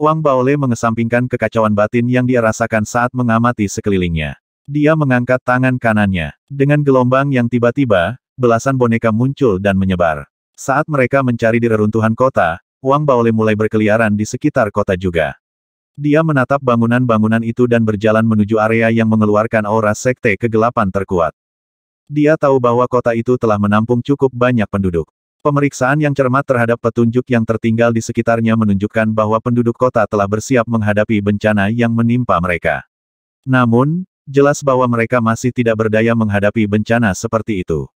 Wang Baole mengesampingkan kekacauan batin yang dia rasakan saat mengamati sekelilingnya. Dia mengangkat tangan kanannya. Dengan gelombang yang tiba-tiba, belasan boneka muncul dan menyebar. Saat mereka mencari di reruntuhan kota, Wang Baole mulai berkeliaran di sekitar kota juga. Dia menatap bangunan-bangunan itu dan berjalan menuju area yang mengeluarkan aura sekte kegelapan terkuat. Dia tahu bahwa kota itu telah menampung cukup banyak penduduk. Pemeriksaan yang cermat terhadap petunjuk yang tertinggal di sekitarnya menunjukkan bahwa penduduk kota telah bersiap menghadapi bencana yang menimpa mereka. Namun, jelas bahwa mereka masih tidak berdaya menghadapi bencana seperti itu.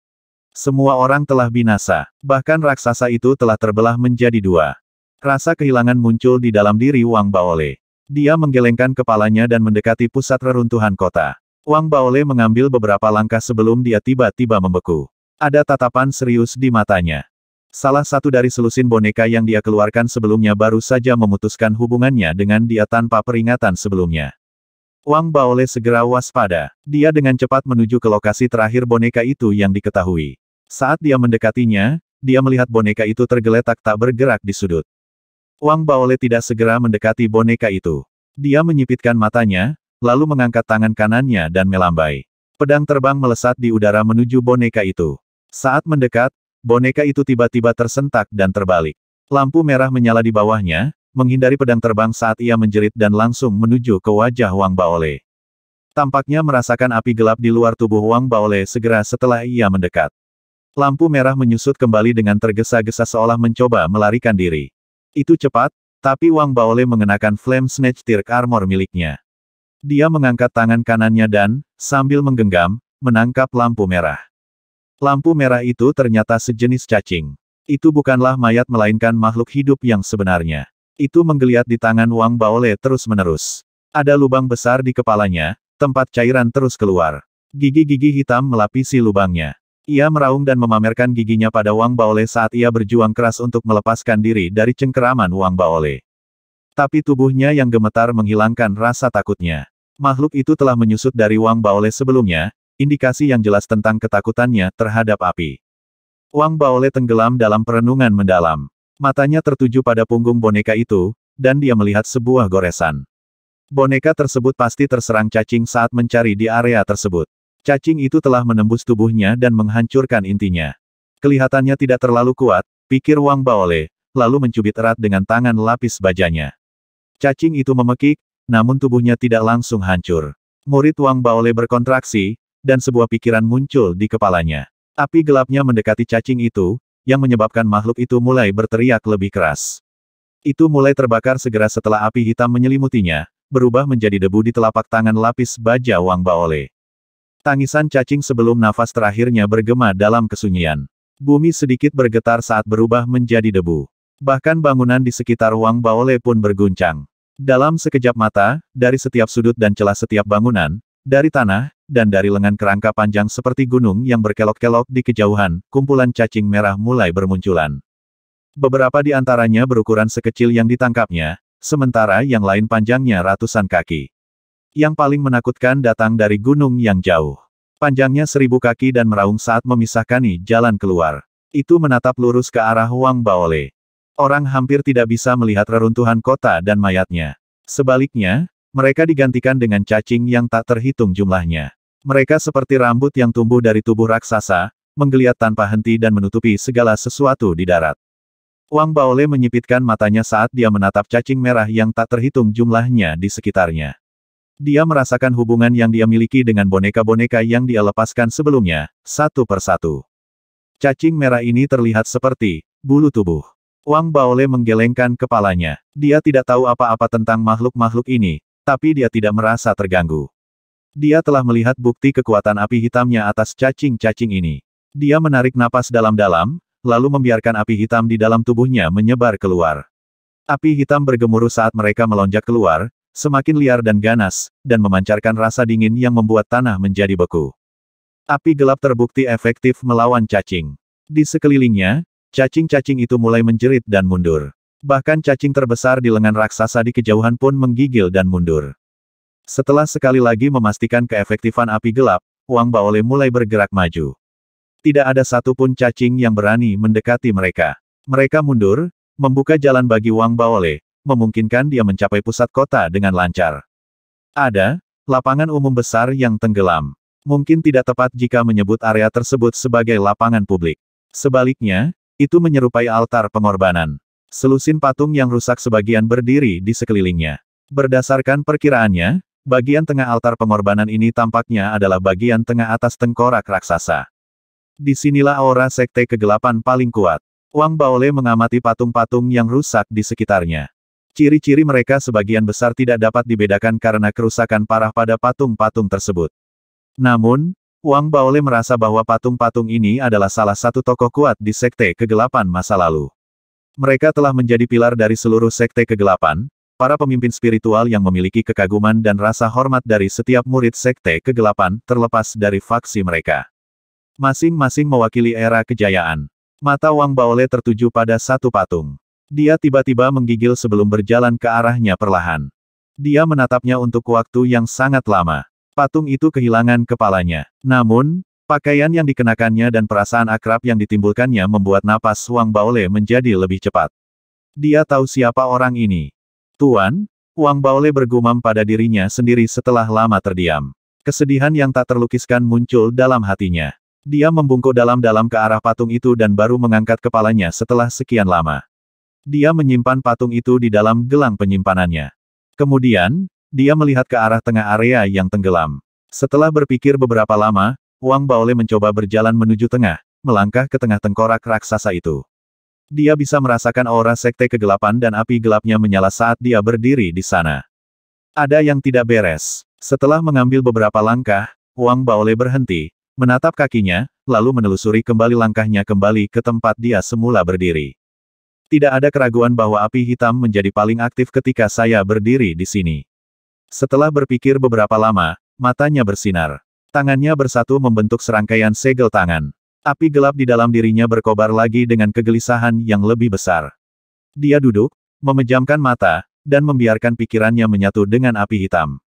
Semua orang telah binasa, bahkan raksasa itu telah terbelah menjadi dua. Rasa kehilangan muncul di dalam diri Wang Baole. Dia menggelengkan kepalanya dan mendekati pusat reruntuhan kota. Wang Baole mengambil beberapa langkah sebelum dia tiba-tiba membeku. Ada tatapan serius di matanya. Salah satu dari selusin boneka yang dia keluarkan sebelumnya baru saja memutuskan hubungannya dengan dia tanpa peringatan sebelumnya. Wang Baole segera waspada. Dia dengan cepat menuju ke lokasi terakhir boneka itu yang diketahui. Saat dia mendekatinya, dia melihat boneka itu tergeletak tak bergerak di sudut. Wang Baole tidak segera mendekati boneka itu. Dia menyipitkan matanya, lalu mengangkat tangan kanannya dan melambai. Pedang terbang melesat di udara menuju boneka itu. Saat mendekat, Boneka itu tiba-tiba tersentak dan terbalik. Lampu merah menyala di bawahnya, menghindari pedang terbang saat ia menjerit dan langsung menuju ke wajah Wang Baole. Tampaknya merasakan api gelap di luar tubuh Wang Baole segera setelah ia mendekat. Lampu merah menyusut kembali dengan tergesa-gesa seolah mencoba melarikan diri. Itu cepat, tapi Wang Baole mengenakan Flame Snatch Tirk Armor miliknya. Dia mengangkat tangan kanannya dan, sambil menggenggam, menangkap lampu merah. Lampu merah itu ternyata sejenis cacing. Itu bukanlah mayat melainkan makhluk hidup yang sebenarnya. Itu menggeliat di tangan Wang Baole terus-menerus. Ada lubang besar di kepalanya, tempat cairan terus keluar. Gigi-gigi hitam melapisi lubangnya. Ia meraung dan memamerkan giginya pada Wang Baole saat ia berjuang keras untuk melepaskan diri dari cengkeraman Wang Baole. Tapi tubuhnya yang gemetar menghilangkan rasa takutnya. Makhluk itu telah menyusut dari Wang Baole sebelumnya, indikasi yang jelas tentang ketakutannya terhadap api. Wang Baole tenggelam dalam perenungan mendalam. Matanya tertuju pada punggung boneka itu, dan dia melihat sebuah goresan. Boneka tersebut pasti terserang cacing saat mencari di area tersebut. Cacing itu telah menembus tubuhnya dan menghancurkan intinya. Kelihatannya tidak terlalu kuat, pikir Wang Baole, lalu mencubit erat dengan tangan lapis bajanya. Cacing itu memekik, namun tubuhnya tidak langsung hancur. Murid Wang Baole berkontraksi, dan sebuah pikiran muncul di kepalanya. Api gelapnya mendekati cacing itu, yang menyebabkan makhluk itu mulai berteriak lebih keras. Itu mulai terbakar segera setelah api hitam menyelimutinya, berubah menjadi debu di telapak tangan lapis baja Wang Baole. Tangisan cacing sebelum nafas terakhirnya bergema dalam kesunyian. Bumi sedikit bergetar saat berubah menjadi debu. Bahkan bangunan di sekitar Wang Baole pun berguncang. Dalam sekejap mata, dari setiap sudut dan celah setiap bangunan, dari tanah, dan dari lengan kerangka panjang seperti gunung yang berkelok-kelok di kejauhan, kumpulan cacing merah mulai bermunculan. Beberapa di antaranya berukuran sekecil yang ditangkapnya, sementara yang lain panjangnya ratusan kaki. Yang paling menakutkan datang dari gunung yang jauh. Panjangnya seribu kaki dan meraung saat memisahkani jalan keluar. Itu menatap lurus ke arah Huang Baole. Orang hampir tidak bisa melihat reruntuhan kota dan mayatnya. Sebaliknya, mereka digantikan dengan cacing yang tak terhitung jumlahnya. Mereka seperti rambut yang tumbuh dari tubuh raksasa, menggeliat tanpa henti dan menutupi segala sesuatu di darat. Wang Baole menyipitkan matanya saat dia menatap cacing merah yang tak terhitung jumlahnya di sekitarnya. Dia merasakan hubungan yang dia miliki dengan boneka-boneka yang dia lepaskan sebelumnya, satu persatu. Cacing merah ini terlihat seperti bulu tubuh. Wang Baole menggelengkan kepalanya. Dia tidak tahu apa-apa tentang makhluk-makhluk ini, tapi dia tidak merasa terganggu. Dia telah melihat bukti kekuatan api hitamnya atas cacing-cacing ini. Dia menarik napas dalam-dalam, lalu membiarkan api hitam di dalam tubuhnya menyebar keluar. Api hitam bergemuruh saat mereka melonjak keluar, semakin liar dan ganas, dan memancarkan rasa dingin yang membuat tanah menjadi beku. Api gelap terbukti efektif melawan cacing. Di sekelilingnya, cacing-cacing itu mulai menjerit dan mundur. Bahkan cacing terbesar di lengan raksasa di kejauhan pun menggigil dan mundur. Setelah sekali lagi memastikan keefektifan api gelap, Wang Baole mulai bergerak maju. Tidak ada satupun cacing yang berani mendekati mereka. Mereka mundur, membuka jalan bagi Wang Baole, memungkinkan dia mencapai pusat kota dengan lancar. Ada, lapangan umum besar yang tenggelam. Mungkin tidak tepat jika menyebut area tersebut sebagai lapangan publik. Sebaliknya, itu menyerupai altar pengorbanan. Selusin patung yang rusak sebagian berdiri di sekelilingnya. Berdasarkan perkiraannya, Bagian tengah altar pengorbanan ini tampaknya adalah bagian tengah atas tengkorak raksasa. Disinilah aura sekte kegelapan paling kuat. Wang Baole mengamati patung-patung yang rusak di sekitarnya. Ciri-ciri mereka sebagian besar tidak dapat dibedakan karena kerusakan parah pada patung-patung tersebut. Namun, Wang Baole merasa bahwa patung-patung ini adalah salah satu tokoh kuat di sekte kegelapan masa lalu. Mereka telah menjadi pilar dari seluruh sekte kegelapan, Para pemimpin spiritual yang memiliki kekaguman dan rasa hormat dari setiap murid sekte kegelapan, terlepas dari faksi mereka. Masing-masing mewakili era kejayaan. Mata Wang Baole tertuju pada satu patung. Dia tiba-tiba menggigil sebelum berjalan ke arahnya perlahan. Dia menatapnya untuk waktu yang sangat lama. Patung itu kehilangan kepalanya. Namun, pakaian yang dikenakannya dan perasaan akrab yang ditimbulkannya membuat napas Wang Baole menjadi lebih cepat. Dia tahu siapa orang ini. Tuan, Wang Baole bergumam pada dirinya sendiri setelah lama terdiam. Kesedihan yang tak terlukiskan muncul dalam hatinya. Dia membungkuk dalam-dalam ke arah patung itu dan baru mengangkat kepalanya setelah sekian lama. Dia menyimpan patung itu di dalam gelang penyimpanannya. Kemudian, dia melihat ke arah tengah area yang tenggelam. Setelah berpikir beberapa lama, Wang Baole mencoba berjalan menuju tengah, melangkah ke tengah tengkorak raksasa itu. Dia bisa merasakan aura sekte kegelapan dan api gelapnya menyala saat dia berdiri di sana. Ada yang tidak beres. Setelah mengambil beberapa langkah, Wang Baole berhenti, menatap kakinya, lalu menelusuri kembali langkahnya kembali ke tempat dia semula berdiri. Tidak ada keraguan bahwa api hitam menjadi paling aktif ketika saya berdiri di sini. Setelah berpikir beberapa lama, matanya bersinar. Tangannya bersatu membentuk serangkaian segel tangan. Api gelap di dalam dirinya berkobar lagi dengan kegelisahan yang lebih besar. Dia duduk, memejamkan mata, dan membiarkan pikirannya menyatu dengan api hitam.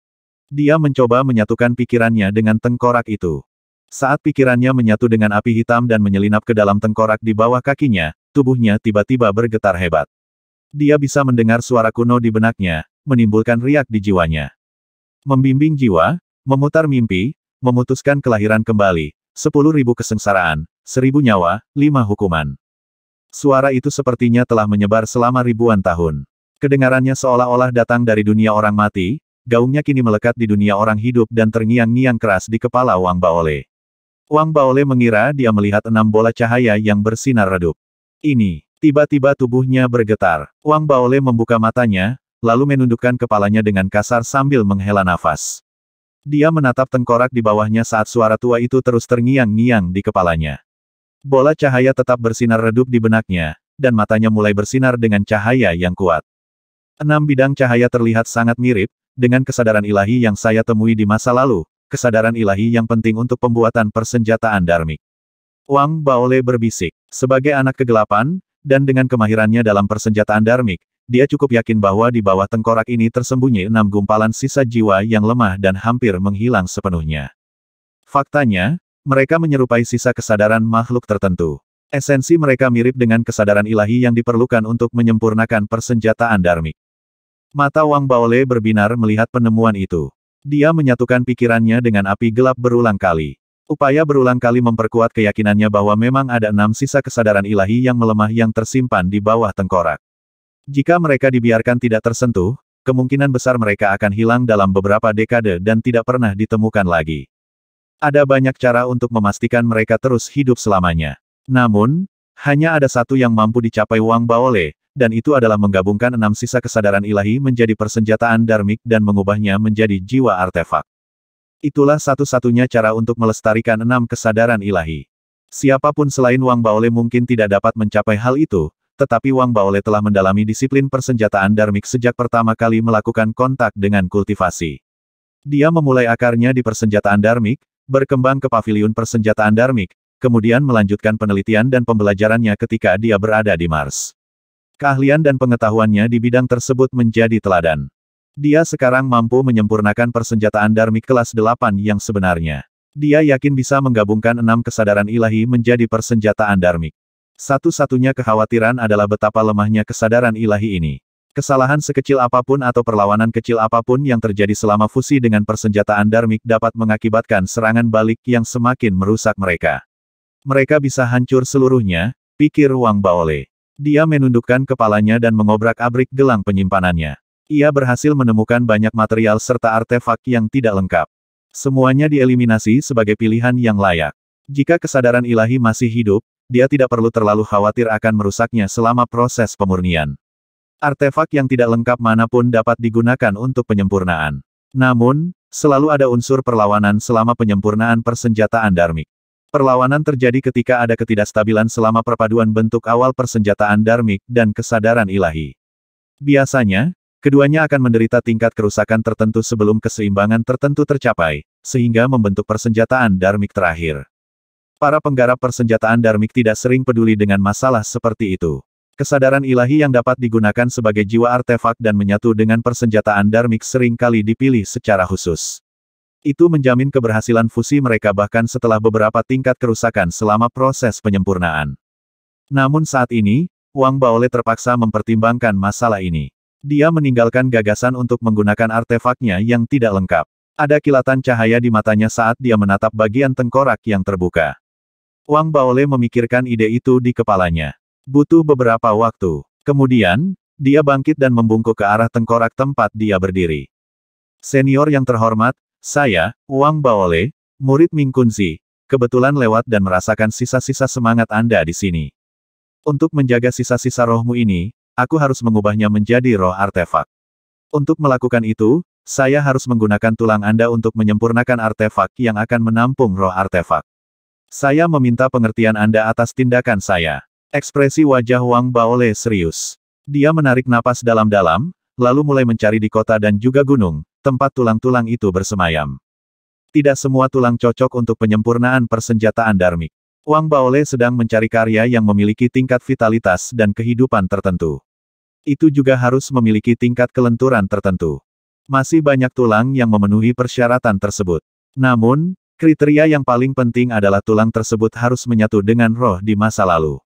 Dia mencoba menyatukan pikirannya dengan tengkorak itu. Saat pikirannya menyatu dengan api hitam dan menyelinap ke dalam tengkorak di bawah kakinya, tubuhnya tiba-tiba bergetar hebat. Dia bisa mendengar suara kuno di benaknya, menimbulkan riak di jiwanya. Membimbing jiwa, memutar mimpi, memutuskan kelahiran kembali, Sepuluh ribu kesengsaraan, seribu nyawa, lima hukuman. Suara itu sepertinya telah menyebar selama ribuan tahun. Kedengarannya seolah-olah datang dari dunia orang mati, gaungnya kini melekat di dunia orang hidup dan terngiang-ngiang keras di kepala Wang Baole. Wang Baole mengira dia melihat enam bola cahaya yang bersinar redup. Ini, tiba-tiba tubuhnya bergetar. Wang Baole membuka matanya, lalu menundukkan kepalanya dengan kasar sambil menghela nafas. Dia menatap tengkorak di bawahnya saat suara tua itu terus terngiang-ngiang di kepalanya. Bola cahaya tetap bersinar redup di benaknya, dan matanya mulai bersinar dengan cahaya yang kuat. Enam bidang cahaya terlihat sangat mirip, dengan kesadaran ilahi yang saya temui di masa lalu, kesadaran ilahi yang penting untuk pembuatan persenjataan dharmik. Wang Baole berbisik, sebagai anak kegelapan, dan dengan kemahirannya dalam persenjataan dharmik, dia cukup yakin bahwa di bawah tengkorak ini tersembunyi enam gumpalan sisa jiwa yang lemah dan hampir menghilang sepenuhnya. Faktanya, mereka menyerupai sisa kesadaran makhluk tertentu. Esensi mereka mirip dengan kesadaran ilahi yang diperlukan untuk menyempurnakan persenjataan dharmik. Mata Wang Baole berbinar melihat penemuan itu. Dia menyatukan pikirannya dengan api gelap berulang kali. Upaya berulang kali memperkuat keyakinannya bahwa memang ada enam sisa kesadaran ilahi yang melemah yang tersimpan di bawah tengkorak. Jika mereka dibiarkan tidak tersentuh, kemungkinan besar mereka akan hilang dalam beberapa dekade dan tidak pernah ditemukan lagi. Ada banyak cara untuk memastikan mereka terus hidup selamanya. Namun, hanya ada satu yang mampu dicapai Wang Baole, dan itu adalah menggabungkan enam sisa kesadaran ilahi menjadi persenjataan darmik dan mengubahnya menjadi jiwa artefak. Itulah satu-satunya cara untuk melestarikan enam kesadaran ilahi. Siapapun selain Wang Baole mungkin tidak dapat mencapai hal itu, tetapi Wang Baole telah mendalami disiplin persenjataan Darmik sejak pertama kali melakukan kontak dengan kultivasi. Dia memulai akarnya di persenjataan Darmik, berkembang ke pavilion persenjataan Darmik, kemudian melanjutkan penelitian dan pembelajarannya ketika dia berada di Mars. Keahlian dan pengetahuannya di bidang tersebut menjadi teladan. Dia sekarang mampu menyempurnakan persenjataan Darmik kelas 8 yang sebenarnya. Dia yakin bisa menggabungkan enam kesadaran ilahi menjadi persenjataan Darmik. Satu-satunya kekhawatiran adalah betapa lemahnya kesadaran ilahi ini. Kesalahan sekecil apapun atau perlawanan kecil apapun yang terjadi selama fusi dengan persenjataan darmik dapat mengakibatkan serangan balik yang semakin merusak mereka. Mereka bisa hancur seluruhnya, pikir Wang Baole. Dia menundukkan kepalanya dan mengobrak-abrik gelang penyimpanannya. Ia berhasil menemukan banyak material serta artefak yang tidak lengkap. Semuanya dieliminasi sebagai pilihan yang layak. Jika kesadaran ilahi masih hidup, dia tidak perlu terlalu khawatir akan merusaknya selama proses pemurnian. Artefak yang tidak lengkap manapun dapat digunakan untuk penyempurnaan. Namun, selalu ada unsur perlawanan selama penyempurnaan persenjataan Darmik. Perlawanan terjadi ketika ada ketidakstabilan selama perpaduan bentuk awal persenjataan Darmik dan kesadaran ilahi. Biasanya, keduanya akan menderita tingkat kerusakan tertentu sebelum keseimbangan tertentu tercapai, sehingga membentuk persenjataan Darmik terakhir. Para penggarap persenjataan darmik tidak sering peduli dengan masalah seperti itu. Kesadaran ilahi yang dapat digunakan sebagai jiwa artefak dan menyatu dengan persenjataan darmik sering kali dipilih secara khusus. Itu menjamin keberhasilan fusi mereka bahkan setelah beberapa tingkat kerusakan selama proses penyempurnaan. Namun saat ini, Wang Baole terpaksa mempertimbangkan masalah ini. Dia meninggalkan gagasan untuk menggunakan artefaknya yang tidak lengkap. Ada kilatan cahaya di matanya saat dia menatap bagian tengkorak yang terbuka. Wang Baole memikirkan ide itu di kepalanya. Butuh beberapa waktu. Kemudian, dia bangkit dan membungkuk ke arah tengkorak tempat dia berdiri. Senior yang terhormat, saya, Wang Baole, murid Ming Kunzi, kebetulan lewat dan merasakan sisa-sisa semangat Anda di sini. Untuk menjaga sisa-sisa rohmu ini, aku harus mengubahnya menjadi roh artefak. Untuk melakukan itu, saya harus menggunakan tulang Anda untuk menyempurnakan artefak yang akan menampung roh artefak. Saya meminta pengertian Anda atas tindakan saya. Ekspresi wajah Wang Baole serius. Dia menarik napas dalam-dalam, lalu mulai mencari di kota dan juga gunung, tempat tulang-tulang itu bersemayam. Tidak semua tulang cocok untuk penyempurnaan persenjataan Darmik. Wang Baole sedang mencari karya yang memiliki tingkat vitalitas dan kehidupan tertentu. Itu juga harus memiliki tingkat kelenturan tertentu. Masih banyak tulang yang memenuhi persyaratan tersebut. Namun, Kriteria yang paling penting adalah tulang tersebut harus menyatu dengan roh di masa lalu.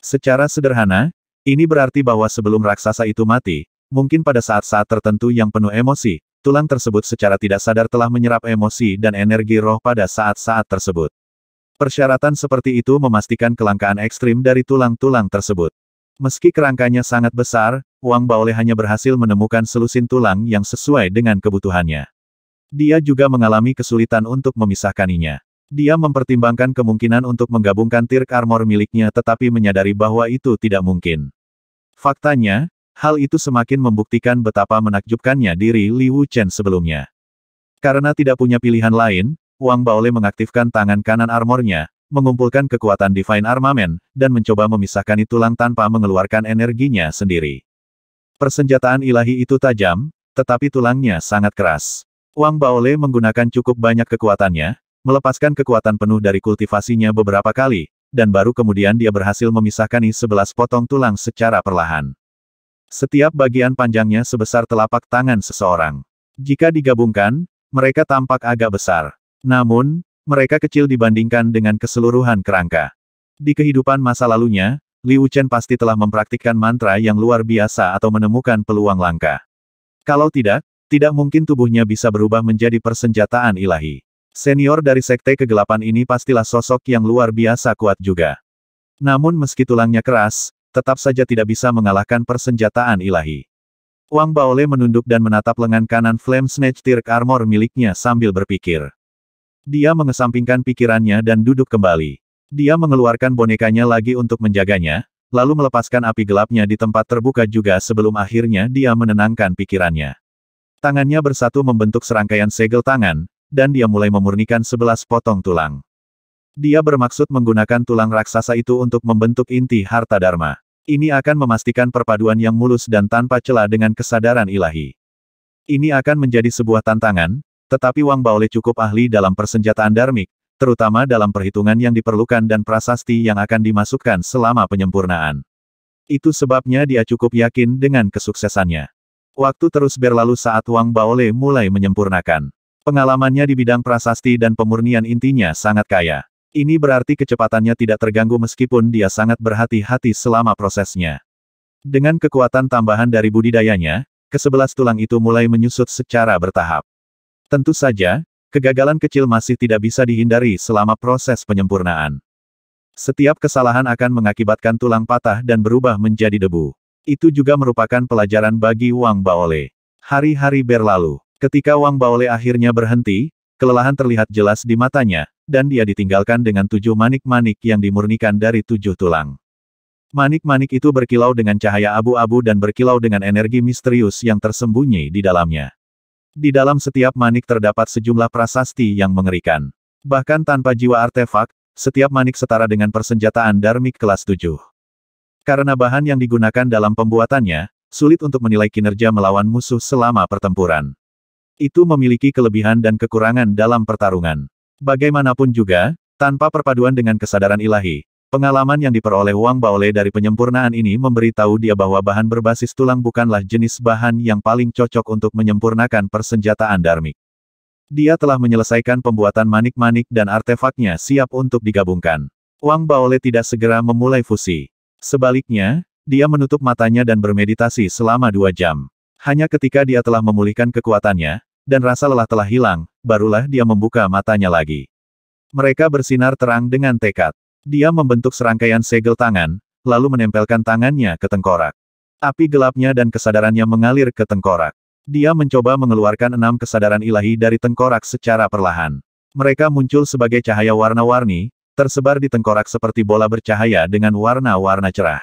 Secara sederhana, ini berarti bahwa sebelum raksasa itu mati, mungkin pada saat-saat tertentu yang penuh emosi, tulang tersebut secara tidak sadar telah menyerap emosi dan energi roh pada saat-saat tersebut. Persyaratan seperti itu memastikan kelangkaan ekstrim dari tulang-tulang tersebut. Meski kerangkanya sangat besar, Wang Baole hanya berhasil menemukan selusin tulang yang sesuai dengan kebutuhannya. Dia juga mengalami kesulitan untuk memisahkaninya. Dia mempertimbangkan kemungkinan untuk menggabungkan tirk armor miliknya tetapi menyadari bahwa itu tidak mungkin. Faktanya, hal itu semakin membuktikan betapa menakjubkannya diri Liu Chen sebelumnya. Karena tidak punya pilihan lain, Wang Baole mengaktifkan tangan kanan armornya, mengumpulkan kekuatan Divine Armament, dan mencoba memisahkan tulang tanpa mengeluarkan energinya sendiri. Persenjataan ilahi itu tajam, tetapi tulangnya sangat keras. Wang Baole menggunakan cukup banyak kekuatannya, melepaskan kekuatan penuh dari kultivasinya beberapa kali, dan baru kemudian dia berhasil memisahkan i sebelas potong tulang secara perlahan. Setiap bagian panjangnya sebesar telapak tangan seseorang. Jika digabungkan, mereka tampak agak besar. Namun, mereka kecil dibandingkan dengan keseluruhan kerangka. Di kehidupan masa lalunya, Liu Chen pasti telah mempraktikkan mantra yang luar biasa atau menemukan peluang langka. Kalau tidak, tidak mungkin tubuhnya bisa berubah menjadi persenjataan ilahi. Senior dari sekte kegelapan ini pastilah sosok yang luar biasa kuat juga. Namun meski tulangnya keras, tetap saja tidak bisa mengalahkan persenjataan ilahi. Wang Baole menunduk dan menatap lengan kanan Flame Snatch Tirk Armor miliknya sambil berpikir. Dia mengesampingkan pikirannya dan duduk kembali. Dia mengeluarkan bonekanya lagi untuk menjaganya, lalu melepaskan api gelapnya di tempat terbuka juga sebelum akhirnya dia menenangkan pikirannya. Tangannya bersatu membentuk serangkaian segel tangan, dan dia mulai memurnikan sebelas potong tulang. Dia bermaksud menggunakan tulang raksasa itu untuk membentuk inti harta dharma. Ini akan memastikan perpaduan yang mulus dan tanpa celah dengan kesadaran ilahi. Ini akan menjadi sebuah tantangan, tetapi Wang Baole cukup ahli dalam persenjataan dharmik, terutama dalam perhitungan yang diperlukan dan prasasti yang akan dimasukkan selama penyempurnaan. Itu sebabnya dia cukup yakin dengan kesuksesannya. Waktu terus berlalu saat Wang Baole mulai menyempurnakan. Pengalamannya di bidang prasasti dan pemurnian intinya sangat kaya. Ini berarti kecepatannya tidak terganggu meskipun dia sangat berhati-hati selama prosesnya. Dengan kekuatan tambahan dari budidayanya, kesebelas tulang itu mulai menyusut secara bertahap. Tentu saja, kegagalan kecil masih tidak bisa dihindari selama proses penyempurnaan. Setiap kesalahan akan mengakibatkan tulang patah dan berubah menjadi debu. Itu juga merupakan pelajaran bagi Wang Baole. Hari-hari berlalu. Ketika Wang Baole akhirnya berhenti, kelelahan terlihat jelas di matanya, dan dia ditinggalkan dengan tujuh manik-manik yang dimurnikan dari tujuh tulang. Manik-manik itu berkilau dengan cahaya abu-abu dan berkilau dengan energi misterius yang tersembunyi di dalamnya. Di dalam setiap manik terdapat sejumlah prasasti yang mengerikan. Bahkan tanpa jiwa artefak, setiap manik setara dengan persenjataan Darmik kelas tujuh. Karena bahan yang digunakan dalam pembuatannya, sulit untuk menilai kinerja melawan musuh selama pertempuran. Itu memiliki kelebihan dan kekurangan dalam pertarungan. Bagaimanapun juga, tanpa perpaduan dengan kesadaran ilahi, pengalaman yang diperoleh Wang Baole dari penyempurnaan ini memberitahu dia bahwa bahan berbasis tulang bukanlah jenis bahan yang paling cocok untuk menyempurnakan persenjataan dharmik. Dia telah menyelesaikan pembuatan manik-manik dan artefaknya siap untuk digabungkan. Wang Baole tidak segera memulai fusi. Sebaliknya, dia menutup matanya dan bermeditasi selama dua jam. Hanya ketika dia telah memulihkan kekuatannya, dan rasa lelah telah hilang, barulah dia membuka matanya lagi. Mereka bersinar terang dengan tekad. Dia membentuk serangkaian segel tangan, lalu menempelkan tangannya ke tengkorak. Api gelapnya dan kesadarannya mengalir ke tengkorak. Dia mencoba mengeluarkan enam kesadaran ilahi dari tengkorak secara perlahan. Mereka muncul sebagai cahaya warna-warni, tersebar di tengkorak seperti bola bercahaya dengan warna-warna cerah.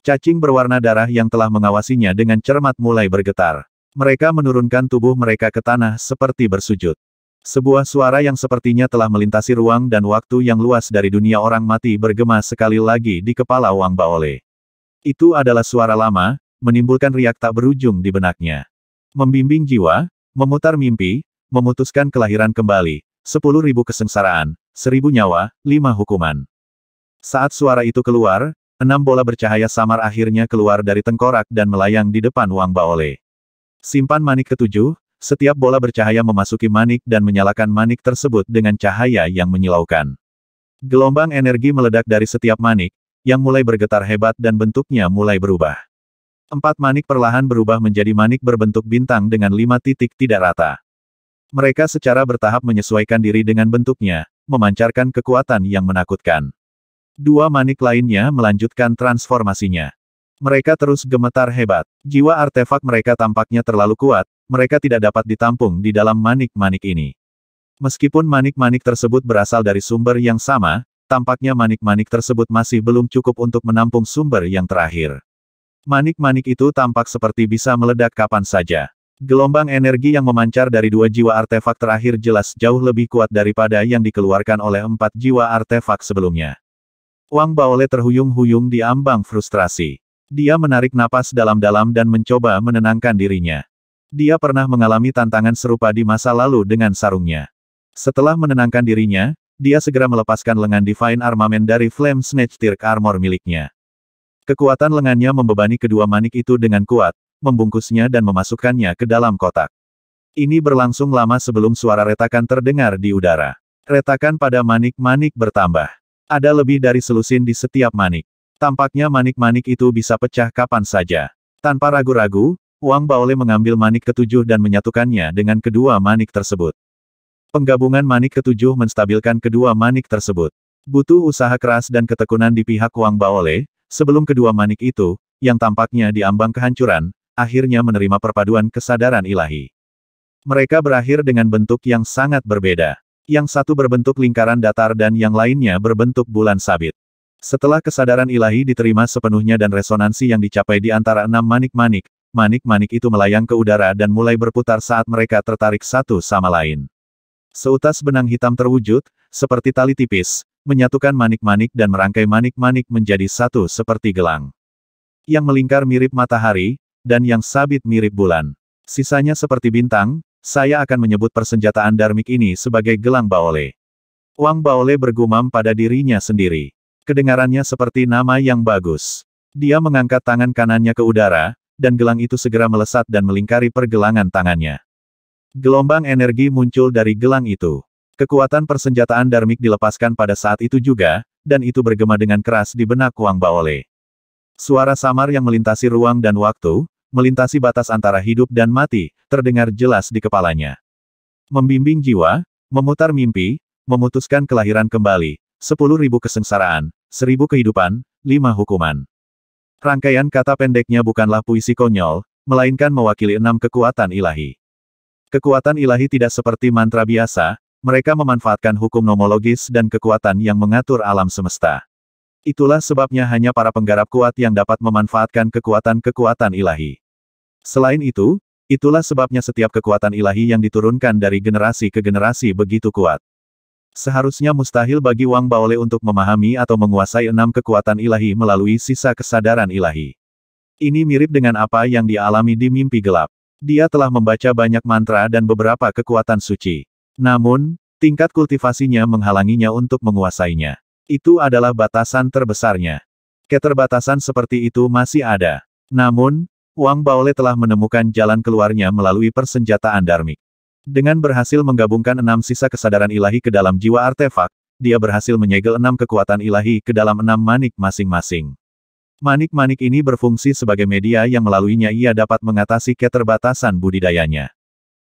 Cacing berwarna darah yang telah mengawasinya dengan cermat mulai bergetar. Mereka menurunkan tubuh mereka ke tanah seperti bersujud. Sebuah suara yang sepertinya telah melintasi ruang dan waktu yang luas dari dunia orang mati bergema sekali lagi di kepala Wang Baole. Itu adalah suara lama, menimbulkan riak tak berujung di benaknya. Membimbing jiwa, memutar mimpi, memutuskan kelahiran kembali, sepuluh ribu kesengsaraan, seribu nyawa, lima hukuman. Saat suara itu keluar, enam bola bercahaya samar akhirnya keluar dari tengkorak dan melayang di depan Wang Baole. Simpan manik ketujuh, setiap bola bercahaya memasuki manik dan menyalakan manik tersebut dengan cahaya yang menyilaukan. Gelombang energi meledak dari setiap manik, yang mulai bergetar hebat dan bentuknya mulai berubah. Empat manik perlahan berubah menjadi manik berbentuk bintang dengan lima titik tidak rata. Mereka secara bertahap menyesuaikan diri dengan bentuknya, memancarkan kekuatan yang menakutkan. Dua manik lainnya melanjutkan transformasinya. Mereka terus gemetar hebat. Jiwa artefak mereka tampaknya terlalu kuat, mereka tidak dapat ditampung di dalam manik-manik ini. Meskipun manik-manik tersebut berasal dari sumber yang sama, tampaknya manik-manik tersebut masih belum cukup untuk menampung sumber yang terakhir. Manik-manik itu tampak seperti bisa meledak kapan saja. Gelombang energi yang memancar dari dua jiwa artefak terakhir jelas jauh lebih kuat daripada yang dikeluarkan oleh empat jiwa artefak sebelumnya. Wang Baole terhuyung-huyung di ambang frustrasi. Dia menarik napas dalam-dalam dan mencoba menenangkan dirinya. Dia pernah mengalami tantangan serupa di masa lalu dengan sarungnya. Setelah menenangkan dirinya, dia segera melepaskan lengan Divine Armament dari Flame Snatch Tirk Armor miliknya. Kekuatan lengannya membebani kedua manik itu dengan kuat, membungkusnya dan memasukkannya ke dalam kotak. Ini berlangsung lama sebelum suara retakan terdengar di udara. Retakan pada manik-manik bertambah. Ada lebih dari selusin di setiap manik. Tampaknya manik-manik itu bisa pecah kapan saja. Tanpa ragu-ragu, Wang Baole mengambil manik ketujuh dan menyatukannya dengan kedua manik tersebut. Penggabungan manik ketujuh menstabilkan kedua manik tersebut. Butuh usaha keras dan ketekunan di pihak Wang Baole, sebelum kedua manik itu, yang tampaknya diambang kehancuran, akhirnya menerima perpaduan kesadaran ilahi. Mereka berakhir dengan bentuk yang sangat berbeda. Yang satu berbentuk lingkaran datar dan yang lainnya berbentuk bulan sabit. Setelah kesadaran ilahi diterima sepenuhnya dan resonansi yang dicapai di antara enam manik-manik, manik-manik itu melayang ke udara dan mulai berputar saat mereka tertarik satu sama lain. Seutas benang hitam terwujud, seperti tali tipis, menyatukan manik-manik dan merangkai manik-manik menjadi satu seperti gelang. Yang melingkar mirip matahari, dan yang sabit mirip bulan. Sisanya seperti bintang, saya akan menyebut persenjataan darmik ini sebagai gelang baole. Wang Baole bergumam pada dirinya sendiri. Kedengarannya seperti nama yang bagus. Dia mengangkat tangan kanannya ke udara, dan gelang itu segera melesat dan melingkari pergelangan tangannya. Gelombang energi muncul dari gelang itu. Kekuatan persenjataan darmik dilepaskan pada saat itu juga, dan itu bergema dengan keras di benak Wang Baole. Suara samar yang melintasi ruang dan waktu, melintasi batas antara hidup dan mati, terdengar jelas di kepalanya. Membimbing jiwa, memutar mimpi, memutuskan kelahiran kembali, sepuluh ribu kesengsaraan, seribu kehidupan, lima hukuman. Rangkaian kata pendeknya bukanlah puisi konyol, melainkan mewakili enam kekuatan ilahi. Kekuatan ilahi tidak seperti mantra biasa, mereka memanfaatkan hukum nomologis dan kekuatan yang mengatur alam semesta. Itulah sebabnya hanya para penggarap kuat yang dapat memanfaatkan kekuatan-kekuatan ilahi. Selain itu, itulah sebabnya setiap kekuatan ilahi yang diturunkan dari generasi ke generasi begitu kuat. Seharusnya mustahil bagi Wang Baole untuk memahami atau menguasai enam kekuatan ilahi melalui sisa kesadaran ilahi. Ini mirip dengan apa yang dialami di mimpi gelap. Dia telah membaca banyak mantra dan beberapa kekuatan suci. Namun, tingkat kultivasinya menghalanginya untuk menguasainya. Itu adalah batasan terbesarnya. Keterbatasan seperti itu masih ada. Namun, Wang Baole telah menemukan jalan keluarnya melalui persenjataan Darmik. Dengan berhasil menggabungkan enam sisa kesadaran ilahi ke dalam jiwa artefak, dia berhasil menyegel enam kekuatan ilahi ke dalam enam manik masing-masing. Manik-manik ini berfungsi sebagai media yang melaluinya ia dapat mengatasi keterbatasan budidayanya.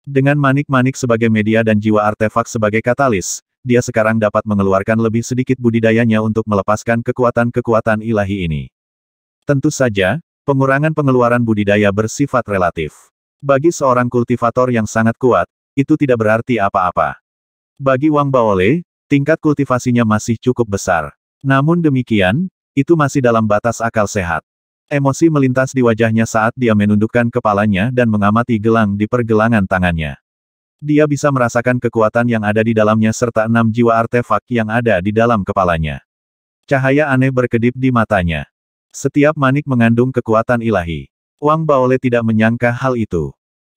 Dengan manik-manik sebagai media dan jiwa artefak sebagai katalis, dia sekarang dapat mengeluarkan lebih sedikit budidayanya untuk melepaskan kekuatan-kekuatan ilahi ini. Tentu saja, Pengurangan pengeluaran budidaya bersifat relatif. Bagi seorang kultivator yang sangat kuat, itu tidak berarti apa-apa. Bagi Wang Baole, tingkat kultivasinya masih cukup besar. Namun demikian, itu masih dalam batas akal sehat. Emosi melintas di wajahnya saat dia menundukkan kepalanya dan mengamati gelang di pergelangan tangannya. Dia bisa merasakan kekuatan yang ada di dalamnya serta enam jiwa artefak yang ada di dalam kepalanya. Cahaya aneh berkedip di matanya. Setiap manik mengandung kekuatan ilahi. Wang Baole tidak menyangka hal itu.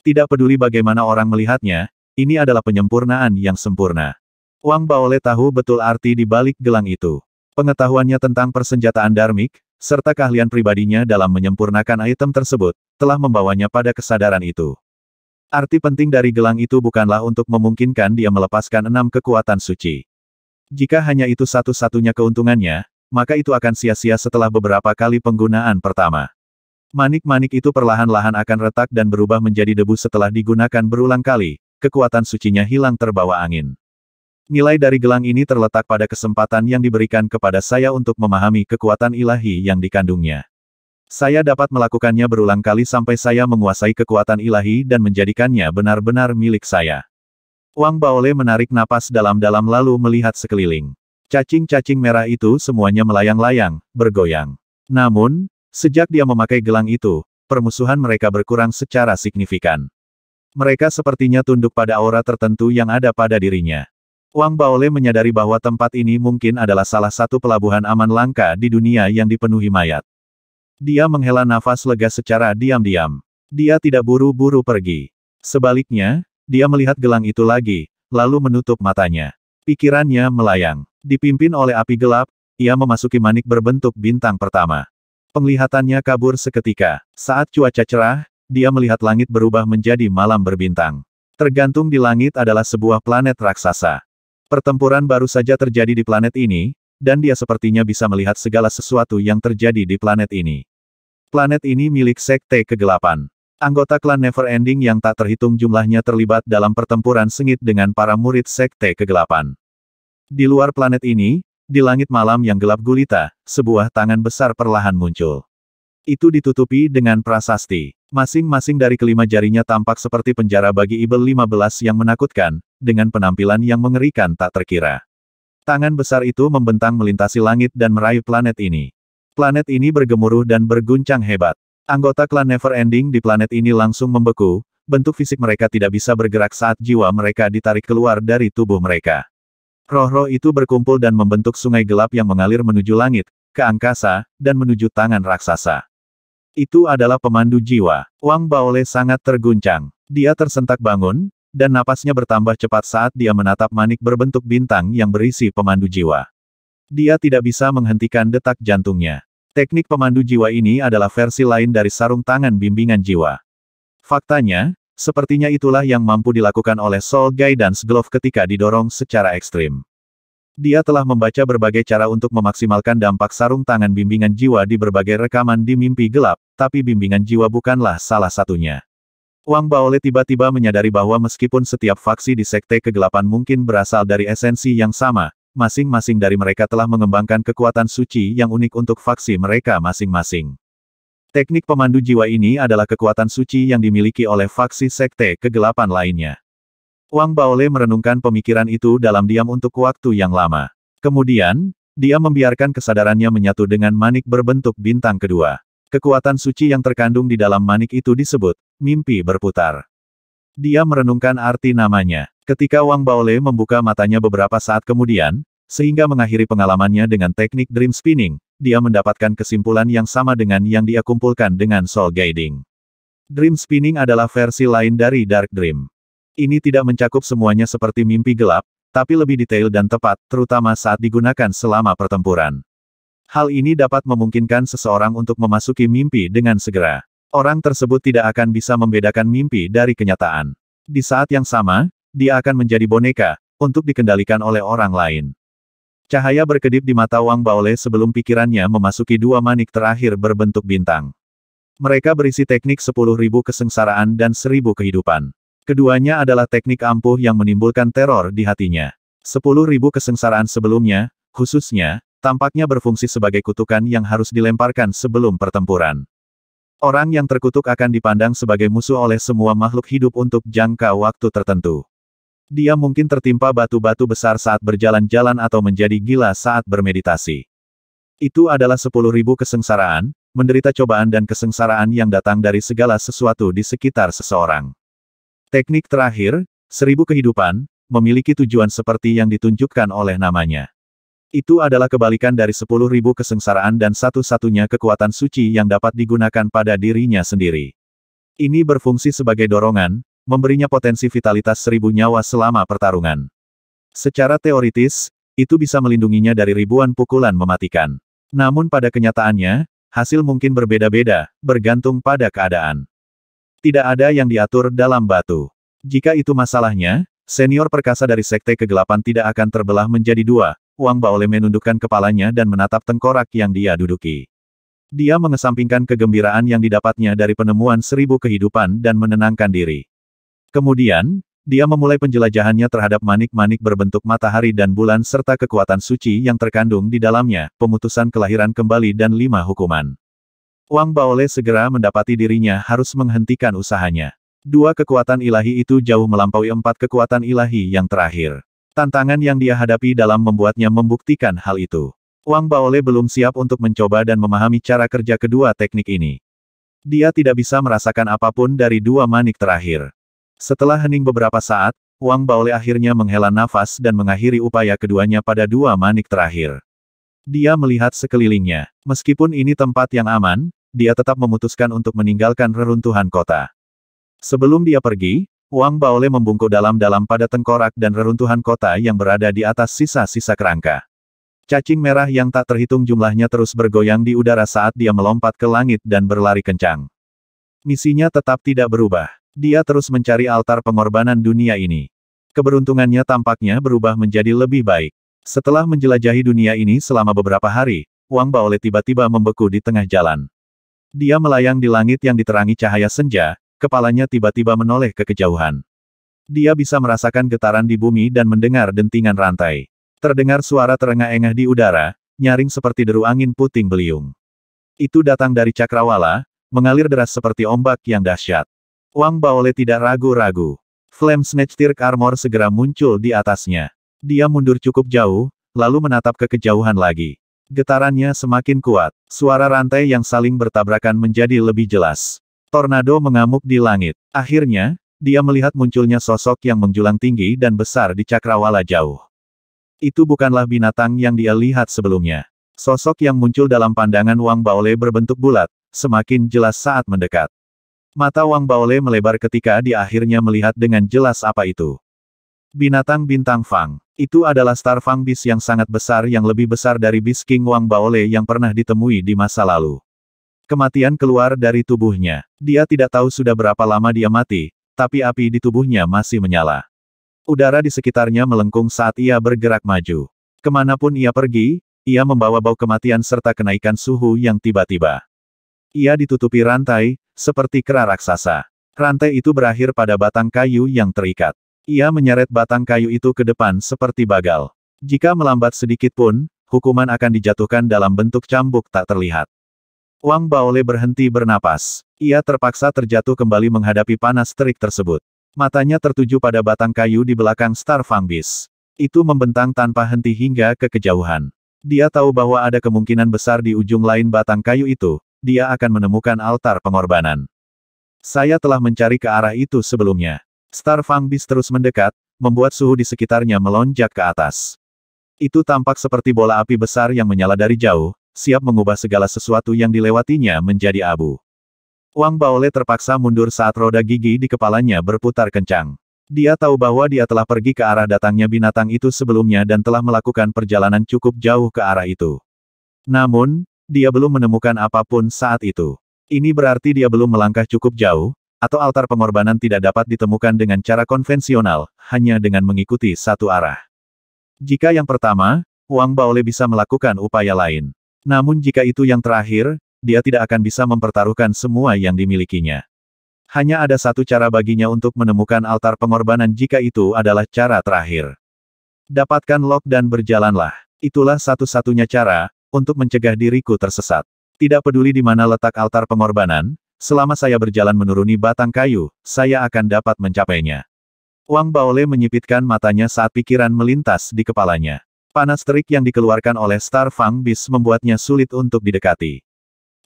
Tidak peduli bagaimana orang melihatnya, ini adalah penyempurnaan yang sempurna. Wang Baole tahu betul arti di balik gelang itu. Pengetahuannya tentang persenjataan dharmik, serta keahlian pribadinya dalam menyempurnakan item tersebut, telah membawanya pada kesadaran itu. Arti penting dari gelang itu bukanlah untuk memungkinkan dia melepaskan enam kekuatan suci. Jika hanya itu satu-satunya keuntungannya, maka itu akan sia-sia setelah beberapa kali penggunaan pertama. Manik-manik itu perlahan-lahan akan retak dan berubah menjadi debu setelah digunakan berulang kali, kekuatan sucinya hilang terbawa angin. Nilai dari gelang ini terletak pada kesempatan yang diberikan kepada saya untuk memahami kekuatan ilahi yang dikandungnya. Saya dapat melakukannya berulang kali sampai saya menguasai kekuatan ilahi dan menjadikannya benar-benar milik saya. Wang Baole menarik napas dalam-dalam lalu melihat sekeliling. Cacing-cacing merah itu semuanya melayang-layang, bergoyang. Namun, sejak dia memakai gelang itu, permusuhan mereka berkurang secara signifikan. Mereka sepertinya tunduk pada aura tertentu yang ada pada dirinya. Wang Baole menyadari bahwa tempat ini mungkin adalah salah satu pelabuhan aman langka di dunia yang dipenuhi mayat. Dia menghela nafas lega secara diam-diam. Dia tidak buru-buru pergi. Sebaliknya, dia melihat gelang itu lagi, lalu menutup matanya. Pikirannya melayang. Dipimpin oleh api gelap, ia memasuki manik berbentuk bintang pertama. Penglihatannya kabur seketika. Saat cuaca cerah, dia melihat langit berubah menjadi malam berbintang. Tergantung di langit adalah sebuah planet raksasa. Pertempuran baru saja terjadi di planet ini, dan dia sepertinya bisa melihat segala sesuatu yang terjadi di planet ini. Planet ini milik Sekte Kegelapan. Anggota klan Never Ending yang tak terhitung jumlahnya terlibat dalam pertempuran sengit dengan para murid Sekte Kegelapan. Di luar planet ini, di langit malam yang gelap gulita, sebuah tangan besar perlahan muncul. Itu ditutupi dengan prasasti. Masing-masing dari kelima jarinya tampak seperti penjara bagi Ibel 15 yang menakutkan, dengan penampilan yang mengerikan tak terkira. Tangan besar itu membentang melintasi langit dan merayu planet ini. Planet ini bergemuruh dan berguncang hebat. Anggota klan Never Ending di planet ini langsung membeku, bentuk fisik mereka tidak bisa bergerak saat jiwa mereka ditarik keluar dari tubuh mereka. Roh-roh itu berkumpul dan membentuk sungai gelap yang mengalir menuju langit, ke angkasa, dan menuju tangan raksasa. Itu adalah pemandu jiwa. Wang Baole sangat terguncang. Dia tersentak bangun, dan napasnya bertambah cepat saat dia menatap manik berbentuk bintang yang berisi pemandu jiwa. Dia tidak bisa menghentikan detak jantungnya. Teknik pemandu jiwa ini adalah versi lain dari sarung tangan bimbingan jiwa. Faktanya, Sepertinya itulah yang mampu dilakukan oleh Soul Guidance Glove ketika didorong secara ekstrim. Dia telah membaca berbagai cara untuk memaksimalkan dampak sarung tangan bimbingan jiwa di berbagai rekaman di mimpi gelap, tapi bimbingan jiwa bukanlah salah satunya. Wang Baole tiba-tiba menyadari bahwa meskipun setiap faksi di sekte kegelapan mungkin berasal dari esensi yang sama, masing-masing dari mereka telah mengembangkan kekuatan suci yang unik untuk faksi mereka masing-masing. Teknik pemandu jiwa ini adalah kekuatan suci yang dimiliki oleh faksi sekte kegelapan lainnya. Wang Baole merenungkan pemikiran itu dalam diam untuk waktu yang lama. Kemudian, dia membiarkan kesadarannya menyatu dengan manik berbentuk bintang kedua. Kekuatan suci yang terkandung di dalam manik itu disebut, mimpi berputar. Dia merenungkan arti namanya. Ketika Wang Baole membuka matanya beberapa saat kemudian, sehingga mengakhiri pengalamannya dengan teknik dream spinning, dia mendapatkan kesimpulan yang sama dengan yang dia kumpulkan dengan soul guiding. Dream spinning adalah versi lain dari dark dream. Ini tidak mencakup semuanya seperti mimpi gelap, tapi lebih detail dan tepat, terutama saat digunakan selama pertempuran. Hal ini dapat memungkinkan seseorang untuk memasuki mimpi dengan segera. Orang tersebut tidak akan bisa membedakan mimpi dari kenyataan. Di saat yang sama, dia akan menjadi boneka, untuk dikendalikan oleh orang lain. Cahaya berkedip di mata Wang Baole sebelum pikirannya memasuki dua manik terakhir berbentuk bintang. Mereka berisi teknik 10.000 kesengsaraan dan 1.000 kehidupan. Keduanya adalah teknik ampuh yang menimbulkan teror di hatinya. 10.000 kesengsaraan sebelumnya, khususnya, tampaknya berfungsi sebagai kutukan yang harus dilemparkan sebelum pertempuran. Orang yang terkutuk akan dipandang sebagai musuh oleh semua makhluk hidup untuk jangka waktu tertentu. Dia mungkin tertimpa batu-batu besar saat berjalan-jalan atau menjadi gila saat bermeditasi. Itu adalah sepuluh ribu kesengsaraan, menderita cobaan dan kesengsaraan yang datang dari segala sesuatu di sekitar seseorang. Teknik terakhir, seribu kehidupan, memiliki tujuan seperti yang ditunjukkan oleh namanya. Itu adalah kebalikan dari sepuluh ribu kesengsaraan dan satu-satunya kekuatan suci yang dapat digunakan pada dirinya sendiri. Ini berfungsi sebagai dorongan, memberinya potensi vitalitas seribu nyawa selama pertarungan. Secara teoritis, itu bisa melindunginya dari ribuan pukulan mematikan. Namun pada kenyataannya, hasil mungkin berbeda-beda, bergantung pada keadaan. Tidak ada yang diatur dalam batu. Jika itu masalahnya, senior perkasa dari Sekte Kegelapan tidak akan terbelah menjadi dua, Wang Baole menundukkan kepalanya dan menatap tengkorak yang dia duduki. Dia mengesampingkan kegembiraan yang didapatnya dari penemuan seribu kehidupan dan menenangkan diri. Kemudian, dia memulai penjelajahannya terhadap manik-manik berbentuk matahari dan bulan serta kekuatan suci yang terkandung di dalamnya, pemutusan kelahiran kembali dan lima hukuman. Wang Baole segera mendapati dirinya harus menghentikan usahanya. Dua kekuatan ilahi itu jauh melampaui empat kekuatan ilahi yang terakhir. Tantangan yang dia hadapi dalam membuatnya membuktikan hal itu. Wang Baole belum siap untuk mencoba dan memahami cara kerja kedua teknik ini. Dia tidak bisa merasakan apapun dari dua manik terakhir. Setelah hening beberapa saat, Wang Baole akhirnya menghela nafas dan mengakhiri upaya keduanya pada dua manik terakhir. Dia melihat sekelilingnya. Meskipun ini tempat yang aman, dia tetap memutuskan untuk meninggalkan reruntuhan kota. Sebelum dia pergi, Wang Baole membungkuk dalam-dalam pada tengkorak dan reruntuhan kota yang berada di atas sisa-sisa kerangka. Cacing merah yang tak terhitung jumlahnya terus bergoyang di udara saat dia melompat ke langit dan berlari kencang. Misinya tetap tidak berubah. Dia terus mencari altar pengorbanan dunia ini. Keberuntungannya tampaknya berubah menjadi lebih baik. Setelah menjelajahi dunia ini selama beberapa hari, Wang Baole tiba-tiba membeku di tengah jalan. Dia melayang di langit yang diterangi cahaya senja, kepalanya tiba-tiba menoleh ke kejauhan. Dia bisa merasakan getaran di bumi dan mendengar dentingan rantai. Terdengar suara terengah-engah di udara, nyaring seperti deru angin puting beliung. Itu datang dari cakrawala, mengalir deras seperti ombak yang dahsyat. Wang Baole tidak ragu-ragu. Flame Snatch Tirk Armor segera muncul di atasnya. Dia mundur cukup jauh, lalu menatap ke kejauhan lagi. Getarannya semakin kuat. Suara rantai yang saling bertabrakan menjadi lebih jelas. Tornado mengamuk di langit. Akhirnya, dia melihat munculnya sosok yang menjulang tinggi dan besar di cakrawala jauh. Itu bukanlah binatang yang dia lihat sebelumnya. Sosok yang muncul dalam pandangan Wang Baole berbentuk bulat, semakin jelas saat mendekat. Mata Wang Baole melebar ketika dia akhirnya melihat dengan jelas apa itu. Binatang bintang Fang. Itu adalah Star Fang Beast yang sangat besar yang lebih besar dari Beast King Wang Baole yang pernah ditemui di masa lalu. Kematian keluar dari tubuhnya. Dia tidak tahu sudah berapa lama dia mati, tapi api di tubuhnya masih menyala. Udara di sekitarnya melengkung saat ia bergerak maju. Kemanapun ia pergi, ia membawa bau kematian serta kenaikan suhu yang tiba-tiba. Ia ditutupi rantai, seperti kera raksasa. Rantai itu berakhir pada batang kayu yang terikat. Ia menyeret batang kayu itu ke depan seperti bagal. Jika melambat sedikit pun, hukuman akan dijatuhkan dalam bentuk cambuk tak terlihat. Wang Baole berhenti bernapas. Ia terpaksa terjatuh kembali menghadapi panas terik tersebut. Matanya tertuju pada batang kayu di belakang Star Fangbis. Itu membentang tanpa henti hingga ke kejauhan. Dia tahu bahwa ada kemungkinan besar di ujung lain batang kayu itu, dia akan menemukan altar pengorbanan. Saya telah mencari ke arah itu sebelumnya. Star Fang Beast terus mendekat, membuat suhu di sekitarnya melonjak ke atas. Itu tampak seperti bola api besar yang menyala dari jauh, siap mengubah segala sesuatu yang dilewatinya menjadi abu. Wang Baole terpaksa mundur saat roda gigi di kepalanya berputar kencang. Dia tahu bahwa dia telah pergi ke arah datangnya binatang itu sebelumnya dan telah melakukan perjalanan cukup jauh ke arah itu. Namun, dia belum menemukan apapun saat itu. Ini berarti dia belum melangkah cukup jauh, atau altar pengorbanan tidak dapat ditemukan dengan cara konvensional, hanya dengan mengikuti satu arah. Jika yang pertama, Wang Baole bisa melakukan upaya lain. Namun jika itu yang terakhir, dia tidak akan bisa mempertaruhkan semua yang dimilikinya. Hanya ada satu cara baginya untuk menemukan altar pengorbanan jika itu adalah cara terakhir. Dapatkan log dan berjalanlah. Itulah satu-satunya cara, untuk mencegah diriku tersesat. Tidak peduli di mana letak altar pengorbanan, selama saya berjalan menuruni batang kayu, saya akan dapat mencapainya. Wang Baole menyipitkan matanya saat pikiran melintas di kepalanya. Panas terik yang dikeluarkan oleh Star Fang Bis membuatnya sulit untuk didekati.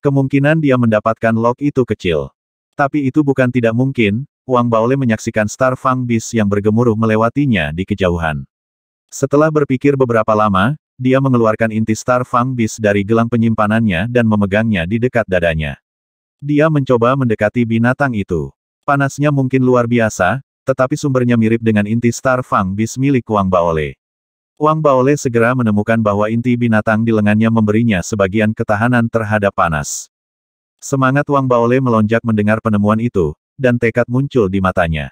Kemungkinan dia mendapatkan log itu kecil. Tapi itu bukan tidak mungkin, Wang Baole menyaksikan Star Fang Bis yang bergemuruh melewatinya di kejauhan. Setelah berpikir beberapa lama, dia mengeluarkan inti Star Fang Beast dari gelang penyimpanannya dan memegangnya di dekat dadanya. Dia mencoba mendekati binatang itu. Panasnya mungkin luar biasa, tetapi sumbernya mirip dengan inti Star Fang Beast milik Wang Baole. Wang Baole segera menemukan bahwa inti binatang di lengannya memberinya sebagian ketahanan terhadap panas. Semangat Wang Baole melonjak mendengar penemuan itu, dan tekad muncul di matanya.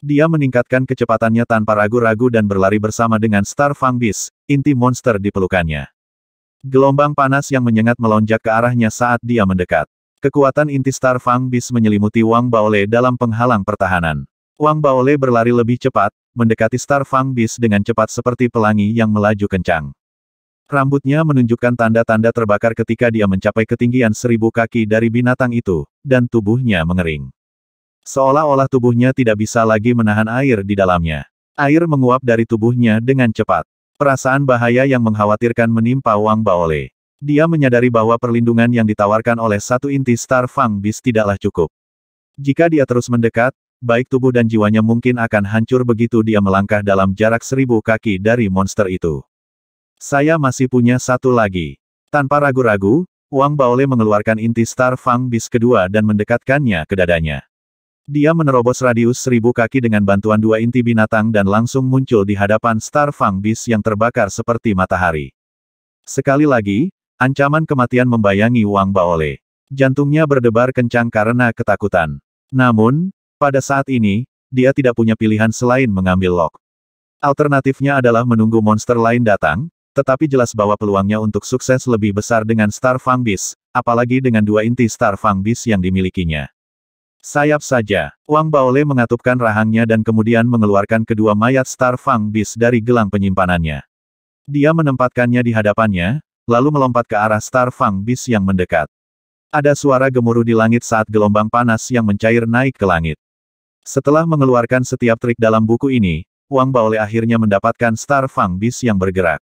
Dia meningkatkan kecepatannya tanpa ragu-ragu dan berlari bersama dengan Star Fang Beast, inti monster di pelukannya. Gelombang panas yang menyengat melonjak ke arahnya saat dia mendekat. Kekuatan inti Star Fang Bis menyelimuti Wang Baole dalam penghalang pertahanan. Wang Baole berlari lebih cepat, mendekati Star Fang Bis dengan cepat seperti pelangi yang melaju kencang. Rambutnya menunjukkan tanda-tanda terbakar ketika dia mencapai ketinggian seribu kaki dari binatang itu, dan tubuhnya mengering. Seolah-olah tubuhnya tidak bisa lagi menahan air di dalamnya. Air menguap dari tubuhnya dengan cepat. Perasaan bahaya yang mengkhawatirkan menimpa Wang Baole. Dia menyadari bahwa perlindungan yang ditawarkan oleh satu inti Star Fang Bis tidaklah cukup. Jika dia terus mendekat, baik tubuh dan jiwanya mungkin akan hancur begitu dia melangkah dalam jarak seribu kaki dari monster itu. Saya masih punya satu lagi. Tanpa ragu-ragu, Wang Baole mengeluarkan inti Star Fang Bis kedua dan mendekatkannya ke dadanya. Dia menerobos radius seribu kaki dengan bantuan dua inti binatang dan langsung muncul di hadapan Star Fang Beast yang terbakar seperti matahari. Sekali lagi, ancaman kematian membayangi Wang Baole. Jantungnya berdebar kencang karena ketakutan. Namun, pada saat ini, dia tidak punya pilihan selain mengambil lock. Alternatifnya adalah menunggu monster lain datang, tetapi jelas bahwa peluangnya untuk sukses lebih besar dengan Star Fang Beast, apalagi dengan dua inti Star Fang Beast yang dimilikinya. Sayap saja, Wang Baole mengatupkan rahangnya dan kemudian mengeluarkan kedua mayat Star Fang Beast dari gelang penyimpanannya. Dia menempatkannya di hadapannya, lalu melompat ke arah Star Fang Beast yang mendekat. Ada suara gemuruh di langit saat gelombang panas yang mencair naik ke langit. Setelah mengeluarkan setiap trik dalam buku ini, Wang Baole akhirnya mendapatkan Star Fang Beast yang bergerak.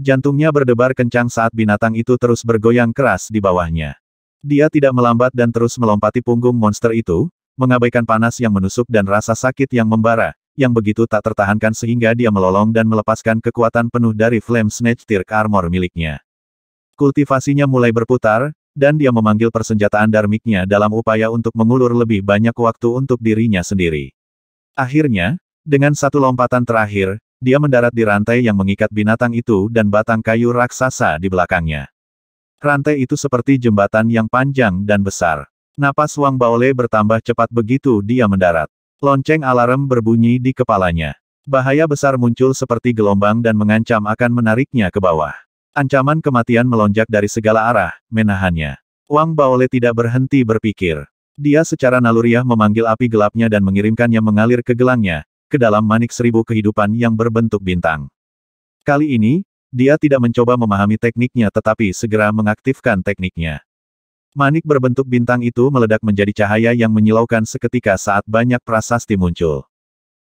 Jantungnya berdebar kencang saat binatang itu terus bergoyang keras di bawahnya. Dia tidak melambat dan terus melompati punggung monster itu, mengabaikan panas yang menusuk dan rasa sakit yang membara, yang begitu tak tertahankan sehingga dia melolong dan melepaskan kekuatan penuh dari Flame Snatch Tirk Armor miliknya. Kultivasinya mulai berputar, dan dia memanggil persenjataan darmiknya dalam upaya untuk mengulur lebih banyak waktu untuk dirinya sendiri. Akhirnya, dengan satu lompatan terakhir, dia mendarat di rantai yang mengikat binatang itu dan batang kayu raksasa di belakangnya. Rantai itu seperti jembatan yang panjang dan besar. Napas Wang Baole bertambah cepat begitu dia mendarat. Lonceng alarm berbunyi di kepalanya. Bahaya besar muncul seperti gelombang dan mengancam akan menariknya ke bawah. Ancaman kematian melonjak dari segala arah, menahannya. Wang Baole tidak berhenti berpikir. Dia secara naluriah memanggil api gelapnya dan mengirimkannya mengalir ke gelangnya, ke dalam manik seribu kehidupan yang berbentuk bintang. Kali ini, dia tidak mencoba memahami tekniknya tetapi segera mengaktifkan tekniknya. Manik berbentuk bintang itu meledak menjadi cahaya yang menyilaukan seketika saat banyak prasasti muncul.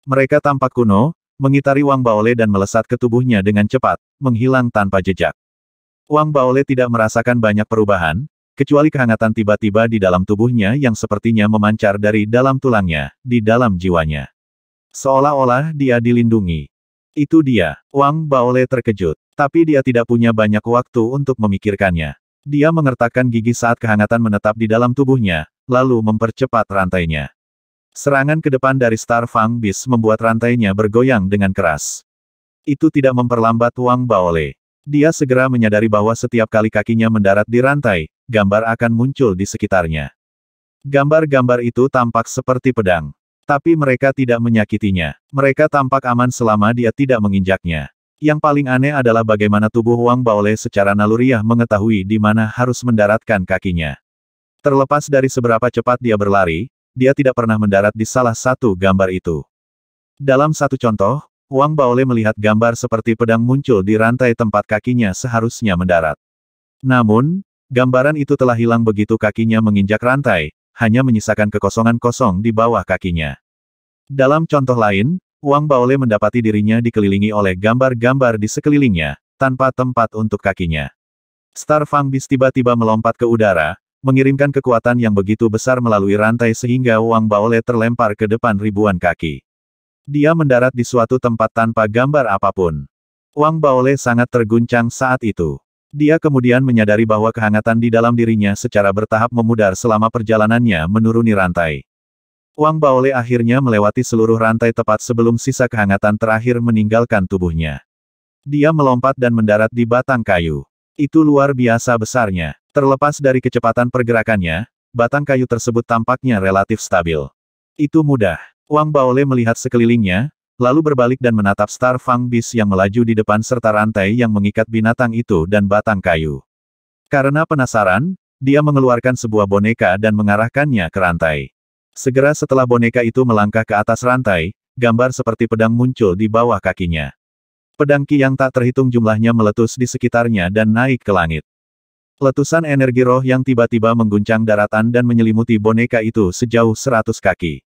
Mereka tampak kuno, mengitari Wang Baole dan melesat ke tubuhnya dengan cepat, menghilang tanpa jejak. Wang Baole tidak merasakan banyak perubahan, kecuali kehangatan tiba-tiba di dalam tubuhnya yang sepertinya memancar dari dalam tulangnya, di dalam jiwanya. Seolah-olah dia dilindungi. Itu dia, Wang Baole terkejut. Tapi dia tidak punya banyak waktu untuk memikirkannya. Dia mengertakkan gigi saat kehangatan menetap di dalam tubuhnya, lalu mempercepat rantainya. Serangan ke depan dari Star Fang Bis membuat rantainya bergoyang dengan keras. Itu tidak memperlambat Wang Baole. Dia segera menyadari bahwa setiap kali kakinya mendarat di rantai, gambar akan muncul di sekitarnya. Gambar-gambar itu tampak seperti pedang. Tapi mereka tidak menyakitinya. Mereka tampak aman selama dia tidak menginjaknya. Yang paling aneh adalah bagaimana tubuh Wang Baole secara naluriah mengetahui di mana harus mendaratkan kakinya. Terlepas dari seberapa cepat dia berlari, dia tidak pernah mendarat di salah satu gambar itu. Dalam satu contoh, Wang Baole melihat gambar seperti pedang muncul di rantai tempat kakinya seharusnya mendarat. Namun, gambaran itu telah hilang begitu kakinya menginjak rantai, hanya menyisakan kekosongan kosong di bawah kakinya. Dalam contoh lain, Wang Baole mendapati dirinya dikelilingi oleh gambar-gambar di sekelilingnya, tanpa tempat untuk kakinya. Star Fang Bis tiba-tiba melompat ke udara, mengirimkan kekuatan yang begitu besar melalui rantai sehingga Wang Baole terlempar ke depan ribuan kaki. Dia mendarat di suatu tempat tanpa gambar apapun. Wang Baole sangat terguncang saat itu. Dia kemudian menyadari bahwa kehangatan di dalam dirinya secara bertahap memudar selama perjalanannya menuruni rantai. Wang Baole akhirnya melewati seluruh rantai tepat sebelum sisa kehangatan terakhir meninggalkan tubuhnya. Dia melompat dan mendarat di batang kayu. Itu luar biasa besarnya. Terlepas dari kecepatan pergerakannya, batang kayu tersebut tampaknya relatif stabil. Itu mudah. Wang Baole melihat sekelilingnya, lalu berbalik dan menatap Star Fang Bis yang melaju di depan serta rantai yang mengikat binatang itu dan batang kayu. Karena penasaran, dia mengeluarkan sebuah boneka dan mengarahkannya ke rantai. Segera setelah boneka itu melangkah ke atas rantai, gambar seperti pedang muncul di bawah kakinya. Pedang Ki yang tak terhitung jumlahnya meletus di sekitarnya dan naik ke langit. Letusan energi roh yang tiba-tiba mengguncang daratan dan menyelimuti boneka itu sejauh seratus kaki.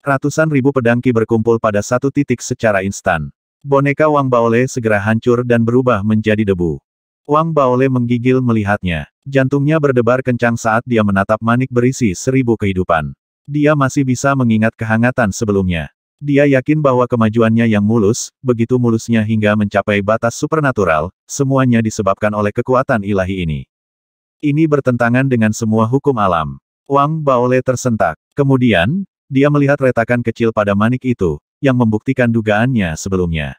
Ratusan ribu pedang Ki berkumpul pada satu titik secara instan. Boneka Wang Baole segera hancur dan berubah menjadi debu. Wang Baole menggigil melihatnya. Jantungnya berdebar kencang saat dia menatap manik berisi seribu kehidupan. Dia masih bisa mengingat kehangatan sebelumnya. Dia yakin bahwa kemajuannya yang mulus, begitu mulusnya hingga mencapai batas supernatural, semuanya disebabkan oleh kekuatan ilahi ini. Ini bertentangan dengan semua hukum alam. Wang Baole tersentak. Kemudian, dia melihat retakan kecil pada manik itu, yang membuktikan dugaannya sebelumnya.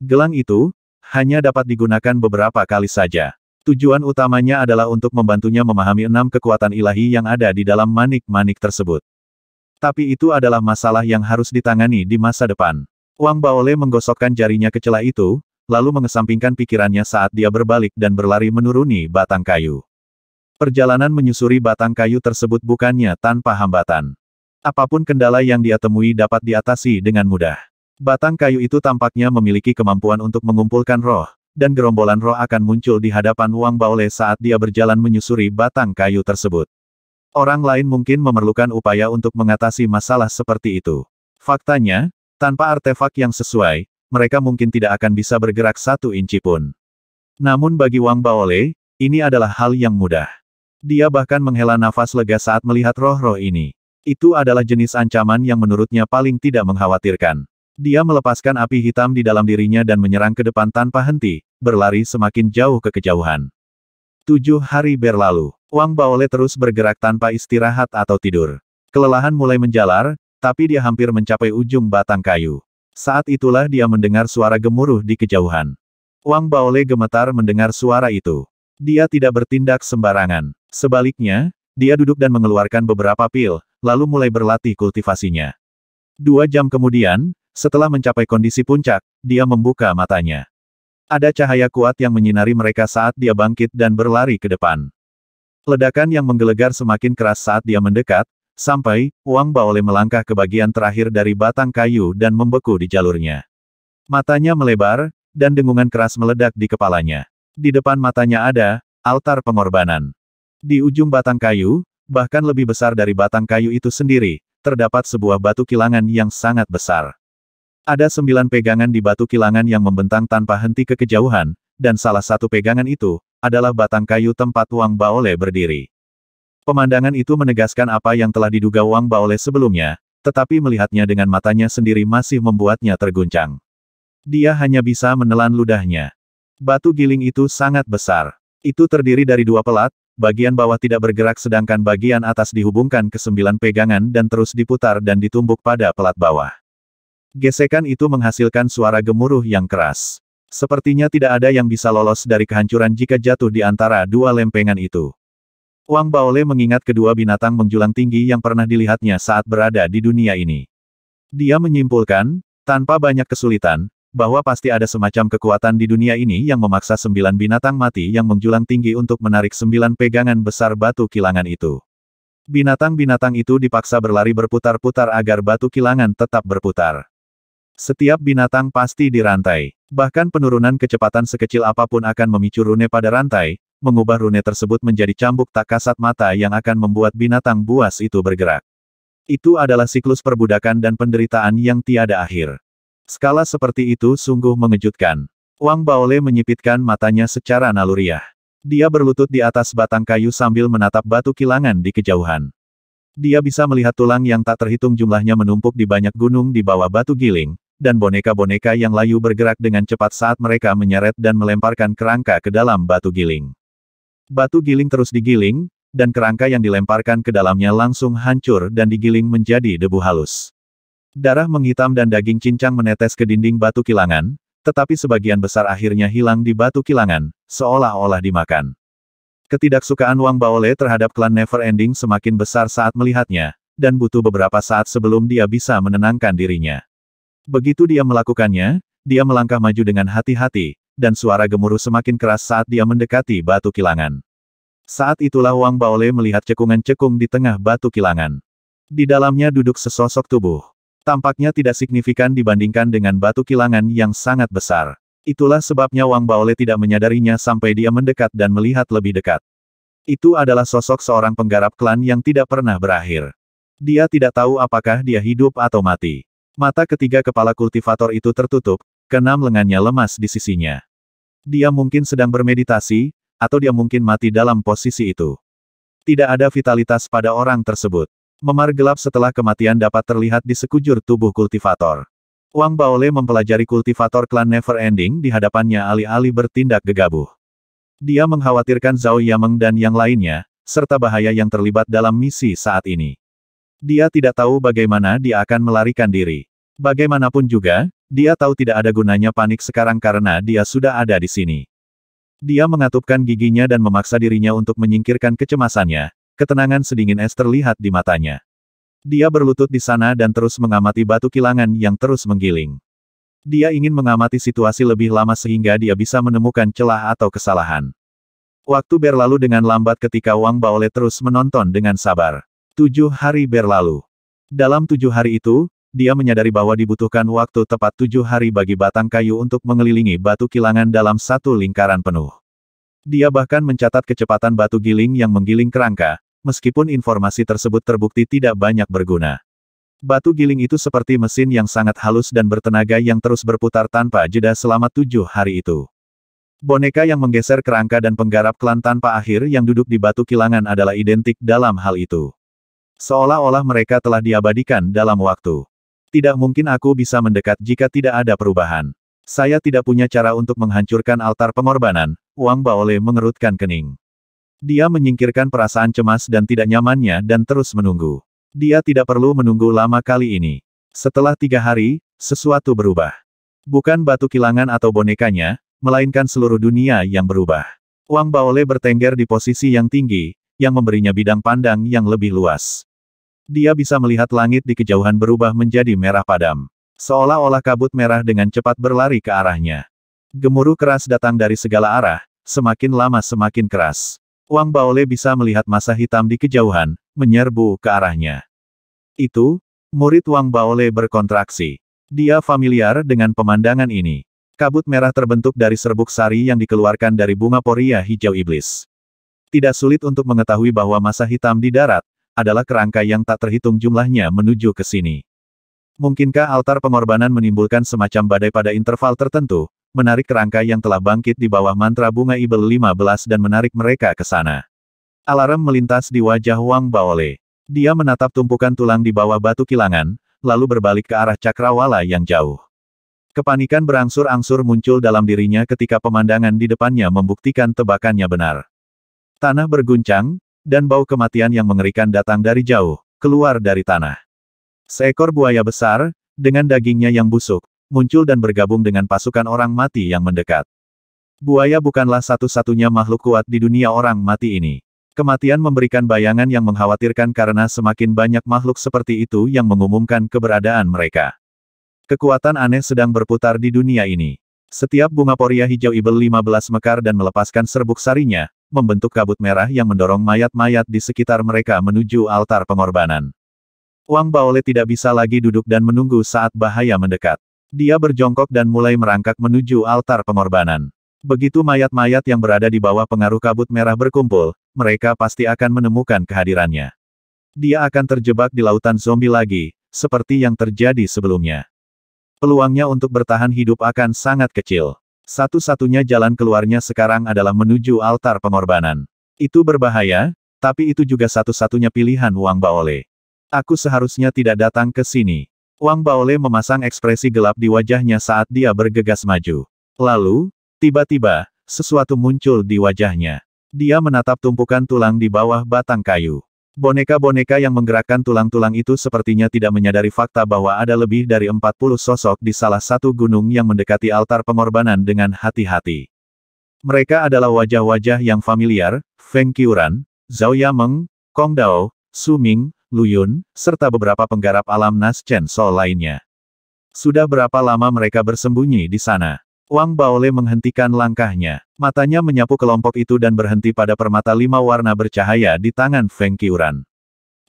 Gelang itu, hanya dapat digunakan beberapa kali saja. Tujuan utamanya adalah untuk membantunya memahami enam kekuatan ilahi yang ada di dalam manik-manik tersebut. Tapi itu adalah masalah yang harus ditangani di masa depan. Wang Baole menggosokkan jarinya ke celah itu, lalu mengesampingkan pikirannya saat dia berbalik dan berlari menuruni batang kayu. Perjalanan menyusuri batang kayu tersebut bukannya tanpa hambatan. Apapun kendala yang dia temui dapat diatasi dengan mudah. Batang kayu itu tampaknya memiliki kemampuan untuk mengumpulkan roh, dan gerombolan roh akan muncul di hadapan Wang Baole saat dia berjalan menyusuri batang kayu tersebut. Orang lain mungkin memerlukan upaya untuk mengatasi masalah seperti itu. Faktanya, tanpa artefak yang sesuai, mereka mungkin tidak akan bisa bergerak satu inci pun. Namun bagi Wang Baole, ini adalah hal yang mudah. Dia bahkan menghela nafas lega saat melihat roh-roh ini. Itu adalah jenis ancaman yang menurutnya paling tidak mengkhawatirkan. Dia melepaskan api hitam di dalam dirinya dan menyerang ke depan tanpa henti, berlari semakin jauh ke kejauhan. Tujuh hari berlalu. Wang Baole terus bergerak tanpa istirahat atau tidur. Kelelahan mulai menjalar, tapi dia hampir mencapai ujung batang kayu. Saat itulah dia mendengar suara gemuruh di kejauhan. Wang Baole gemetar mendengar suara itu. Dia tidak bertindak sembarangan. Sebaliknya, dia duduk dan mengeluarkan beberapa pil, lalu mulai berlatih kultivasinya. Dua jam kemudian, setelah mencapai kondisi puncak, dia membuka matanya. Ada cahaya kuat yang menyinari mereka saat dia bangkit dan berlari ke depan. Ledakan yang menggelegar semakin keras saat dia mendekat, sampai Wang Baole melangkah ke bagian terakhir dari batang kayu dan membeku di jalurnya. Matanya melebar, dan dengungan keras meledak di kepalanya. Di depan matanya ada altar pengorbanan. Di ujung batang kayu, bahkan lebih besar dari batang kayu itu sendiri, terdapat sebuah batu kilangan yang sangat besar. Ada sembilan pegangan di batu kilangan yang membentang tanpa henti ke kejauhan, dan salah satu pegangan itu, adalah batang kayu tempat Wang Baole berdiri. Pemandangan itu menegaskan apa yang telah diduga Wang Baole sebelumnya, tetapi melihatnya dengan matanya sendiri masih membuatnya terguncang. Dia hanya bisa menelan ludahnya. Batu giling itu sangat besar. Itu terdiri dari dua pelat, bagian bawah tidak bergerak sedangkan bagian atas dihubungkan ke sembilan pegangan dan terus diputar dan ditumbuk pada pelat bawah. Gesekan itu menghasilkan suara gemuruh yang keras. Sepertinya tidak ada yang bisa lolos dari kehancuran jika jatuh di antara dua lempengan itu. Wang Baole mengingat kedua binatang menjulang tinggi yang pernah dilihatnya saat berada di dunia ini. Dia menyimpulkan, tanpa banyak kesulitan, bahwa pasti ada semacam kekuatan di dunia ini yang memaksa sembilan binatang mati yang menjulang tinggi untuk menarik sembilan pegangan besar batu kilangan itu. Binatang-binatang itu dipaksa berlari berputar-putar agar batu kilangan tetap berputar. Setiap binatang pasti dirantai. Bahkan penurunan kecepatan sekecil apapun akan memicu rune pada rantai, mengubah rune tersebut menjadi cambuk tak kasat mata yang akan membuat binatang buas itu bergerak. Itu adalah siklus perbudakan dan penderitaan yang tiada akhir. Skala seperti itu sungguh mengejutkan. Wang Baole menyipitkan matanya secara naluriah. Dia berlutut di atas batang kayu sambil menatap batu kilangan di kejauhan. Dia bisa melihat tulang yang tak terhitung jumlahnya menumpuk di banyak gunung di bawah batu giling, dan boneka-boneka yang layu bergerak dengan cepat saat mereka menyeret dan melemparkan kerangka ke dalam batu giling. Batu giling terus digiling, dan kerangka yang dilemparkan ke dalamnya langsung hancur dan digiling menjadi debu halus. Darah menghitam dan daging cincang menetes ke dinding batu kilangan, tetapi sebagian besar akhirnya hilang di batu kilangan, seolah-olah dimakan. Ketidaksukaan Wang Baole terhadap klan Never Ending semakin besar saat melihatnya, dan butuh beberapa saat sebelum dia bisa menenangkan dirinya. Begitu dia melakukannya, dia melangkah maju dengan hati-hati, dan suara gemuruh semakin keras saat dia mendekati batu kilangan. Saat itulah Wang Baole melihat cekungan-cekung di tengah batu kilangan. Di dalamnya duduk sesosok tubuh. Tampaknya tidak signifikan dibandingkan dengan batu kilangan yang sangat besar. Itulah sebabnya Wang Baole tidak menyadarinya sampai dia mendekat dan melihat lebih dekat. Itu adalah sosok seorang penggarap klan yang tidak pernah berakhir. Dia tidak tahu apakah dia hidup atau mati. Mata ketiga kepala kultivator itu tertutup, keenam lengannya lemas di sisinya. Dia mungkin sedang bermeditasi, atau dia mungkin mati dalam posisi itu. Tidak ada vitalitas pada orang tersebut. Memar gelap setelah kematian dapat terlihat di sekujur tubuh kultivator. Wang Baole mempelajari kultivator klan Never Ending di hadapannya alih-alih bertindak gegabah. Dia mengkhawatirkan Zhao Yameng dan yang lainnya, serta bahaya yang terlibat dalam misi saat ini. Dia tidak tahu bagaimana dia akan melarikan diri. Bagaimanapun juga, dia tahu tidak ada gunanya panik sekarang karena dia sudah ada di sini. Dia mengatupkan giginya dan memaksa dirinya untuk menyingkirkan kecemasannya. Ketenangan sedingin es terlihat di matanya. Dia berlutut di sana dan terus mengamati batu kilangan yang terus menggiling. Dia ingin mengamati situasi lebih lama sehingga dia bisa menemukan celah atau kesalahan. Waktu berlalu dengan lambat ketika Wang Baole terus menonton dengan sabar. Tujuh hari berlalu. Dalam tujuh hari itu, dia menyadari bahwa dibutuhkan waktu tepat tujuh hari bagi batang kayu untuk mengelilingi batu kilangan dalam satu lingkaran penuh. Dia bahkan mencatat kecepatan batu giling yang menggiling kerangka, meskipun informasi tersebut terbukti tidak banyak berguna. Batu giling itu seperti mesin yang sangat halus dan bertenaga yang terus berputar tanpa jeda selama tujuh hari itu. Boneka yang menggeser kerangka dan penggarap klan tanpa akhir yang duduk di batu kilangan adalah identik dalam hal itu. Seolah-olah mereka telah diabadikan dalam waktu. Tidak mungkin aku bisa mendekat jika tidak ada perubahan. Saya tidak punya cara untuk menghancurkan altar pengorbanan, Wang Baole mengerutkan kening. Dia menyingkirkan perasaan cemas dan tidak nyamannya dan terus menunggu. Dia tidak perlu menunggu lama kali ini. Setelah tiga hari, sesuatu berubah. Bukan batu kilangan atau bonekanya, melainkan seluruh dunia yang berubah. Wang Baole bertengger di posisi yang tinggi, yang memberinya bidang pandang yang lebih luas. Dia bisa melihat langit di kejauhan berubah menjadi merah padam. Seolah-olah kabut merah dengan cepat berlari ke arahnya. Gemuruh keras datang dari segala arah, semakin lama semakin keras. Wang Baole bisa melihat masa hitam di kejauhan, menyerbu ke arahnya. Itu, murid Wang Baole berkontraksi. Dia familiar dengan pemandangan ini. Kabut merah terbentuk dari serbuk sari yang dikeluarkan dari bunga poria hijau iblis. Tidak sulit untuk mengetahui bahwa masa hitam di darat adalah kerangka yang tak terhitung jumlahnya menuju ke sini. Mungkinkah altar pengorbanan menimbulkan semacam badai pada interval tertentu, menarik kerangka yang telah bangkit di bawah mantra bunga Ibel 15 dan menarik mereka ke sana? Alarm melintas di wajah Wang Baole. Dia menatap tumpukan tulang di bawah batu kilangan, lalu berbalik ke arah cakrawala yang jauh. Kepanikan berangsur-angsur muncul dalam dirinya ketika pemandangan di depannya membuktikan tebakannya benar. Tanah berguncang, dan bau kematian yang mengerikan datang dari jauh, keluar dari tanah. Seekor buaya besar, dengan dagingnya yang busuk, muncul dan bergabung dengan pasukan orang mati yang mendekat. Buaya bukanlah satu-satunya makhluk kuat di dunia orang mati ini. Kematian memberikan bayangan yang mengkhawatirkan karena semakin banyak makhluk seperti itu yang mengumumkan keberadaan mereka. Kekuatan aneh sedang berputar di dunia ini. Setiap bunga poria hijau ibel 15 mekar dan melepaskan serbuk sarinya, membentuk kabut merah yang mendorong mayat-mayat di sekitar mereka menuju altar pengorbanan. Wang Baole tidak bisa lagi duduk dan menunggu saat bahaya mendekat. Dia berjongkok dan mulai merangkak menuju altar pengorbanan. Begitu mayat-mayat yang berada di bawah pengaruh kabut merah berkumpul, mereka pasti akan menemukan kehadirannya. Dia akan terjebak di lautan zombie lagi, seperti yang terjadi sebelumnya. Peluangnya untuk bertahan hidup akan sangat kecil. Satu-satunya jalan keluarnya sekarang adalah menuju altar pengorbanan. Itu berbahaya, tapi itu juga satu-satunya pilihan Wang Baole. Aku seharusnya tidak datang ke sini. Wang Baole memasang ekspresi gelap di wajahnya saat dia bergegas maju. Lalu, tiba-tiba, sesuatu muncul di wajahnya. Dia menatap tumpukan tulang di bawah batang kayu. Boneka-boneka yang menggerakkan tulang-tulang itu sepertinya tidak menyadari fakta bahwa ada lebih dari 40 sosok di salah satu gunung yang mendekati altar pengorbanan dengan hati-hati. Mereka adalah wajah-wajah yang familiar, Feng Qiuran, Zhao Yameng, Kong Dao, Su Ming, Lu Yun, serta beberapa penggarap alam Nas Chen Sol lainnya. Sudah berapa lama mereka bersembunyi di sana? Wang Baole menghentikan langkahnya. Matanya menyapu kelompok itu dan berhenti pada permata lima warna bercahaya di tangan Feng Qiuran.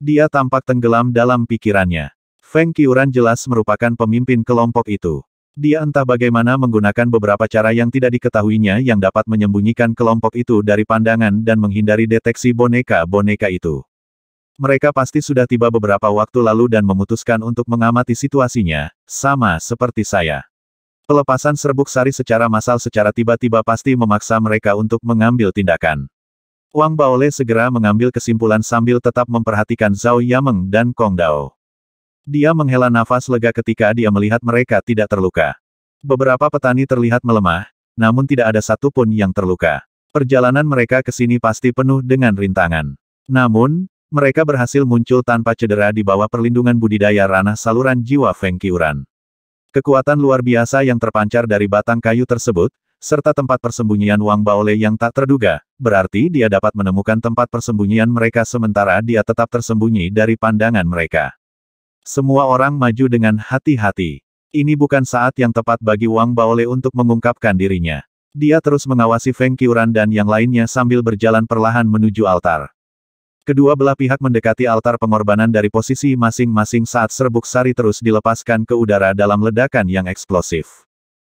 Dia tampak tenggelam dalam pikirannya. Feng Qiuran jelas merupakan pemimpin kelompok itu. Dia entah bagaimana menggunakan beberapa cara yang tidak diketahuinya yang dapat menyembunyikan kelompok itu dari pandangan dan menghindari deteksi boneka-boneka itu. Mereka pasti sudah tiba beberapa waktu lalu dan memutuskan untuk mengamati situasinya, sama seperti saya. Pelepasan serbuk sari secara massal secara tiba-tiba pasti memaksa mereka untuk mengambil tindakan. Wang Baole segera mengambil kesimpulan sambil tetap memperhatikan Zhao Yameng dan Kong Dao. Dia menghela nafas lega ketika dia melihat mereka tidak terluka. Beberapa petani terlihat melemah, namun tidak ada satupun yang terluka. Perjalanan mereka ke sini pasti penuh dengan rintangan. Namun, mereka berhasil muncul tanpa cedera di bawah perlindungan budidaya ranah saluran jiwa Feng Qiuran. Kekuatan luar biasa yang terpancar dari batang kayu tersebut, serta tempat persembunyian Wang Baole yang tak terduga, berarti dia dapat menemukan tempat persembunyian mereka sementara dia tetap tersembunyi dari pandangan mereka. Semua orang maju dengan hati-hati. Ini bukan saat yang tepat bagi Wang Baole untuk mengungkapkan dirinya. Dia terus mengawasi Feng Qiuran dan yang lainnya sambil berjalan perlahan menuju altar. Kedua belah pihak mendekati altar pengorbanan dari posisi masing-masing saat serbuk sari terus dilepaskan ke udara dalam ledakan yang eksplosif.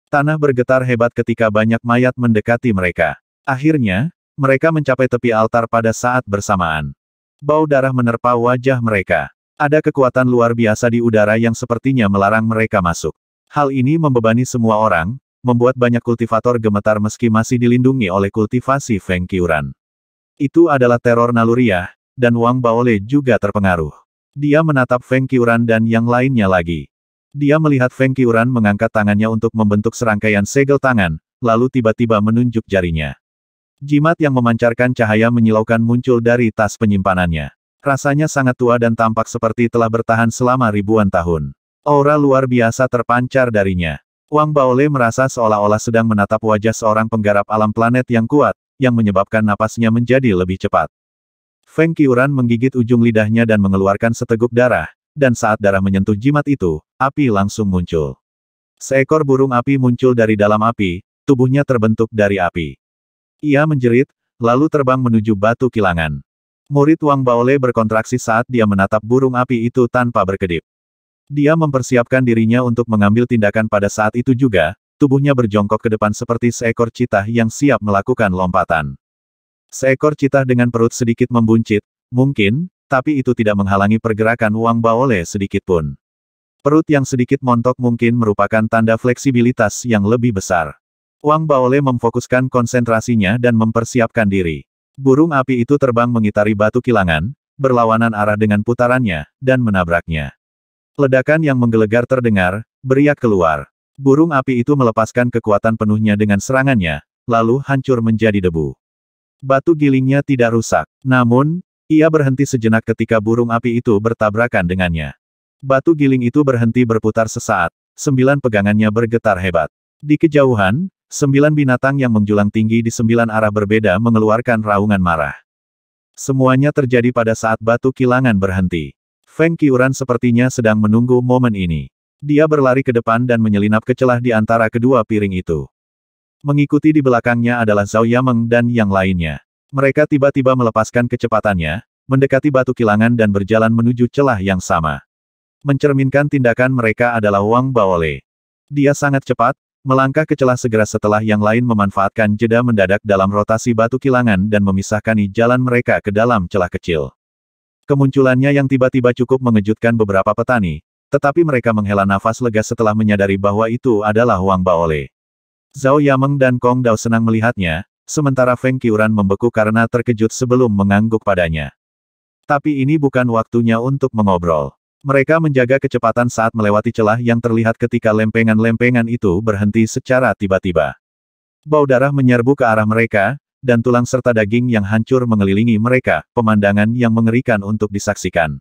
Tanah bergetar hebat ketika banyak mayat mendekati mereka. Akhirnya, mereka mencapai tepi altar pada saat bersamaan. Bau darah menerpa wajah mereka. Ada kekuatan luar biasa di udara yang sepertinya melarang mereka masuk. Hal ini membebani semua orang, membuat banyak kultivator gemetar meski masih dilindungi oleh kultivasi Feng Qiuran. Itu adalah teror naluriah, dan Wang Baole juga terpengaruh. Dia menatap Feng Qiuran dan yang lainnya lagi. Dia melihat Feng Qiuran mengangkat tangannya untuk membentuk serangkaian segel tangan, lalu tiba-tiba menunjuk jarinya. Jimat yang memancarkan cahaya menyilaukan muncul dari tas penyimpanannya. Rasanya sangat tua dan tampak seperti telah bertahan selama ribuan tahun. Aura luar biasa terpancar darinya. Wang Baole merasa seolah-olah sedang menatap wajah seorang penggarap alam planet yang kuat, yang menyebabkan napasnya menjadi lebih cepat. Feng Qiuran menggigit ujung lidahnya dan mengeluarkan seteguk darah, dan saat darah menyentuh jimat itu, api langsung muncul. Seekor burung api muncul dari dalam api, tubuhnya terbentuk dari api. Ia menjerit, lalu terbang menuju batu kilangan. Murid Wang Baole berkontraksi saat dia menatap burung api itu tanpa berkedip. Dia mempersiapkan dirinya untuk mengambil tindakan pada saat itu juga, tubuhnya berjongkok ke depan seperti seekor citah yang siap melakukan lompatan. Seekor citah dengan perut sedikit membuncit, mungkin, tapi itu tidak menghalangi pergerakan Wang Baole sedikit pun. Perut yang sedikit montok mungkin merupakan tanda fleksibilitas yang lebih besar. Wang Baole memfokuskan konsentrasinya dan mempersiapkan diri. Burung api itu terbang mengitari batu kilangan, berlawanan arah dengan putarannya, dan menabraknya. Ledakan yang menggelegar terdengar, beriak keluar. Burung api itu melepaskan kekuatan penuhnya dengan serangannya, lalu hancur menjadi debu. Batu gilingnya tidak rusak. Namun, ia berhenti sejenak ketika burung api itu bertabrakan dengannya. Batu giling itu berhenti berputar sesaat, sembilan pegangannya bergetar hebat. Di kejauhan, sembilan binatang yang menjulang tinggi di sembilan arah berbeda mengeluarkan raungan marah. Semuanya terjadi pada saat batu kilangan berhenti. Feng Qiuran sepertinya sedang menunggu momen ini. Dia berlari ke depan dan menyelinap ke celah di antara kedua piring itu. Mengikuti di belakangnya adalah Zhao Yameng dan yang lainnya. Mereka tiba-tiba melepaskan kecepatannya, mendekati batu kilangan dan berjalan menuju celah yang sama. Mencerminkan tindakan mereka adalah Wang Baole. Dia sangat cepat, melangkah ke celah segera setelah yang lain memanfaatkan jeda mendadak dalam rotasi batu kilangan dan memisahkan jalan mereka ke dalam celah kecil. Kemunculannya yang tiba-tiba cukup mengejutkan beberapa petani, tetapi mereka menghela nafas lega setelah menyadari bahwa itu adalah Wang Baole. Zhao Yameng dan Kong Dao senang melihatnya, sementara Feng Qiuran membeku karena terkejut sebelum mengangguk padanya. Tapi ini bukan waktunya untuk mengobrol. Mereka menjaga kecepatan saat melewati celah yang terlihat ketika lempengan-lempengan itu berhenti secara tiba-tiba. Bau darah menyerbu ke arah mereka, dan tulang serta daging yang hancur mengelilingi mereka, pemandangan yang mengerikan untuk disaksikan.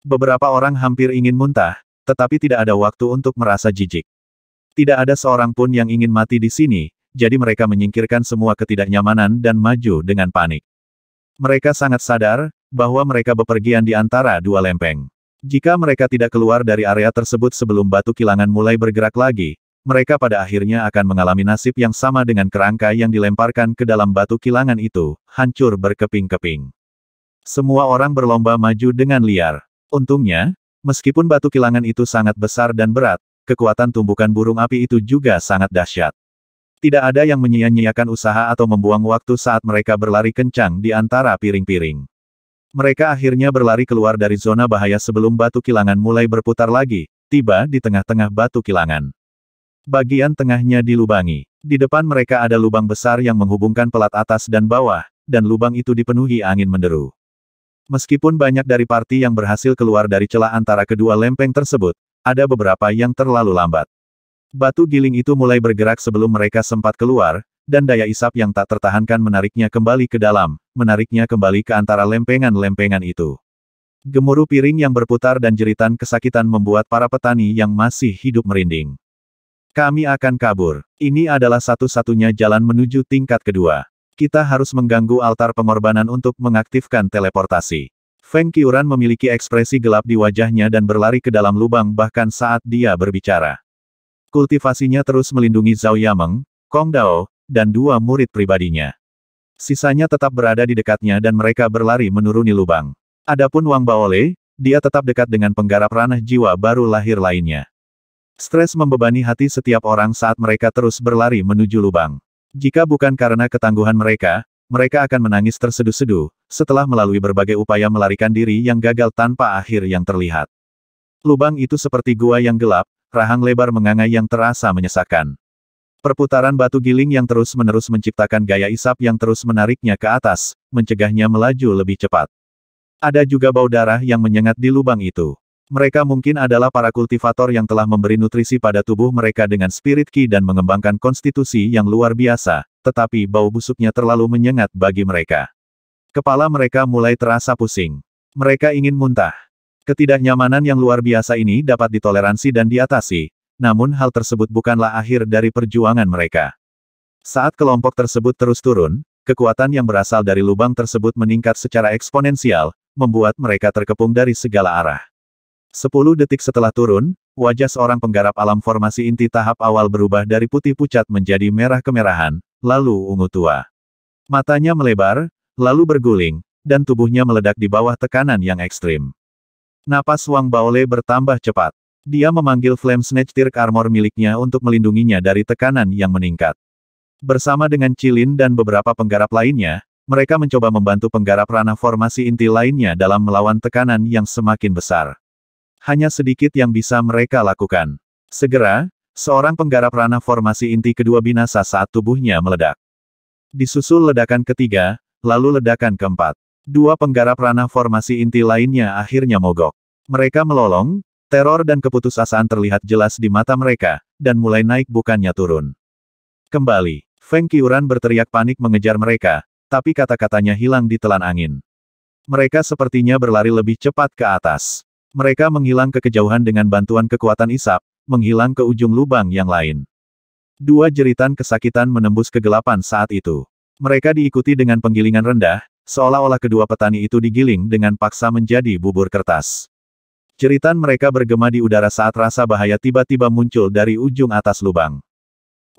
Beberapa orang hampir ingin muntah, tetapi tidak ada waktu untuk merasa jijik. Tidak ada seorang pun yang ingin mati di sini, jadi mereka menyingkirkan semua ketidaknyamanan dan maju dengan panik. Mereka sangat sadar, bahwa mereka bepergian di antara dua lempeng. Jika mereka tidak keluar dari area tersebut sebelum batu kilangan mulai bergerak lagi, mereka pada akhirnya akan mengalami nasib yang sama dengan kerangka yang dilemparkan ke dalam batu kilangan itu, hancur berkeping-keping. Semua orang berlomba maju dengan liar. Untungnya, Meskipun batu kilangan itu sangat besar dan berat, kekuatan tumbukan burung api itu juga sangat dahsyat. Tidak ada yang menyia-nyiakan usaha atau membuang waktu saat mereka berlari kencang di antara piring-piring. Mereka akhirnya berlari keluar dari zona bahaya sebelum batu kilangan mulai berputar lagi, tiba di tengah-tengah batu kilangan. Bagian tengahnya dilubangi. Di depan mereka ada lubang besar yang menghubungkan pelat atas dan bawah, dan lubang itu dipenuhi angin menderu. Meskipun banyak dari parti yang berhasil keluar dari celah antara kedua lempeng tersebut, ada beberapa yang terlalu lambat. Batu giling itu mulai bergerak sebelum mereka sempat keluar, dan daya isap yang tak tertahankan menariknya kembali ke dalam, menariknya kembali ke antara lempengan-lempengan itu. Gemuruh piring yang berputar dan jeritan kesakitan membuat para petani yang masih hidup merinding. Kami akan kabur. Ini adalah satu-satunya jalan menuju tingkat kedua. Kita harus mengganggu altar pengorbanan untuk mengaktifkan teleportasi. Feng Qiuran memiliki ekspresi gelap di wajahnya dan berlari ke dalam lubang bahkan saat dia berbicara. Kultivasinya terus melindungi Zhao Yameng, Kong Dao, dan dua murid pribadinya. Sisanya tetap berada di dekatnya dan mereka berlari menuruni lubang. Adapun Wang Baole, dia tetap dekat dengan penggarap ranah jiwa baru lahir lainnya. Stres membebani hati setiap orang saat mereka terus berlari menuju lubang. Jika bukan karena ketangguhan mereka, mereka akan menangis terseduh-seduh, setelah melalui berbagai upaya melarikan diri yang gagal tanpa akhir yang terlihat. Lubang itu seperti gua yang gelap, rahang lebar menganga yang terasa menyesakkan. Perputaran batu giling yang terus-menerus menciptakan gaya isap yang terus menariknya ke atas, mencegahnya melaju lebih cepat. Ada juga bau darah yang menyengat di lubang itu. Mereka mungkin adalah para kultivator yang telah memberi nutrisi pada tubuh mereka dengan spirit ki dan mengembangkan konstitusi yang luar biasa, tetapi bau busuknya terlalu menyengat bagi mereka. Kepala mereka mulai terasa pusing. Mereka ingin muntah. Ketidaknyamanan yang luar biasa ini dapat ditoleransi dan diatasi, namun hal tersebut bukanlah akhir dari perjuangan mereka. Saat kelompok tersebut terus turun, kekuatan yang berasal dari lubang tersebut meningkat secara eksponensial, membuat mereka terkepung dari segala arah. Sepuluh detik setelah turun, wajah seorang penggarap alam formasi inti tahap awal berubah dari putih pucat menjadi merah kemerahan, lalu ungu tua. Matanya melebar, lalu berguling, dan tubuhnya meledak di bawah tekanan yang ekstrim. Napas Wang Baole bertambah cepat. Dia memanggil Flame Snatch Tirk Armor miliknya untuk melindunginya dari tekanan yang meningkat. Bersama dengan Cilin dan beberapa penggarap lainnya, mereka mencoba membantu penggarap ranah formasi inti lainnya dalam melawan tekanan yang semakin besar hanya sedikit yang bisa mereka lakukan. Segera, seorang penggarap ranah formasi inti kedua binasa saat tubuhnya meledak. Disusul ledakan ketiga, lalu ledakan keempat. Dua penggarap ranah formasi inti lainnya akhirnya mogok. Mereka melolong, teror dan keputusasaan terlihat jelas di mata mereka, dan mulai naik bukannya turun. Kembali, Feng Qiuran berteriak panik mengejar mereka, tapi kata-katanya hilang di telan angin. Mereka sepertinya berlari lebih cepat ke atas. Mereka menghilang ke kejauhan dengan bantuan kekuatan isap, menghilang ke ujung lubang yang lain. Dua jeritan kesakitan menembus kegelapan saat itu. Mereka diikuti dengan penggilingan rendah, seolah-olah kedua petani itu digiling dengan paksa menjadi bubur kertas. Jeritan mereka bergema di udara saat rasa bahaya tiba-tiba muncul dari ujung atas lubang.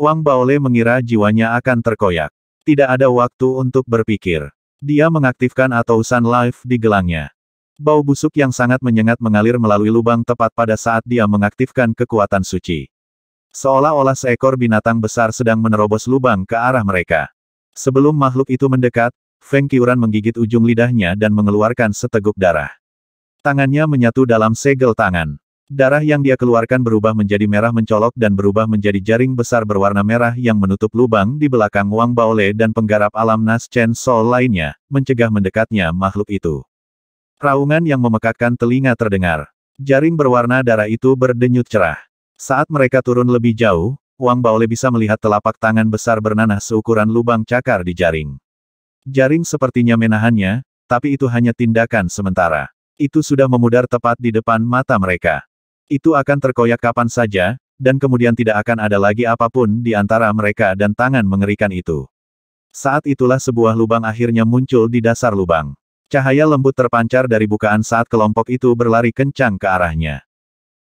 Wang Baole mengira jiwanya akan terkoyak. Tidak ada waktu untuk berpikir. Dia mengaktifkan atausan live di gelangnya. Bau busuk yang sangat menyengat mengalir melalui lubang tepat pada saat dia mengaktifkan kekuatan suci. Seolah-olah seekor binatang besar sedang menerobos lubang ke arah mereka. Sebelum makhluk itu mendekat, Feng Qiuran menggigit ujung lidahnya dan mengeluarkan seteguk darah. Tangannya menyatu dalam segel tangan. Darah yang dia keluarkan berubah menjadi merah mencolok dan berubah menjadi jaring besar berwarna merah yang menutup lubang di belakang Wang Baole dan penggarap alam Nas Chen Sol lainnya, mencegah mendekatnya makhluk itu. Raungan yang memekakkan telinga terdengar. Jaring berwarna darah itu berdenyut cerah. Saat mereka turun lebih jauh, Wang Baole bisa melihat telapak tangan besar bernanah seukuran lubang cakar di jaring. Jaring sepertinya menahannya, tapi itu hanya tindakan sementara. Itu sudah memudar tepat di depan mata mereka. Itu akan terkoyak kapan saja, dan kemudian tidak akan ada lagi apapun di antara mereka dan tangan mengerikan itu. Saat itulah sebuah lubang akhirnya muncul di dasar lubang. Cahaya lembut terpancar dari bukaan saat kelompok itu berlari kencang ke arahnya.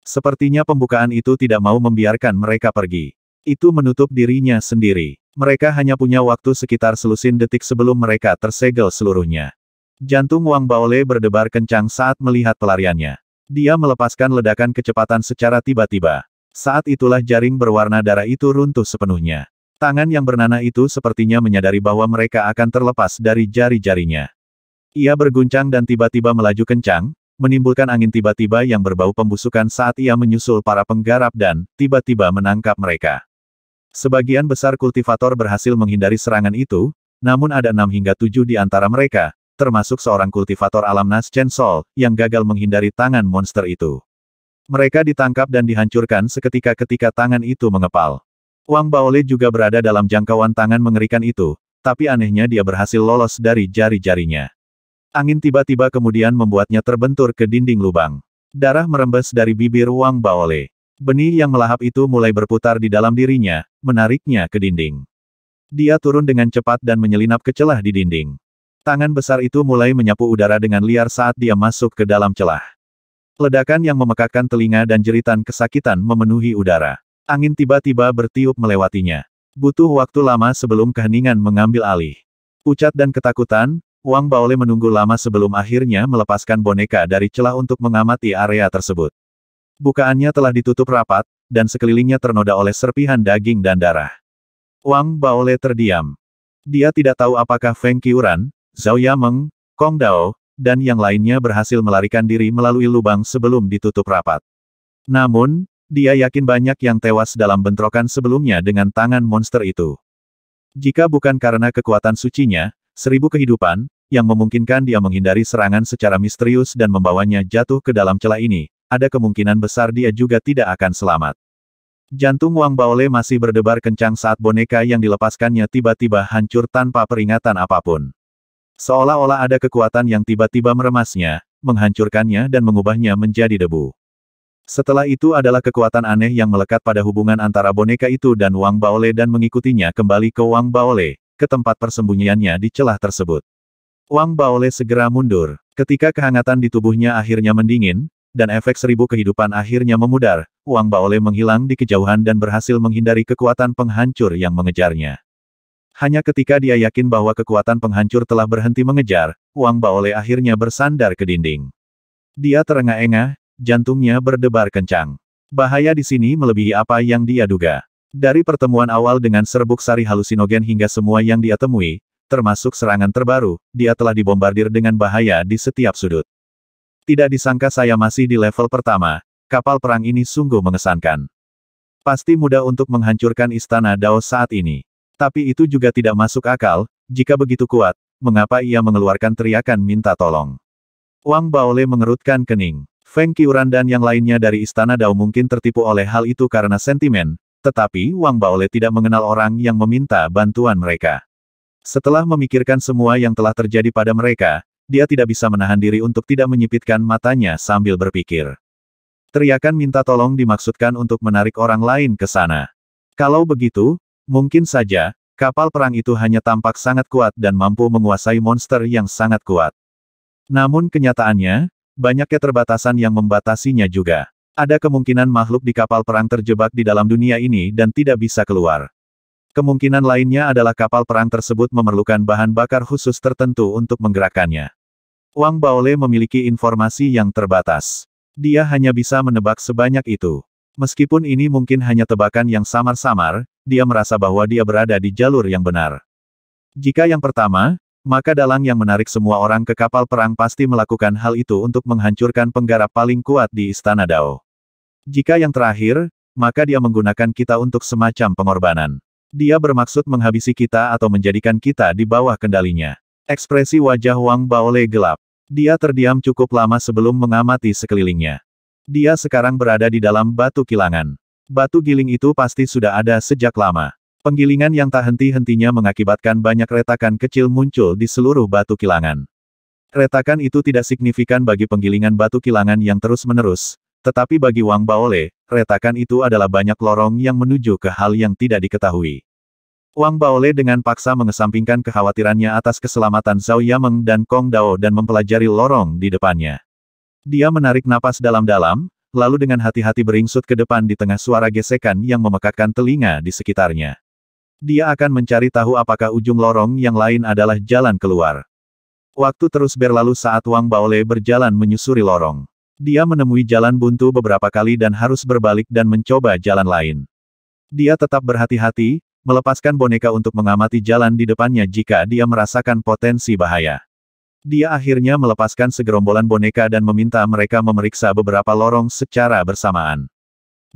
Sepertinya pembukaan itu tidak mau membiarkan mereka pergi. Itu menutup dirinya sendiri. Mereka hanya punya waktu sekitar selusin detik sebelum mereka tersegel seluruhnya. Jantung Wang Baole berdebar kencang saat melihat pelariannya. Dia melepaskan ledakan kecepatan secara tiba-tiba. Saat itulah jaring berwarna darah itu runtuh sepenuhnya. Tangan yang bernanah itu sepertinya menyadari bahwa mereka akan terlepas dari jari-jarinya. Ia berguncang dan tiba-tiba melaju kencang, menimbulkan angin tiba-tiba yang berbau pembusukan saat ia menyusul para penggarap dan tiba-tiba menangkap mereka. Sebagian besar kultivator berhasil menghindari serangan itu, namun ada enam hingga tujuh di antara mereka, termasuk seorang kultivator alam Nas Chen Sol, yang gagal menghindari tangan monster itu. Mereka ditangkap dan dihancurkan seketika ketika tangan itu mengepal. Wang Baole juga berada dalam jangkauan tangan mengerikan itu, tapi anehnya dia berhasil lolos dari jari-jarinya. Angin tiba-tiba kemudian membuatnya terbentur ke dinding lubang. Darah merembes dari bibir Wang Baole. Benih yang melahap itu mulai berputar di dalam dirinya, menariknya ke dinding. Dia turun dengan cepat dan menyelinap ke celah di dinding. Tangan besar itu mulai menyapu udara dengan liar saat dia masuk ke dalam celah. Ledakan yang memekakkan telinga dan jeritan kesakitan memenuhi udara. Angin tiba-tiba bertiup melewatinya. Butuh waktu lama sebelum keheningan mengambil alih. Pucat dan ketakutan, Wang Baole menunggu lama sebelum akhirnya melepaskan boneka dari celah untuk mengamati area tersebut. Bukaannya telah ditutup rapat, dan sekelilingnya ternoda oleh serpihan daging dan darah. Wang Baole terdiam. Dia tidak tahu apakah Feng Qiuran, Zhao Yameng, Kong Dao, dan yang lainnya berhasil melarikan diri melalui lubang sebelum ditutup rapat. Namun, dia yakin banyak yang tewas dalam bentrokan sebelumnya dengan tangan monster itu. Jika bukan karena kekuatan sucinya, seribu kehidupan, yang memungkinkan dia menghindari serangan secara misterius dan membawanya jatuh ke dalam celah ini, ada kemungkinan besar dia juga tidak akan selamat. Jantung Wang Baole masih berdebar kencang saat boneka yang dilepaskannya tiba-tiba hancur tanpa peringatan apapun. Seolah-olah ada kekuatan yang tiba-tiba meremasnya, menghancurkannya dan mengubahnya menjadi debu. Setelah itu adalah kekuatan aneh yang melekat pada hubungan antara boneka itu dan Wang Baole dan mengikutinya kembali ke Wang Baole, ke tempat persembunyiannya di celah tersebut. Wang Baole segera mundur. Ketika kehangatan di tubuhnya akhirnya mendingin, dan efek seribu kehidupan akhirnya memudar, Wang Baole menghilang di kejauhan dan berhasil menghindari kekuatan penghancur yang mengejarnya. Hanya ketika dia yakin bahwa kekuatan penghancur telah berhenti mengejar, Wang Baole akhirnya bersandar ke dinding. Dia terengah-engah, jantungnya berdebar kencang. Bahaya di sini melebihi apa yang dia duga. Dari pertemuan awal dengan serbuk sari halusinogen hingga semua yang dia temui, termasuk serangan terbaru, dia telah dibombardir dengan bahaya di setiap sudut. Tidak disangka saya masih di level pertama, kapal perang ini sungguh mengesankan. Pasti mudah untuk menghancurkan istana Dao saat ini. Tapi itu juga tidak masuk akal, jika begitu kuat, mengapa ia mengeluarkan teriakan minta tolong. Wang Baole mengerutkan kening. Feng Qiuran dan yang lainnya dari istana Dao mungkin tertipu oleh hal itu karena sentimen, tetapi Wang Baole tidak mengenal orang yang meminta bantuan mereka. Setelah memikirkan semua yang telah terjadi pada mereka, dia tidak bisa menahan diri untuk tidak menyipitkan matanya sambil berpikir. Teriakan minta tolong dimaksudkan untuk menarik orang lain ke sana. Kalau begitu, mungkin saja, kapal perang itu hanya tampak sangat kuat dan mampu menguasai monster yang sangat kuat. Namun kenyataannya, banyaknya terbatasan yang membatasinya juga. Ada kemungkinan makhluk di kapal perang terjebak di dalam dunia ini dan tidak bisa keluar. Kemungkinan lainnya adalah kapal perang tersebut memerlukan bahan bakar khusus tertentu untuk menggerakkannya. Wang Baole memiliki informasi yang terbatas. Dia hanya bisa menebak sebanyak itu. Meskipun ini mungkin hanya tebakan yang samar-samar, dia merasa bahwa dia berada di jalur yang benar. Jika yang pertama, maka dalang yang menarik semua orang ke kapal perang pasti melakukan hal itu untuk menghancurkan penggarap paling kuat di Istana Dao. Jika yang terakhir, maka dia menggunakan kita untuk semacam pengorbanan. Dia bermaksud menghabisi kita atau menjadikan kita di bawah kendalinya. Ekspresi wajah Wang Baole gelap. Dia terdiam cukup lama sebelum mengamati sekelilingnya. Dia sekarang berada di dalam batu kilangan. Batu giling itu pasti sudah ada sejak lama. Penggilingan yang tak henti-hentinya mengakibatkan banyak retakan kecil muncul di seluruh batu kilangan. Retakan itu tidak signifikan bagi penggilingan batu kilangan yang terus-menerus, tetapi bagi Wang Baole, retakan itu adalah banyak lorong yang menuju ke hal yang tidak diketahui. Wang Baole dengan paksa mengesampingkan kekhawatirannya atas keselamatan Zhao Yameng dan Kong Dao dan mempelajari lorong di depannya. Dia menarik napas dalam-dalam, lalu dengan hati-hati beringsut ke depan di tengah suara gesekan yang memekakkan telinga di sekitarnya. Dia akan mencari tahu apakah ujung lorong yang lain adalah jalan keluar. Waktu terus berlalu saat Wang Baole berjalan menyusuri lorong. Dia menemui jalan buntu beberapa kali dan harus berbalik dan mencoba jalan lain. Dia tetap berhati-hati, melepaskan boneka untuk mengamati jalan di depannya jika dia merasakan potensi bahaya. Dia akhirnya melepaskan segerombolan boneka dan meminta mereka memeriksa beberapa lorong secara bersamaan.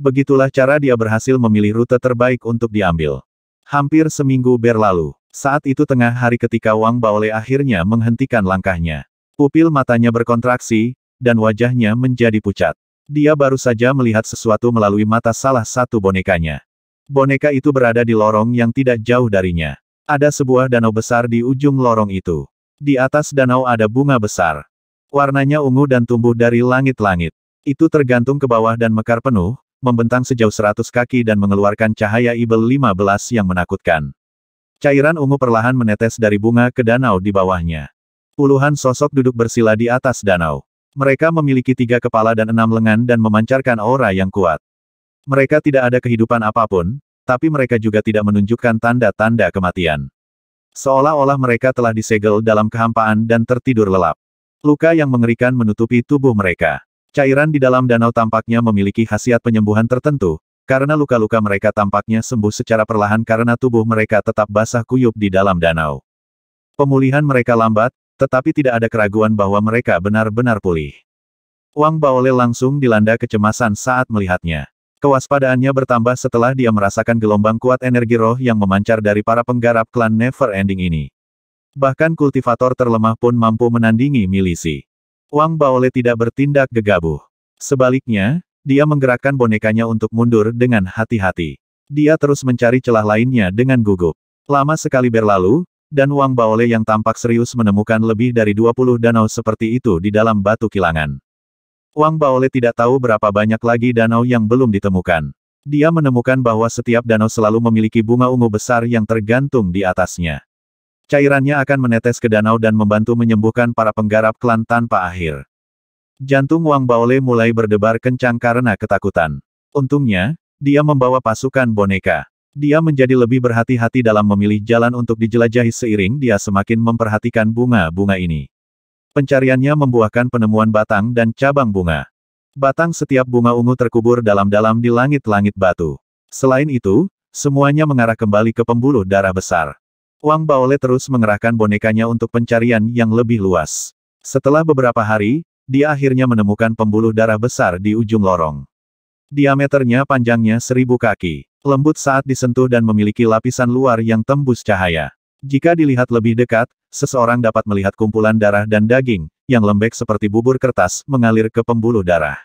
Begitulah cara dia berhasil memilih rute terbaik untuk diambil. Hampir seminggu berlalu. Saat itu tengah hari ketika Wang Baole akhirnya menghentikan langkahnya. Pupil matanya berkontraksi, dan wajahnya menjadi pucat. Dia baru saja melihat sesuatu melalui mata salah satu bonekanya. Boneka itu berada di lorong yang tidak jauh darinya. Ada sebuah danau besar di ujung lorong itu. Di atas danau ada bunga besar. Warnanya ungu dan tumbuh dari langit-langit. Itu tergantung ke bawah dan mekar penuh, membentang sejauh seratus kaki dan mengeluarkan cahaya ibel 15 yang menakutkan. Cairan ungu perlahan menetes dari bunga ke danau di bawahnya. Puluhan sosok duduk bersila di atas danau. Mereka memiliki tiga kepala dan enam lengan dan memancarkan aura yang kuat. Mereka tidak ada kehidupan apapun, tapi mereka juga tidak menunjukkan tanda-tanda kematian. Seolah-olah mereka telah disegel dalam kehampaan dan tertidur lelap. Luka yang mengerikan menutupi tubuh mereka. Cairan di dalam danau tampaknya memiliki khasiat penyembuhan tertentu, karena luka-luka mereka tampaknya sembuh secara perlahan karena tubuh mereka tetap basah kuyup di dalam danau. Pemulihan mereka lambat, tetapi tidak ada keraguan bahwa mereka benar-benar pulih. Wang Baole langsung dilanda kecemasan saat melihatnya. Kewaspadaannya bertambah setelah dia merasakan gelombang kuat energi roh yang memancar dari para penggarap klan Never Ending ini. Bahkan kultivator terlemah pun mampu menandingi milisi. Wang Baole tidak bertindak gegabah. Sebaliknya, dia menggerakkan bonekanya untuk mundur dengan hati-hati. Dia terus mencari celah lainnya dengan gugup. Lama sekali berlalu, dan Wang Baole yang tampak serius menemukan lebih dari 20 danau seperti itu di dalam batu kilangan. Wang Baole tidak tahu berapa banyak lagi danau yang belum ditemukan. Dia menemukan bahwa setiap danau selalu memiliki bunga ungu besar yang tergantung di atasnya. Cairannya akan menetes ke danau dan membantu menyembuhkan para penggarap klan tanpa akhir. Jantung Wang Baole mulai berdebar kencang karena ketakutan. Untungnya, dia membawa pasukan boneka. Dia menjadi lebih berhati-hati dalam memilih jalan untuk dijelajahi seiring dia semakin memperhatikan bunga-bunga ini. Pencariannya membuahkan penemuan batang dan cabang bunga. Batang setiap bunga ungu terkubur dalam-dalam di langit-langit batu. Selain itu, semuanya mengarah kembali ke pembuluh darah besar. Wang Baole terus mengerahkan bonekanya untuk pencarian yang lebih luas. Setelah beberapa hari, dia akhirnya menemukan pembuluh darah besar di ujung lorong. Diameternya panjangnya seribu kaki, lembut saat disentuh dan memiliki lapisan luar yang tembus cahaya. Jika dilihat lebih dekat, seseorang dapat melihat kumpulan darah dan daging, yang lembek seperti bubur kertas, mengalir ke pembuluh darah.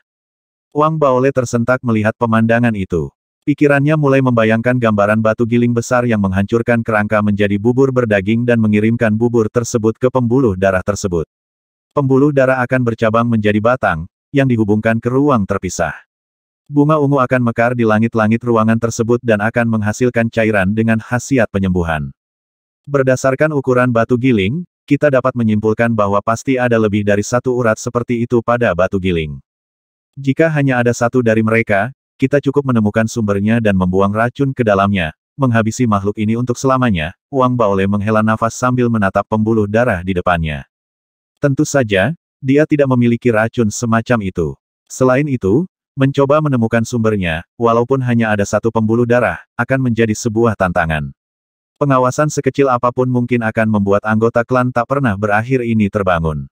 Wang Baole tersentak melihat pemandangan itu. Pikirannya mulai membayangkan gambaran batu giling besar yang menghancurkan kerangka menjadi bubur berdaging dan mengirimkan bubur tersebut ke pembuluh darah tersebut. Pembuluh darah akan bercabang menjadi batang, yang dihubungkan ke ruang terpisah. Bunga ungu akan mekar di langit-langit ruangan tersebut dan akan menghasilkan cairan dengan khasiat penyembuhan. Berdasarkan ukuran batu giling, kita dapat menyimpulkan bahwa pasti ada lebih dari satu urat seperti itu pada batu giling. Jika hanya ada satu dari mereka, kita cukup menemukan sumbernya dan membuang racun ke dalamnya. Menghabisi makhluk ini untuk selamanya, Wang Baole menghela nafas sambil menatap pembuluh darah di depannya. Tentu saja, dia tidak memiliki racun semacam itu. Selain itu, mencoba menemukan sumbernya, walaupun hanya ada satu pembuluh darah, akan menjadi sebuah tantangan. Pengawasan sekecil apapun mungkin akan membuat anggota klan tak pernah berakhir ini terbangun.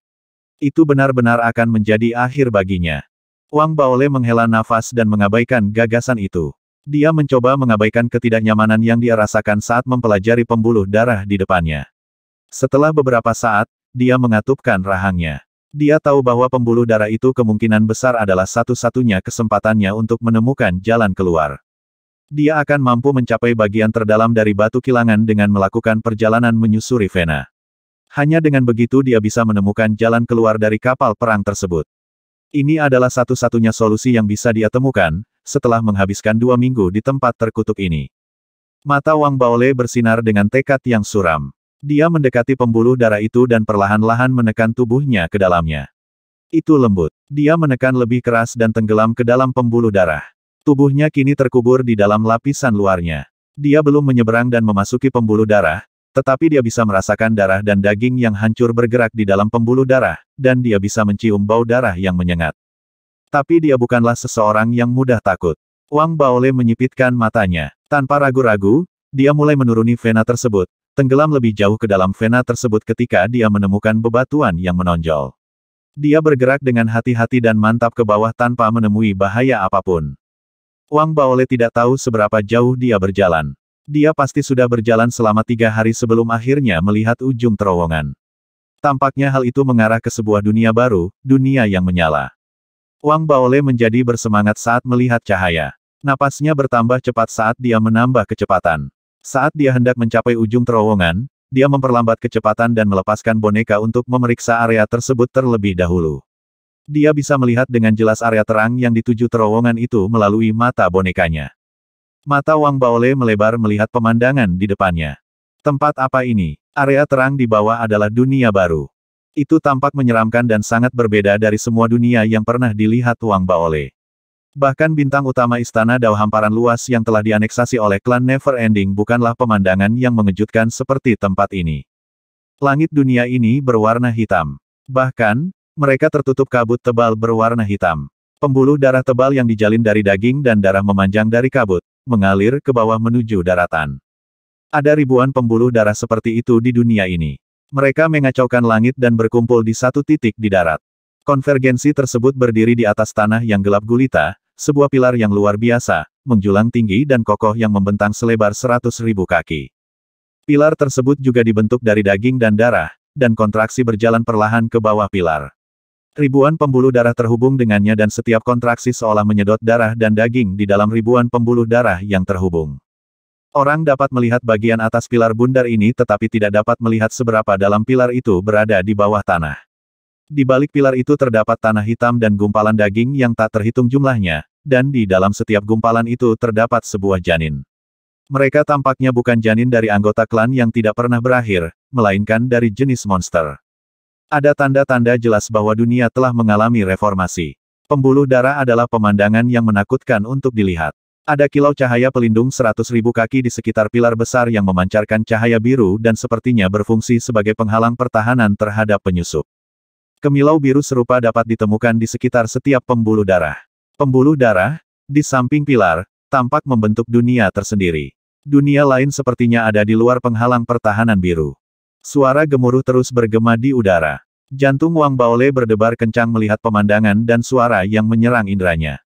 Itu benar-benar akan menjadi akhir baginya. Wang Baole menghela nafas dan mengabaikan gagasan itu. Dia mencoba mengabaikan ketidaknyamanan yang dia rasakan saat mempelajari pembuluh darah di depannya. Setelah beberapa saat, dia mengatupkan rahangnya. Dia tahu bahwa pembuluh darah itu kemungkinan besar adalah satu-satunya kesempatannya untuk menemukan jalan keluar. Dia akan mampu mencapai bagian terdalam dari batu kilangan dengan melakukan perjalanan menyusuri Vena. Hanya dengan begitu dia bisa menemukan jalan keluar dari kapal perang tersebut. Ini adalah satu-satunya solusi yang bisa dia temukan, setelah menghabiskan dua minggu di tempat terkutuk ini. Mata Wang Baole bersinar dengan tekad yang suram. Dia mendekati pembuluh darah itu dan perlahan-lahan menekan tubuhnya ke dalamnya. Itu lembut. Dia menekan lebih keras dan tenggelam ke dalam pembuluh darah. Tubuhnya kini terkubur di dalam lapisan luarnya. Dia belum menyeberang dan memasuki pembuluh darah, tetapi dia bisa merasakan darah dan daging yang hancur bergerak di dalam pembuluh darah, dan dia bisa mencium bau darah yang menyengat. Tapi dia bukanlah seseorang yang mudah takut. Wang Baole menyipitkan matanya. Tanpa ragu-ragu, dia mulai menuruni vena tersebut, tenggelam lebih jauh ke dalam vena tersebut ketika dia menemukan bebatuan yang menonjol. Dia bergerak dengan hati-hati dan mantap ke bawah tanpa menemui bahaya apapun. Wang Baole tidak tahu seberapa jauh dia berjalan. Dia pasti sudah berjalan selama tiga hari sebelum akhirnya melihat ujung terowongan. Tampaknya hal itu mengarah ke sebuah dunia baru, dunia yang menyala. Wang Baole menjadi bersemangat saat melihat cahaya. Napasnya bertambah cepat saat dia menambah kecepatan. Saat dia hendak mencapai ujung terowongan, dia memperlambat kecepatan dan melepaskan boneka untuk memeriksa area tersebut terlebih dahulu. Dia bisa melihat dengan jelas area terang yang dituju terowongan itu melalui mata bonekanya. Mata Wang Baole melebar melihat pemandangan di depannya. Tempat apa ini? Area terang di bawah adalah dunia baru. Itu tampak menyeramkan dan sangat berbeda dari semua dunia yang pernah dilihat Wang Baole. Bahkan bintang utama istana Dao hamparan luas yang telah dianeksasi oleh klan Never Ending bukanlah pemandangan yang mengejutkan seperti tempat ini. Langit dunia ini berwarna hitam. Bahkan, mereka tertutup kabut tebal berwarna hitam. Pembuluh darah tebal yang dijalin dari daging dan darah memanjang dari kabut, mengalir ke bawah menuju daratan. Ada ribuan pembuluh darah seperti itu di dunia ini. Mereka mengacaukan langit dan berkumpul di satu titik di darat. Konvergensi tersebut berdiri di atas tanah yang gelap gulita, sebuah pilar yang luar biasa, menjulang tinggi dan kokoh yang membentang selebar seratus ribu kaki. Pilar tersebut juga dibentuk dari daging dan darah, dan kontraksi berjalan perlahan ke bawah pilar. Ribuan pembuluh darah terhubung dengannya dan setiap kontraksi seolah menyedot darah dan daging di dalam ribuan pembuluh darah yang terhubung. Orang dapat melihat bagian atas pilar bundar ini tetapi tidak dapat melihat seberapa dalam pilar itu berada di bawah tanah. Di balik pilar itu terdapat tanah hitam dan gumpalan daging yang tak terhitung jumlahnya, dan di dalam setiap gumpalan itu terdapat sebuah janin. Mereka tampaknya bukan janin dari anggota klan yang tidak pernah berakhir, melainkan dari jenis monster. Ada tanda-tanda jelas bahwa dunia telah mengalami reformasi. Pembuluh darah adalah pemandangan yang menakutkan untuk dilihat. Ada kilau cahaya pelindung seratus kaki di sekitar pilar besar yang memancarkan cahaya biru dan sepertinya berfungsi sebagai penghalang pertahanan terhadap penyusup. Kemilau biru serupa dapat ditemukan di sekitar setiap pembuluh darah. Pembuluh darah, di samping pilar, tampak membentuk dunia tersendiri. Dunia lain sepertinya ada di luar penghalang pertahanan biru. Suara gemuruh terus bergema di udara. Jantung Wang Baole berdebar kencang melihat pemandangan dan suara yang menyerang indranya.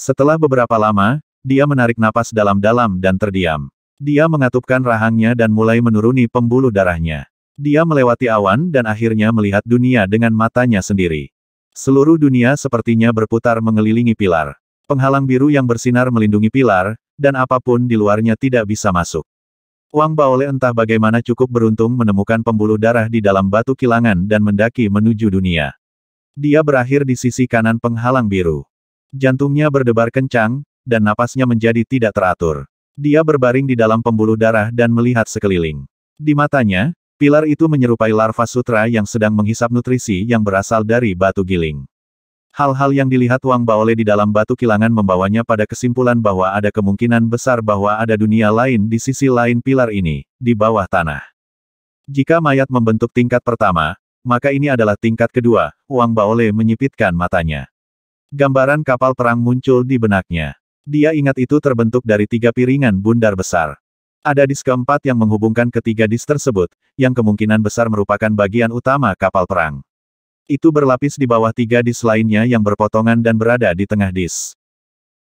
Setelah beberapa lama, dia menarik napas dalam-dalam dan terdiam. Dia mengatupkan rahangnya dan mulai menuruni pembuluh darahnya. Dia melewati awan dan akhirnya melihat dunia dengan matanya sendiri. Seluruh dunia sepertinya berputar mengelilingi pilar. Penghalang biru yang bersinar melindungi pilar, dan apapun di luarnya tidak bisa masuk. Wang Baole entah bagaimana cukup beruntung menemukan pembuluh darah di dalam batu kilangan dan mendaki menuju dunia. Dia berakhir di sisi kanan penghalang biru. Jantungnya berdebar kencang, dan napasnya menjadi tidak teratur. Dia berbaring di dalam pembuluh darah dan melihat sekeliling. Di matanya, pilar itu menyerupai larva sutra yang sedang menghisap nutrisi yang berasal dari batu giling. Hal-hal yang dilihat Wang Baole di dalam batu kilangan membawanya pada kesimpulan bahwa ada kemungkinan besar bahwa ada dunia lain di sisi lain pilar ini, di bawah tanah. Jika mayat membentuk tingkat pertama, maka ini adalah tingkat kedua, Wang Baole menyipitkan matanya. Gambaran kapal perang muncul di benaknya. Dia ingat itu terbentuk dari tiga piringan bundar besar. Ada disk keempat yang menghubungkan ketiga disk tersebut, yang kemungkinan besar merupakan bagian utama kapal perang. Itu berlapis di bawah tiga dis lainnya yang berpotongan dan berada di tengah dis.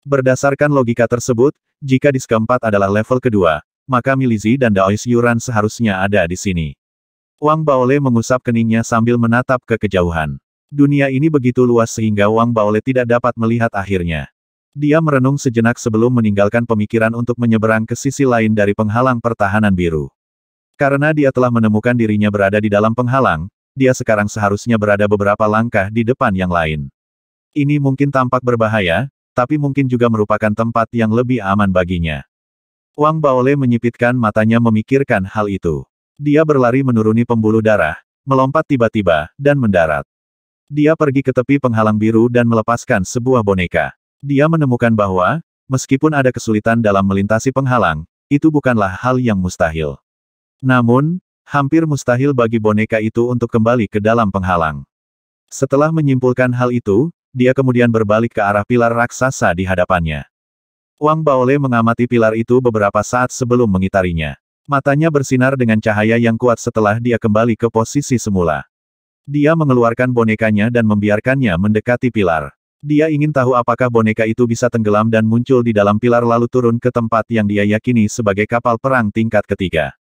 Berdasarkan logika tersebut, jika dis keempat adalah level kedua, maka Milizi dan Daois Yuran seharusnya ada di sini. Wang Baole mengusap keningnya sambil menatap ke kejauhan. Dunia ini begitu luas sehingga Wang Baole tidak dapat melihat akhirnya. Dia merenung sejenak sebelum meninggalkan pemikiran untuk menyeberang ke sisi lain dari penghalang pertahanan biru. Karena dia telah menemukan dirinya berada di dalam penghalang, dia sekarang seharusnya berada beberapa langkah di depan yang lain. Ini mungkin tampak berbahaya, tapi mungkin juga merupakan tempat yang lebih aman baginya. Wang Baole menyipitkan matanya memikirkan hal itu. Dia berlari menuruni pembuluh darah, melompat tiba-tiba, dan mendarat. Dia pergi ke tepi penghalang biru dan melepaskan sebuah boneka. Dia menemukan bahwa, meskipun ada kesulitan dalam melintasi penghalang, itu bukanlah hal yang mustahil. Namun, Hampir mustahil bagi boneka itu untuk kembali ke dalam penghalang. Setelah menyimpulkan hal itu, dia kemudian berbalik ke arah pilar raksasa di hadapannya. Wang Baole mengamati pilar itu beberapa saat sebelum mengitarinya. Matanya bersinar dengan cahaya yang kuat setelah dia kembali ke posisi semula. Dia mengeluarkan bonekanya dan membiarkannya mendekati pilar. Dia ingin tahu apakah boneka itu bisa tenggelam dan muncul di dalam pilar lalu turun ke tempat yang dia yakini sebagai kapal perang tingkat ketiga.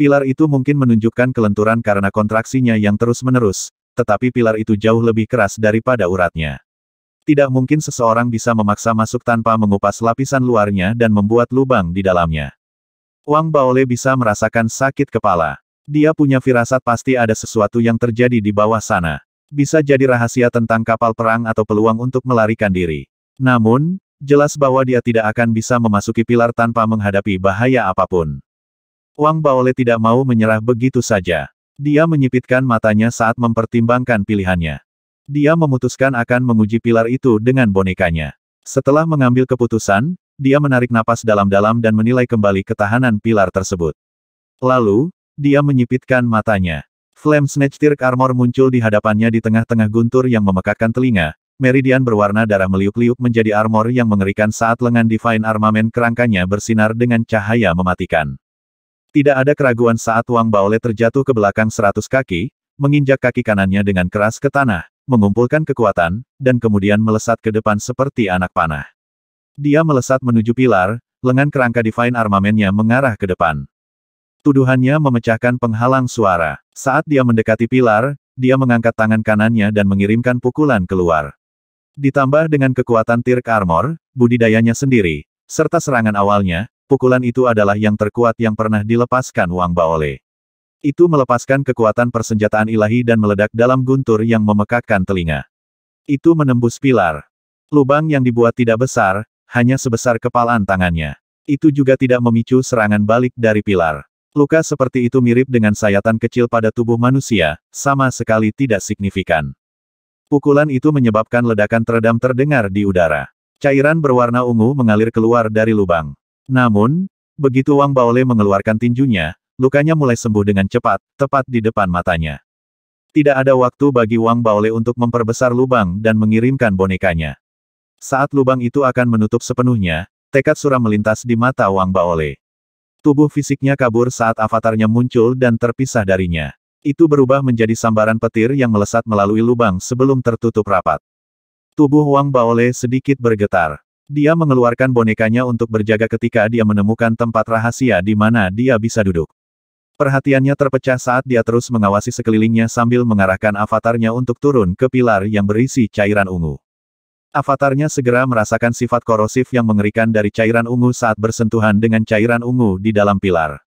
Pilar itu mungkin menunjukkan kelenturan karena kontraksinya yang terus-menerus, tetapi pilar itu jauh lebih keras daripada uratnya. Tidak mungkin seseorang bisa memaksa masuk tanpa mengupas lapisan luarnya dan membuat lubang di dalamnya. Wang Baole bisa merasakan sakit kepala. Dia punya firasat pasti ada sesuatu yang terjadi di bawah sana. Bisa jadi rahasia tentang kapal perang atau peluang untuk melarikan diri. Namun, jelas bahwa dia tidak akan bisa memasuki pilar tanpa menghadapi bahaya apapun. Wang Baole tidak mau menyerah begitu saja. Dia menyipitkan matanya saat mempertimbangkan pilihannya. Dia memutuskan akan menguji pilar itu dengan bonekanya. Setelah mengambil keputusan, dia menarik napas dalam-dalam dan menilai kembali ketahanan pilar tersebut. Lalu, dia menyipitkan matanya. Flame Snatch Tirk Armor muncul di hadapannya di tengah-tengah guntur yang memekakkan telinga, meridian berwarna darah meliuk-liuk menjadi armor yang mengerikan saat lengan Divine Armament kerangkanya bersinar dengan cahaya mematikan. Tidak ada keraguan saat Wang Baole terjatuh ke belakang seratus kaki, menginjak kaki kanannya dengan keras ke tanah, mengumpulkan kekuatan, dan kemudian melesat ke depan seperti anak panah. Dia melesat menuju pilar, lengan kerangka Divine Armamennya mengarah ke depan. Tuduhannya memecahkan penghalang suara. Saat dia mendekati pilar, dia mengangkat tangan kanannya dan mengirimkan pukulan keluar. Ditambah dengan kekuatan Tirk Armor, budidayanya sendiri, serta serangan awalnya, pukulan itu adalah yang terkuat yang pernah dilepaskan Wang Baole. Itu melepaskan kekuatan persenjataan ilahi dan meledak dalam guntur yang memekakkan telinga. Itu menembus pilar. Lubang yang dibuat tidak besar, hanya sebesar kepalan tangannya. Itu juga tidak memicu serangan balik dari pilar. Luka seperti itu mirip dengan sayatan kecil pada tubuh manusia, sama sekali tidak signifikan. Pukulan itu menyebabkan ledakan teredam terdengar di udara. Cairan berwarna ungu mengalir keluar dari lubang. Namun, begitu Wang Baole mengeluarkan tinjunya, lukanya mulai sembuh dengan cepat, tepat di depan matanya. Tidak ada waktu bagi Wang Baole untuk memperbesar lubang dan mengirimkan bonekanya. Saat lubang itu akan menutup sepenuhnya, tekad suram melintas di mata Wang Baole. Tubuh fisiknya kabur saat avatarnya muncul dan terpisah darinya. Itu berubah menjadi sambaran petir yang melesat melalui lubang sebelum tertutup rapat. Tubuh Wang Baole sedikit bergetar. Dia mengeluarkan bonekanya untuk berjaga ketika dia menemukan tempat rahasia di mana dia bisa duduk. Perhatiannya terpecah saat dia terus mengawasi sekelilingnya sambil mengarahkan avatarnya untuk turun ke pilar yang berisi cairan ungu. Avatarnya segera merasakan sifat korosif yang mengerikan dari cairan ungu saat bersentuhan dengan cairan ungu di dalam pilar.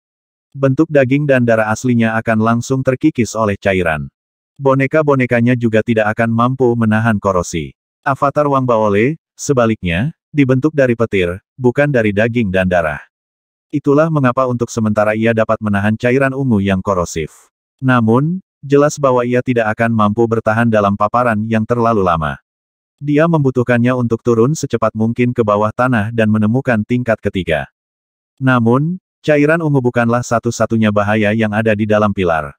Bentuk daging dan darah aslinya akan langsung terkikis oleh cairan. Boneka-bonekanya juga tidak akan mampu menahan korosi. Avatar Wang Baole, sebaliknya, dibentuk dari petir, bukan dari daging dan darah. Itulah mengapa untuk sementara ia dapat menahan cairan ungu yang korosif. Namun, jelas bahwa ia tidak akan mampu bertahan dalam paparan yang terlalu lama. Dia membutuhkannya untuk turun secepat mungkin ke bawah tanah dan menemukan tingkat ketiga. Namun, cairan ungu bukanlah satu-satunya bahaya yang ada di dalam pilar.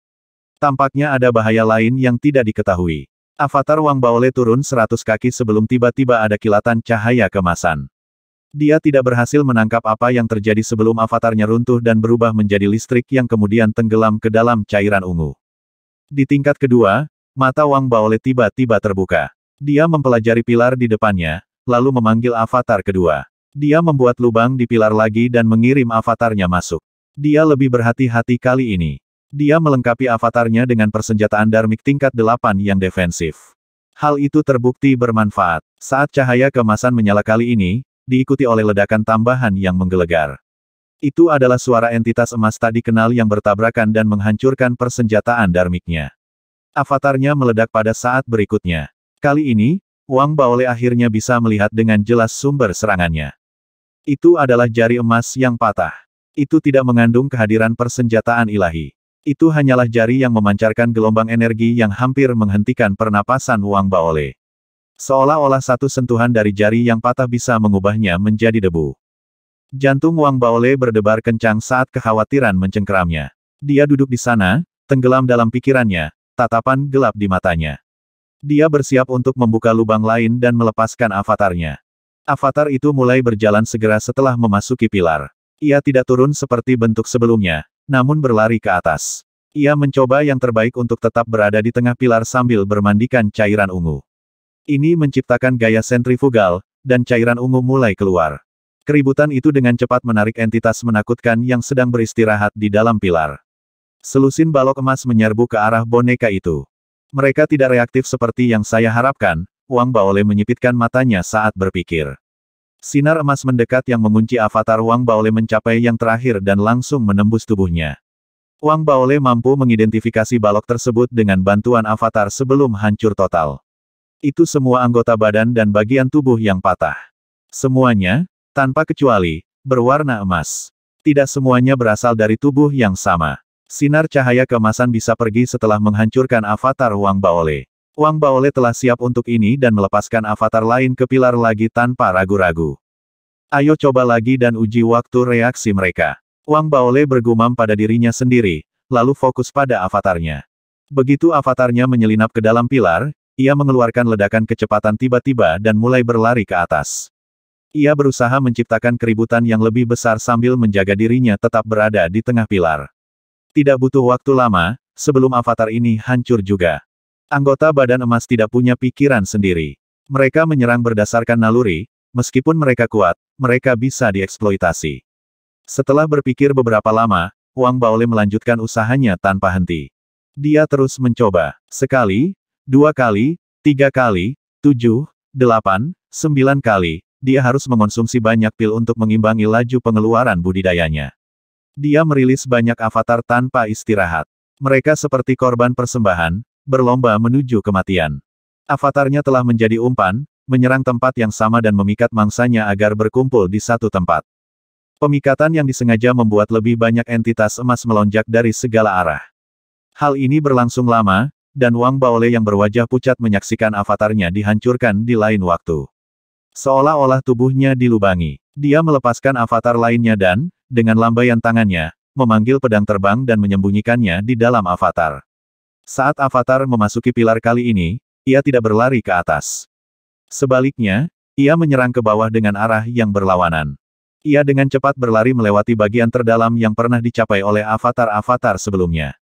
Tampaknya ada bahaya lain yang tidak diketahui. Avatar Wang Baole turun seratus kaki sebelum tiba-tiba ada kilatan cahaya kemasan. Dia tidak berhasil menangkap apa yang terjadi sebelum avatarnya runtuh dan berubah menjadi listrik yang kemudian tenggelam ke dalam cairan ungu. Di tingkat kedua, mata Wang Baole tiba-tiba terbuka. Dia mempelajari pilar di depannya, lalu memanggil avatar kedua. Dia membuat lubang di pilar lagi dan mengirim avatarnya masuk. Dia lebih berhati-hati kali ini. Dia melengkapi avatarnya dengan persenjataan darmik tingkat 8 yang defensif. Hal itu terbukti bermanfaat. Saat cahaya kemasan menyala kali ini, diikuti oleh ledakan tambahan yang menggelegar. Itu adalah suara entitas emas tadi kenal yang bertabrakan dan menghancurkan persenjataan darmiknya. Avatarnya meledak pada saat berikutnya. Kali ini, Wang Baole akhirnya bisa melihat dengan jelas sumber serangannya. Itu adalah jari emas yang patah. Itu tidak mengandung kehadiran persenjataan ilahi. Itu hanyalah jari yang memancarkan gelombang energi yang hampir menghentikan pernapasan Wang Baole. Seolah-olah satu sentuhan dari jari yang patah bisa mengubahnya menjadi debu. Jantung Wang Baole berdebar kencang saat kekhawatiran mencengkeramnya. Dia duduk di sana, tenggelam dalam pikirannya, tatapan gelap di matanya. Dia bersiap untuk membuka lubang lain dan melepaskan avatarnya. Avatar itu mulai berjalan segera setelah memasuki pilar. Ia tidak turun seperti bentuk sebelumnya, namun berlari ke atas. Ia mencoba yang terbaik untuk tetap berada di tengah pilar sambil bermandikan cairan ungu. Ini menciptakan gaya sentrifugal, dan cairan ungu mulai keluar. Keributan itu dengan cepat menarik entitas menakutkan yang sedang beristirahat di dalam pilar. Selusin balok emas menyerbu ke arah boneka itu. Mereka tidak reaktif seperti yang saya harapkan, Wang Baole menyipitkan matanya saat berpikir. Sinar emas mendekat yang mengunci avatar Wang Baole mencapai yang terakhir dan langsung menembus tubuhnya. Wang Baole mampu mengidentifikasi balok tersebut dengan bantuan avatar sebelum hancur total. Itu semua anggota badan dan bagian tubuh yang patah. Semuanya, tanpa kecuali, berwarna emas. Tidak semuanya berasal dari tubuh yang sama. Sinar cahaya kemasan bisa pergi setelah menghancurkan avatar Wang Baole. Wang Baole telah siap untuk ini dan melepaskan avatar lain ke pilar lagi tanpa ragu-ragu. Ayo coba lagi dan uji waktu reaksi mereka. Wang Baole bergumam pada dirinya sendiri, lalu fokus pada avatarnya. Begitu avatarnya menyelinap ke dalam pilar, ia mengeluarkan ledakan kecepatan tiba-tiba dan mulai berlari ke atas. Ia berusaha menciptakan keributan yang lebih besar sambil menjaga dirinya tetap berada di tengah pilar. Tidak butuh waktu lama, sebelum avatar ini hancur juga. Anggota badan emas tidak punya pikiran sendiri. Mereka menyerang berdasarkan naluri, meskipun mereka kuat, mereka bisa dieksploitasi. Setelah berpikir beberapa lama, Wang Baole melanjutkan usahanya tanpa henti. Dia terus mencoba. Sekali, dua kali, tiga kali, tujuh, delapan, sembilan kali, dia harus mengonsumsi banyak pil untuk mengimbangi laju pengeluaran budidayanya. Dia merilis banyak avatar tanpa istirahat. Mereka seperti korban persembahan, berlomba menuju kematian. Avatarnya telah menjadi umpan, menyerang tempat yang sama dan memikat mangsanya agar berkumpul di satu tempat. Pemikatan yang disengaja membuat lebih banyak entitas emas melonjak dari segala arah. Hal ini berlangsung lama, dan Wang Baole yang berwajah pucat menyaksikan avatarnya dihancurkan di lain waktu. Seolah-olah tubuhnya dilubangi. Dia melepaskan avatar lainnya dan, dengan lambaian tangannya, memanggil pedang terbang dan menyembunyikannya di dalam avatar. Saat Avatar memasuki pilar kali ini, ia tidak berlari ke atas. Sebaliknya, ia menyerang ke bawah dengan arah yang berlawanan. Ia dengan cepat berlari melewati bagian terdalam yang pernah dicapai oleh avatar-avatar sebelumnya.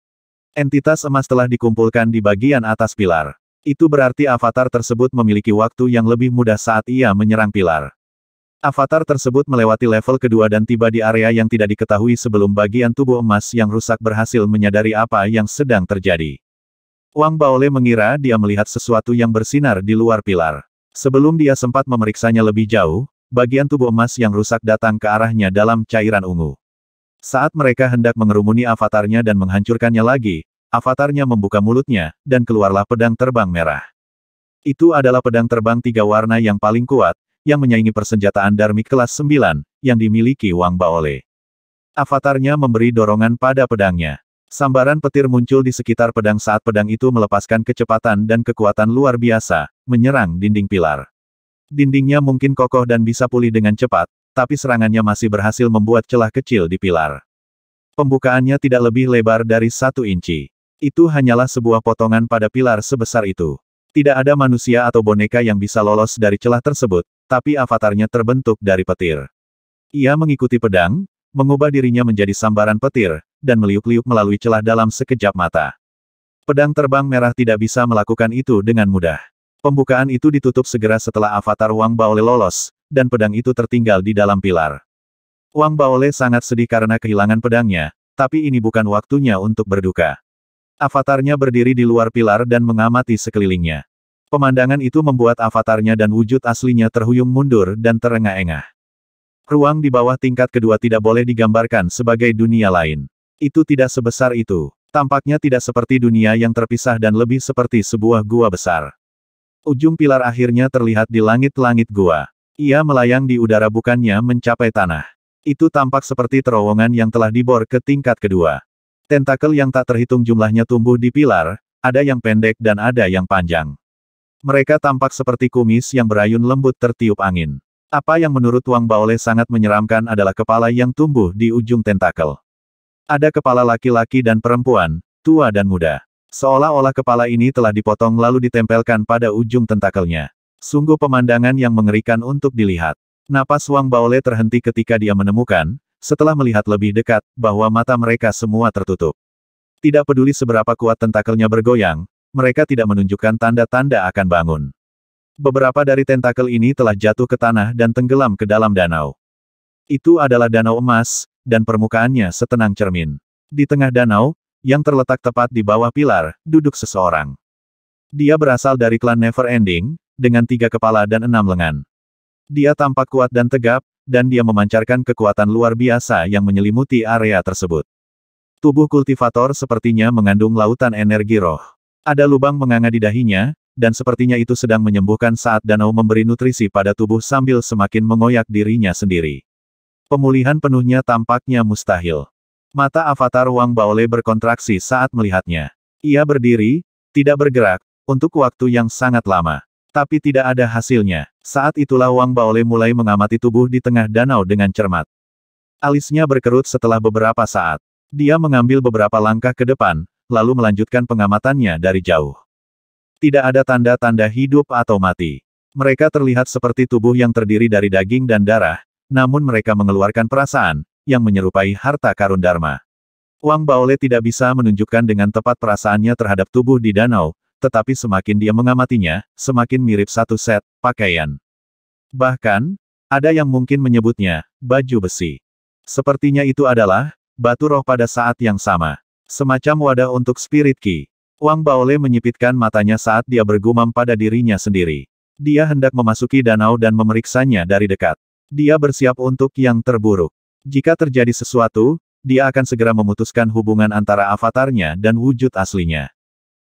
Entitas emas telah dikumpulkan di bagian atas pilar. Itu berarti avatar tersebut memiliki waktu yang lebih mudah saat ia menyerang pilar. Avatar tersebut melewati level kedua dan tiba di area yang tidak diketahui sebelum bagian tubuh emas yang rusak berhasil menyadari apa yang sedang terjadi. Wang Baole mengira dia melihat sesuatu yang bersinar di luar pilar. Sebelum dia sempat memeriksanya lebih jauh, bagian tubuh emas yang rusak datang ke arahnya dalam cairan ungu. Saat mereka hendak mengerumuni avatarnya dan menghancurkannya lagi, avatarnya membuka mulutnya, dan keluarlah pedang terbang merah. Itu adalah pedang terbang tiga warna yang paling kuat, yang menyaingi persenjataan Darmi kelas 9, yang dimiliki Wang Baole. Avatarnya memberi dorongan pada pedangnya. Sambaran petir muncul di sekitar pedang saat pedang itu melepaskan kecepatan dan kekuatan luar biasa, menyerang dinding pilar. Dindingnya mungkin kokoh dan bisa pulih dengan cepat, tapi serangannya masih berhasil membuat celah kecil di pilar. Pembukaannya tidak lebih lebar dari satu inci. Itu hanyalah sebuah potongan pada pilar sebesar itu. Tidak ada manusia atau boneka yang bisa lolos dari celah tersebut, tapi avatarnya terbentuk dari petir. Ia mengikuti pedang, mengubah dirinya menjadi sambaran petir, dan meliuk-liuk melalui celah dalam sekejap mata. Pedang terbang merah tidak bisa melakukan itu dengan mudah. Pembukaan itu ditutup segera setelah avatar Wang Baole lolos, dan pedang itu tertinggal di dalam pilar. Wang Baole sangat sedih karena kehilangan pedangnya, tapi ini bukan waktunya untuk berduka. Avatarnya berdiri di luar pilar dan mengamati sekelilingnya. Pemandangan itu membuat avatarnya dan wujud aslinya terhuyung mundur dan terengah-engah. Ruang di bawah tingkat kedua tidak boleh digambarkan sebagai dunia lain. Itu tidak sebesar itu. Tampaknya tidak seperti dunia yang terpisah dan lebih seperti sebuah gua besar. Ujung pilar akhirnya terlihat di langit-langit gua. Ia melayang di udara bukannya mencapai tanah. Itu tampak seperti terowongan yang telah dibor ke tingkat kedua. Tentakel yang tak terhitung jumlahnya tumbuh di pilar, ada yang pendek dan ada yang panjang. Mereka tampak seperti kumis yang berayun lembut tertiup angin. Apa yang menurut Wang Baole sangat menyeramkan adalah kepala yang tumbuh di ujung tentakel. Ada kepala laki-laki dan perempuan, tua dan muda. Seolah-olah kepala ini telah dipotong lalu ditempelkan pada ujung tentakelnya. Sungguh pemandangan yang mengerikan untuk dilihat. Napas Wang Baole terhenti ketika dia menemukan, setelah melihat lebih dekat, bahwa mata mereka semua tertutup. Tidak peduli seberapa kuat tentakelnya bergoyang, mereka tidak menunjukkan tanda-tanda akan bangun. Beberapa dari tentakel ini telah jatuh ke tanah dan tenggelam ke dalam danau. Itu adalah danau emas, dan permukaannya setenang cermin. Di tengah danau, yang terletak tepat di bawah pilar, duduk seseorang. Dia berasal dari klan Never Ending, dengan tiga kepala dan enam lengan. Dia tampak kuat dan tegap, dan dia memancarkan kekuatan luar biasa yang menyelimuti area tersebut. Tubuh kultivator sepertinya mengandung lautan energi roh. Ada lubang menganga di dahinya, dan sepertinya itu sedang menyembuhkan saat danau memberi nutrisi pada tubuh sambil semakin mengoyak dirinya sendiri. Pemulihan penuhnya tampaknya mustahil. Mata avatar Wang Baole berkontraksi saat melihatnya. Ia berdiri, tidak bergerak, untuk waktu yang sangat lama. Tapi tidak ada hasilnya. Saat itulah Wang Baole mulai mengamati tubuh di tengah danau dengan cermat. Alisnya berkerut setelah beberapa saat. Dia mengambil beberapa langkah ke depan, lalu melanjutkan pengamatannya dari jauh. Tidak ada tanda-tanda hidup atau mati. Mereka terlihat seperti tubuh yang terdiri dari daging dan darah, namun mereka mengeluarkan perasaan, yang menyerupai harta karun Dharma. Wang Baole tidak bisa menunjukkan dengan tepat perasaannya terhadap tubuh di danau, tetapi semakin dia mengamatinya, semakin mirip satu set pakaian. Bahkan, ada yang mungkin menyebutnya baju besi. Sepertinya itu adalah batu roh pada saat yang sama. Semacam wadah untuk spirit ki. Wang Baole menyipitkan matanya saat dia bergumam pada dirinya sendiri. Dia hendak memasuki danau dan memeriksanya dari dekat. Dia bersiap untuk yang terburuk. Jika terjadi sesuatu, dia akan segera memutuskan hubungan antara avatarnya dan wujud aslinya.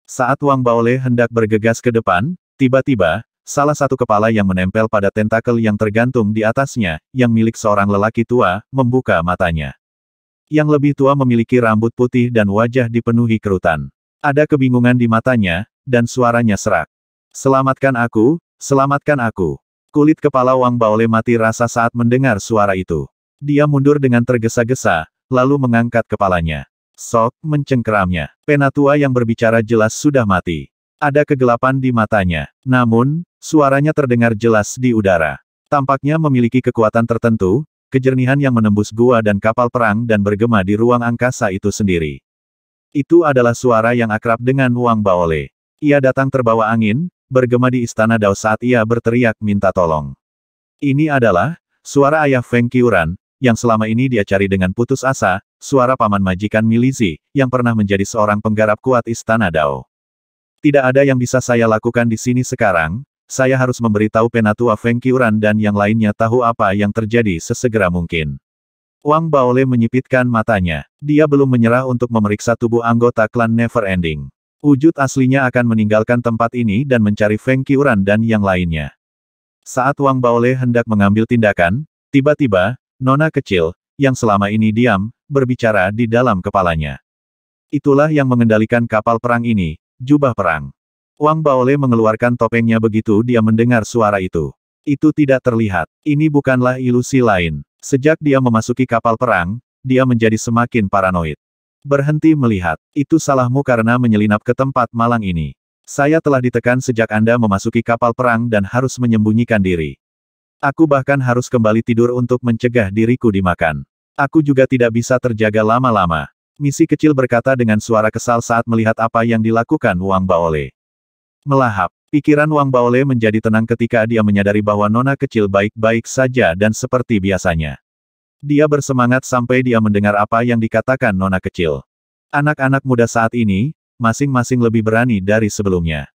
Saat Wang Baole hendak bergegas ke depan, tiba-tiba, salah satu kepala yang menempel pada tentakel yang tergantung di atasnya, yang milik seorang lelaki tua, membuka matanya. Yang lebih tua memiliki rambut putih dan wajah dipenuhi kerutan. Ada kebingungan di matanya, dan suaranya serak. Selamatkan aku, selamatkan aku. Kulit kepala Wang Baole mati rasa saat mendengar suara itu. Dia mundur dengan tergesa-gesa, lalu mengangkat kepalanya. Sok mencengkeramnya. Penatua yang berbicara jelas sudah mati. Ada kegelapan di matanya. Namun, suaranya terdengar jelas di udara. Tampaknya memiliki kekuatan tertentu, kejernihan yang menembus gua dan kapal perang dan bergema di ruang angkasa itu sendiri. Itu adalah suara yang akrab dengan Wang Baole. Ia datang terbawa angin, bergema di istana Dao saat ia berteriak minta tolong. Ini adalah, suara ayah Feng Qiuran, yang selama ini dia cari dengan putus asa, suara paman majikan Milizi, yang pernah menjadi seorang penggarap kuat istana Dao. Tidak ada yang bisa saya lakukan di sini sekarang, saya harus memberitahu Penatua Feng Qiuran dan yang lainnya tahu apa yang terjadi sesegera mungkin. Wang Baole menyipitkan matanya. Dia belum menyerah untuk memeriksa tubuh anggota klan Never Ending. Wujud aslinya akan meninggalkan tempat ini dan mencari Feng Qiuran dan yang lainnya. Saat Wang Baole hendak mengambil tindakan, tiba-tiba, Nona kecil, yang selama ini diam, berbicara di dalam kepalanya. Itulah yang mengendalikan kapal perang ini, jubah perang. Wang Baole mengeluarkan topengnya begitu dia mendengar suara itu. Itu tidak terlihat. Ini bukanlah ilusi lain. Sejak dia memasuki kapal perang, dia menjadi semakin paranoid. Berhenti melihat. Itu salahmu karena menyelinap ke tempat malang ini. Saya telah ditekan sejak Anda memasuki kapal perang dan harus menyembunyikan diri. Aku bahkan harus kembali tidur untuk mencegah diriku dimakan. Aku juga tidak bisa terjaga lama-lama. Misi kecil berkata dengan suara kesal saat melihat apa yang dilakukan Wang Baole. Melahap, pikiran Wang Baole menjadi tenang ketika dia menyadari bahwa Nona kecil baik-baik saja dan seperti biasanya. Dia bersemangat sampai dia mendengar apa yang dikatakan nona kecil. Anak-anak muda saat ini, masing-masing lebih berani dari sebelumnya.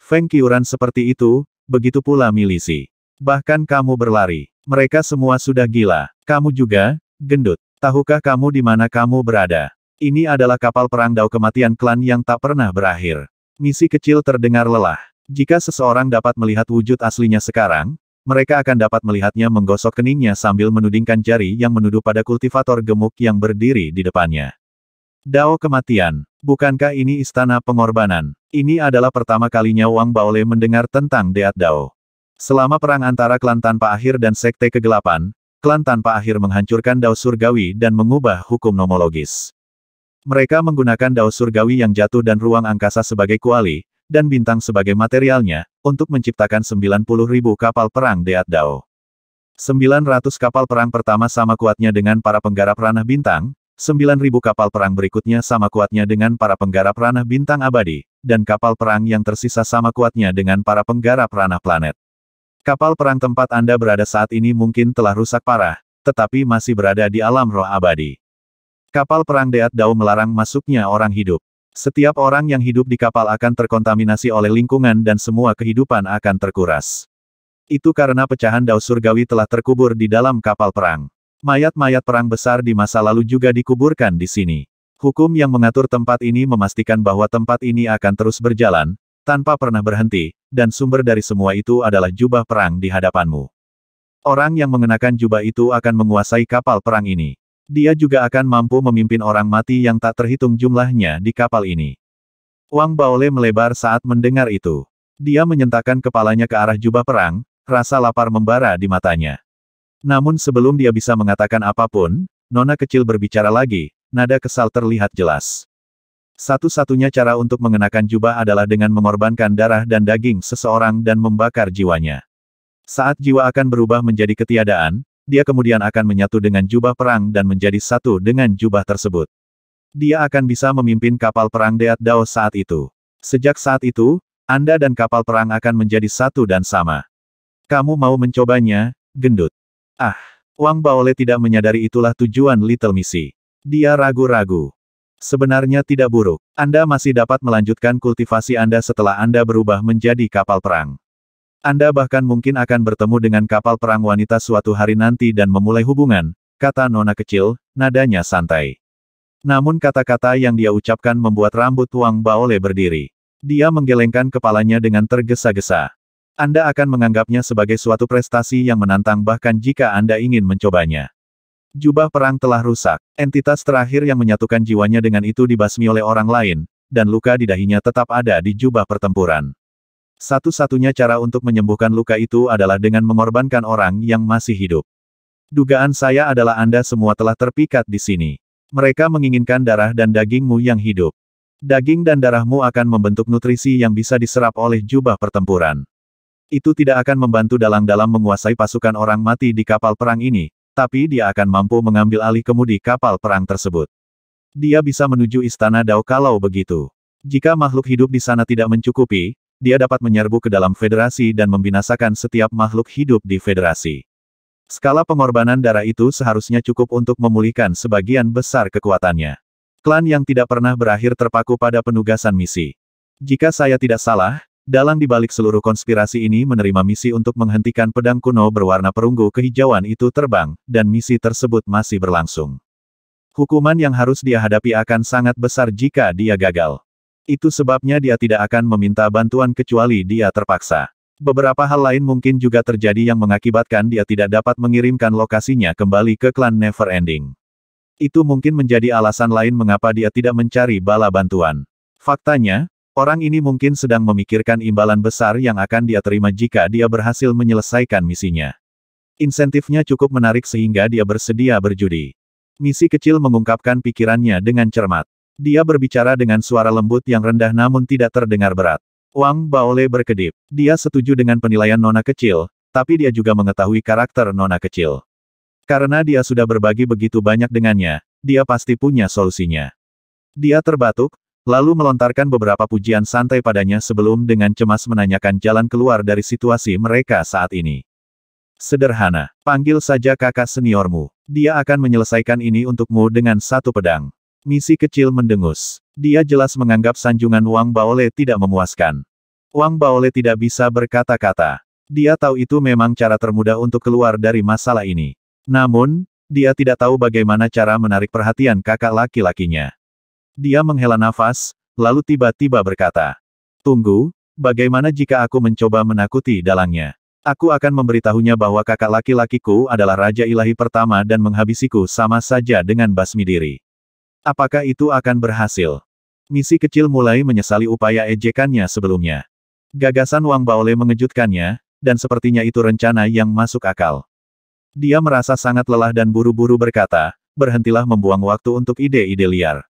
Feng Qiuran seperti itu, begitu pula milisi. Bahkan kamu berlari. Mereka semua sudah gila. Kamu juga, gendut. Tahukah kamu di mana kamu berada? Ini adalah kapal perang dao kematian klan yang tak pernah berakhir. Misi kecil terdengar lelah. Jika seseorang dapat melihat wujud aslinya sekarang, mereka akan dapat melihatnya menggosok keningnya sambil menudingkan jari yang menuduh pada kultivator gemuk yang berdiri di depannya. Dao kematian. Bukankah ini istana pengorbanan? Ini adalah pertama kalinya Wang Baole mendengar tentang Deat Dao. Selama perang antara klan tanpa akhir dan sekte kegelapan, klan tanpa akhir menghancurkan Dao Surgawi dan mengubah hukum nomologis. Mereka menggunakan Dao Surgawi yang jatuh dan ruang angkasa sebagai kuali, dan bintang sebagai materialnya, untuk menciptakan 90.000 kapal perang Deat Dao. 900 kapal perang pertama sama kuatnya dengan para penggarap ranah bintang, 9.000 kapal perang berikutnya sama kuatnya dengan para penggarap ranah bintang abadi, dan kapal perang yang tersisa sama kuatnya dengan para penggarap ranah planet. Kapal perang tempat Anda berada saat ini mungkin telah rusak parah, tetapi masih berada di alam roh abadi. Kapal perang Deat Dao melarang masuknya orang hidup. Setiap orang yang hidup di kapal akan terkontaminasi oleh lingkungan dan semua kehidupan akan terkuras. Itu karena pecahan Dao surgawi telah terkubur di dalam kapal perang. Mayat-mayat perang besar di masa lalu juga dikuburkan di sini. Hukum yang mengatur tempat ini memastikan bahwa tempat ini akan terus berjalan, tanpa pernah berhenti, dan sumber dari semua itu adalah jubah perang di hadapanmu. Orang yang mengenakan jubah itu akan menguasai kapal perang ini dia juga akan mampu memimpin orang mati yang tak terhitung jumlahnya di kapal ini. Wang Baole melebar saat mendengar itu. Dia menyentakkan kepalanya ke arah jubah perang, rasa lapar membara di matanya. Namun sebelum dia bisa mengatakan apapun, Nona kecil berbicara lagi, nada kesal terlihat jelas. Satu-satunya cara untuk mengenakan jubah adalah dengan mengorbankan darah dan daging seseorang dan membakar jiwanya. Saat jiwa akan berubah menjadi ketiadaan, dia kemudian akan menyatu dengan jubah perang dan menjadi satu dengan jubah tersebut. Dia akan bisa memimpin kapal perang Deat Dao saat itu. Sejak saat itu, Anda dan kapal perang akan menjadi satu dan sama. Kamu mau mencobanya, gendut? Ah, Wang Baole tidak menyadari itulah tujuan Little Missy. Dia ragu-ragu. Sebenarnya tidak buruk. Anda masih dapat melanjutkan kultivasi Anda setelah Anda berubah menjadi kapal perang. Anda bahkan mungkin akan bertemu dengan kapal perang wanita suatu hari nanti dan memulai hubungan, kata Nona kecil, nadanya santai. Namun kata-kata yang dia ucapkan membuat rambut Wang Baole berdiri. Dia menggelengkan kepalanya dengan tergesa-gesa. Anda akan menganggapnya sebagai suatu prestasi yang menantang bahkan jika Anda ingin mencobanya. Jubah perang telah rusak. Entitas terakhir yang menyatukan jiwanya dengan itu dibasmi oleh orang lain, dan luka di dahinya tetap ada di jubah pertempuran. Satu-satunya cara untuk menyembuhkan luka itu adalah dengan mengorbankan orang yang masih hidup. Dugaan saya adalah Anda semua telah terpikat di sini. Mereka menginginkan darah dan dagingmu yang hidup. Daging dan darahmu akan membentuk nutrisi yang bisa diserap oleh jubah pertempuran. Itu tidak akan membantu dalang dalam menguasai pasukan orang mati di kapal perang ini, tapi dia akan mampu mengambil alih kemudi kapal perang tersebut. Dia bisa menuju istana Dao kalau begitu. Jika makhluk hidup di sana tidak mencukupi, dia dapat menyerbu ke dalam federasi dan membinasakan setiap makhluk hidup di federasi. Skala pengorbanan darah itu seharusnya cukup untuk memulihkan sebagian besar kekuatannya. Klan yang tidak pernah berakhir terpaku pada penugasan misi. Jika saya tidak salah, dalang di balik seluruh konspirasi ini menerima misi untuk menghentikan pedang kuno berwarna perunggu kehijauan itu terbang, dan misi tersebut masih berlangsung. Hukuman yang harus dia hadapi akan sangat besar jika dia gagal. Itu sebabnya dia tidak akan meminta bantuan kecuali dia terpaksa. Beberapa hal lain mungkin juga terjadi yang mengakibatkan dia tidak dapat mengirimkan lokasinya kembali ke klan Neverending. Itu mungkin menjadi alasan lain mengapa dia tidak mencari bala bantuan. Faktanya, orang ini mungkin sedang memikirkan imbalan besar yang akan dia terima jika dia berhasil menyelesaikan misinya. Insentifnya cukup menarik sehingga dia bersedia berjudi. Misi kecil mengungkapkan pikirannya dengan cermat. Dia berbicara dengan suara lembut yang rendah namun tidak terdengar berat. Wang Baole berkedip. Dia setuju dengan penilaian nona kecil, tapi dia juga mengetahui karakter nona kecil. Karena dia sudah berbagi begitu banyak dengannya, dia pasti punya solusinya. Dia terbatuk, lalu melontarkan beberapa pujian santai padanya sebelum dengan cemas menanyakan jalan keluar dari situasi mereka saat ini. Sederhana, panggil saja kakak seniormu. Dia akan menyelesaikan ini untukmu dengan satu pedang. Misi kecil mendengus. Dia jelas menganggap sanjungan Wang Baole tidak memuaskan. Wang Baole tidak bisa berkata-kata. Dia tahu itu memang cara termudah untuk keluar dari masalah ini. Namun, dia tidak tahu bagaimana cara menarik perhatian kakak laki-lakinya. Dia menghela nafas, lalu tiba-tiba berkata, Tunggu, bagaimana jika aku mencoba menakuti dalangnya? Aku akan memberitahunya bahwa kakak laki-lakiku adalah Raja Ilahi pertama dan menghabisiku sama saja dengan basmi diri. Apakah itu akan berhasil? Misi kecil mulai menyesali upaya ejekannya sebelumnya. Gagasan Wang Baole mengejutkannya, dan sepertinya itu rencana yang masuk akal. Dia merasa sangat lelah dan buru-buru berkata, berhentilah membuang waktu untuk ide-ide liar.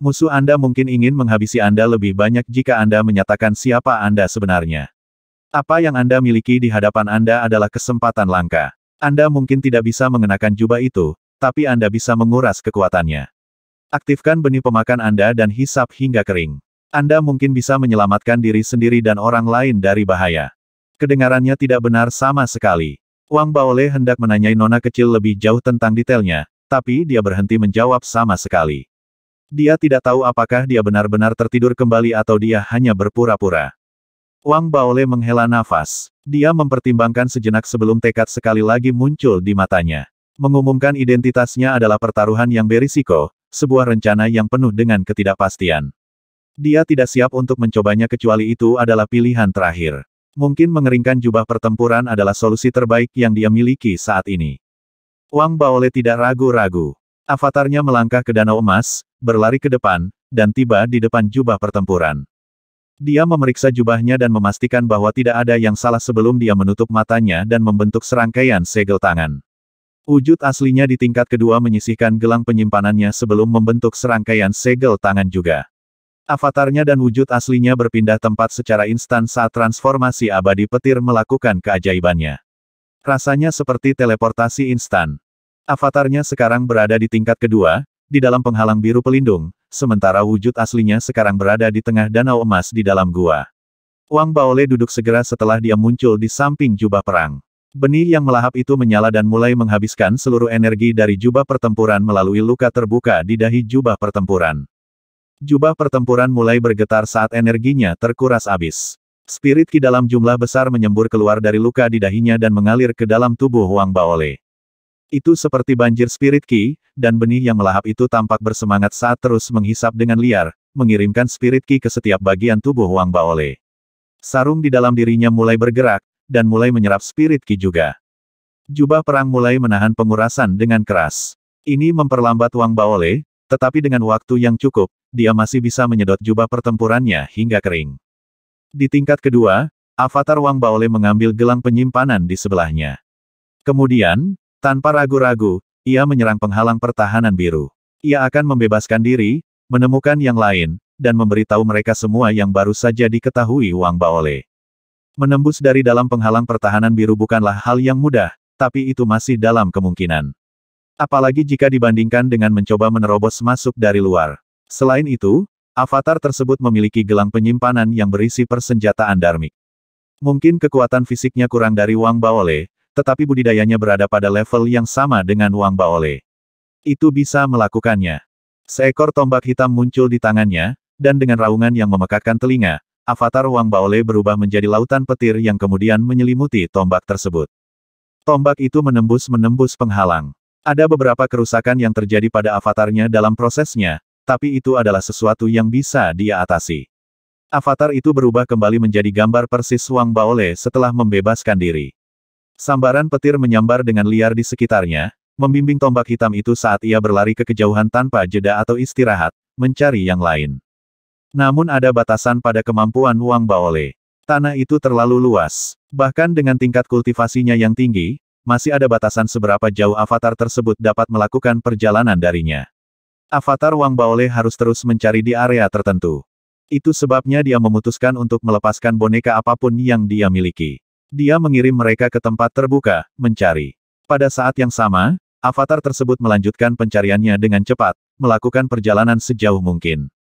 Musuh Anda mungkin ingin menghabisi Anda lebih banyak jika Anda menyatakan siapa Anda sebenarnya. Apa yang Anda miliki di hadapan Anda adalah kesempatan langka. Anda mungkin tidak bisa mengenakan jubah itu, tapi Anda bisa menguras kekuatannya. Aktifkan benih pemakan Anda dan hisap hingga kering. Anda mungkin bisa menyelamatkan diri sendiri dan orang lain dari bahaya. Kedengarannya tidak benar sama sekali. Wang Baole hendak menanyai nona kecil lebih jauh tentang detailnya, tapi dia berhenti menjawab sama sekali. Dia tidak tahu apakah dia benar-benar tertidur kembali atau dia hanya berpura-pura. Wang Baole menghela nafas. Dia mempertimbangkan sejenak sebelum tekad sekali lagi muncul di matanya. Mengumumkan identitasnya adalah pertaruhan yang berisiko, sebuah rencana yang penuh dengan ketidakpastian. Dia tidak siap untuk mencobanya kecuali itu adalah pilihan terakhir. Mungkin mengeringkan jubah pertempuran adalah solusi terbaik yang dia miliki saat ini. Wang Baole tidak ragu-ragu. Avatarnya melangkah ke danau emas, berlari ke depan, dan tiba di depan jubah pertempuran. Dia memeriksa jubahnya dan memastikan bahwa tidak ada yang salah sebelum dia menutup matanya dan membentuk serangkaian segel tangan. Wujud aslinya di tingkat kedua menyisihkan gelang penyimpanannya sebelum membentuk serangkaian segel tangan juga. Avatarnya dan wujud aslinya berpindah tempat secara instan saat transformasi abadi petir melakukan keajaibannya. Rasanya seperti teleportasi instan. Avatarnya sekarang berada di tingkat kedua, di dalam penghalang biru pelindung, sementara wujud aslinya sekarang berada di tengah danau emas di dalam gua. Wang Baole duduk segera setelah dia muncul di samping jubah perang. Benih yang melahap itu menyala dan mulai menghabiskan seluruh energi dari jubah pertempuran melalui luka terbuka di dahi jubah pertempuran. Jubah pertempuran mulai bergetar saat energinya terkuras abis. Spirit Ki dalam jumlah besar menyembur keluar dari luka di dahinya dan mengalir ke dalam tubuh Huang Baole. Itu seperti banjir Spirit Ki, dan benih yang melahap itu tampak bersemangat saat terus menghisap dengan liar, mengirimkan Spirit Ki ke setiap bagian tubuh Huang Baole. Sarung di dalam dirinya mulai bergerak, dan mulai menyerap spirit ki juga. Jubah perang mulai menahan pengurasan dengan keras. Ini memperlambat Wang Baole, tetapi dengan waktu yang cukup, dia masih bisa menyedot jubah pertempurannya hingga kering. Di tingkat kedua, avatar Wang Baole mengambil gelang penyimpanan di sebelahnya. Kemudian, tanpa ragu-ragu, ia menyerang penghalang pertahanan biru. Ia akan membebaskan diri, menemukan yang lain, dan memberitahu mereka semua yang baru saja diketahui Wang Baole. Menembus dari dalam penghalang pertahanan biru bukanlah hal yang mudah, tapi itu masih dalam kemungkinan. Apalagi jika dibandingkan dengan mencoba menerobos masuk dari luar. Selain itu, avatar tersebut memiliki gelang penyimpanan yang berisi persenjataan darmik. Mungkin kekuatan fisiknya kurang dari Wang Baole, tetapi budidayanya berada pada level yang sama dengan Wang Baole. Itu bisa melakukannya. Seekor tombak hitam muncul di tangannya, dan dengan raungan yang memekakkan telinga, avatar Wang Baole berubah menjadi lautan petir yang kemudian menyelimuti tombak tersebut. Tombak itu menembus-menembus penghalang. Ada beberapa kerusakan yang terjadi pada avatarnya dalam prosesnya, tapi itu adalah sesuatu yang bisa dia atasi. Avatar itu berubah kembali menjadi gambar persis Wang Baole setelah membebaskan diri. Sambaran petir menyambar dengan liar di sekitarnya, membimbing tombak hitam itu saat ia berlari ke kejauhan tanpa jeda atau istirahat, mencari yang lain. Namun ada batasan pada kemampuan Wang Baole. Tanah itu terlalu luas. Bahkan dengan tingkat kultivasinya yang tinggi, masih ada batasan seberapa jauh avatar tersebut dapat melakukan perjalanan darinya. Avatar Wang Baole harus terus mencari di area tertentu. Itu sebabnya dia memutuskan untuk melepaskan boneka apapun yang dia miliki. Dia mengirim mereka ke tempat terbuka, mencari. Pada saat yang sama, avatar tersebut melanjutkan pencariannya dengan cepat, melakukan perjalanan sejauh mungkin.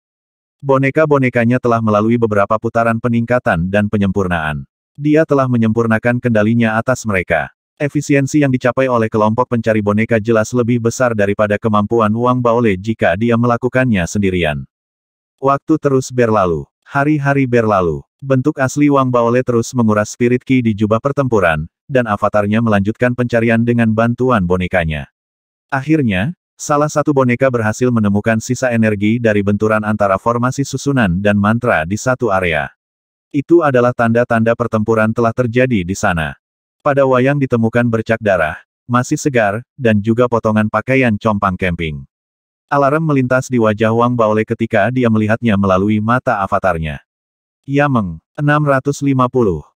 Boneka-bonekanya telah melalui beberapa putaran peningkatan dan penyempurnaan. Dia telah menyempurnakan kendalinya atas mereka. Efisiensi yang dicapai oleh kelompok pencari boneka jelas lebih besar daripada kemampuan Wang Baole jika dia melakukannya sendirian. Waktu terus berlalu. Hari-hari berlalu. Bentuk asli Wang Baole terus menguras spirit ki di jubah pertempuran, dan avatarnya melanjutkan pencarian dengan bantuan bonekanya. Akhirnya, Salah satu boneka berhasil menemukan sisa energi dari benturan antara formasi susunan dan mantra di satu area. Itu adalah tanda-tanda pertempuran telah terjadi di sana. Pada wayang ditemukan bercak darah, masih segar, dan juga potongan pakaian compang camping. Alarm melintas di wajah Wang Baole ketika dia melihatnya melalui mata avatarnya. Yameng, 650.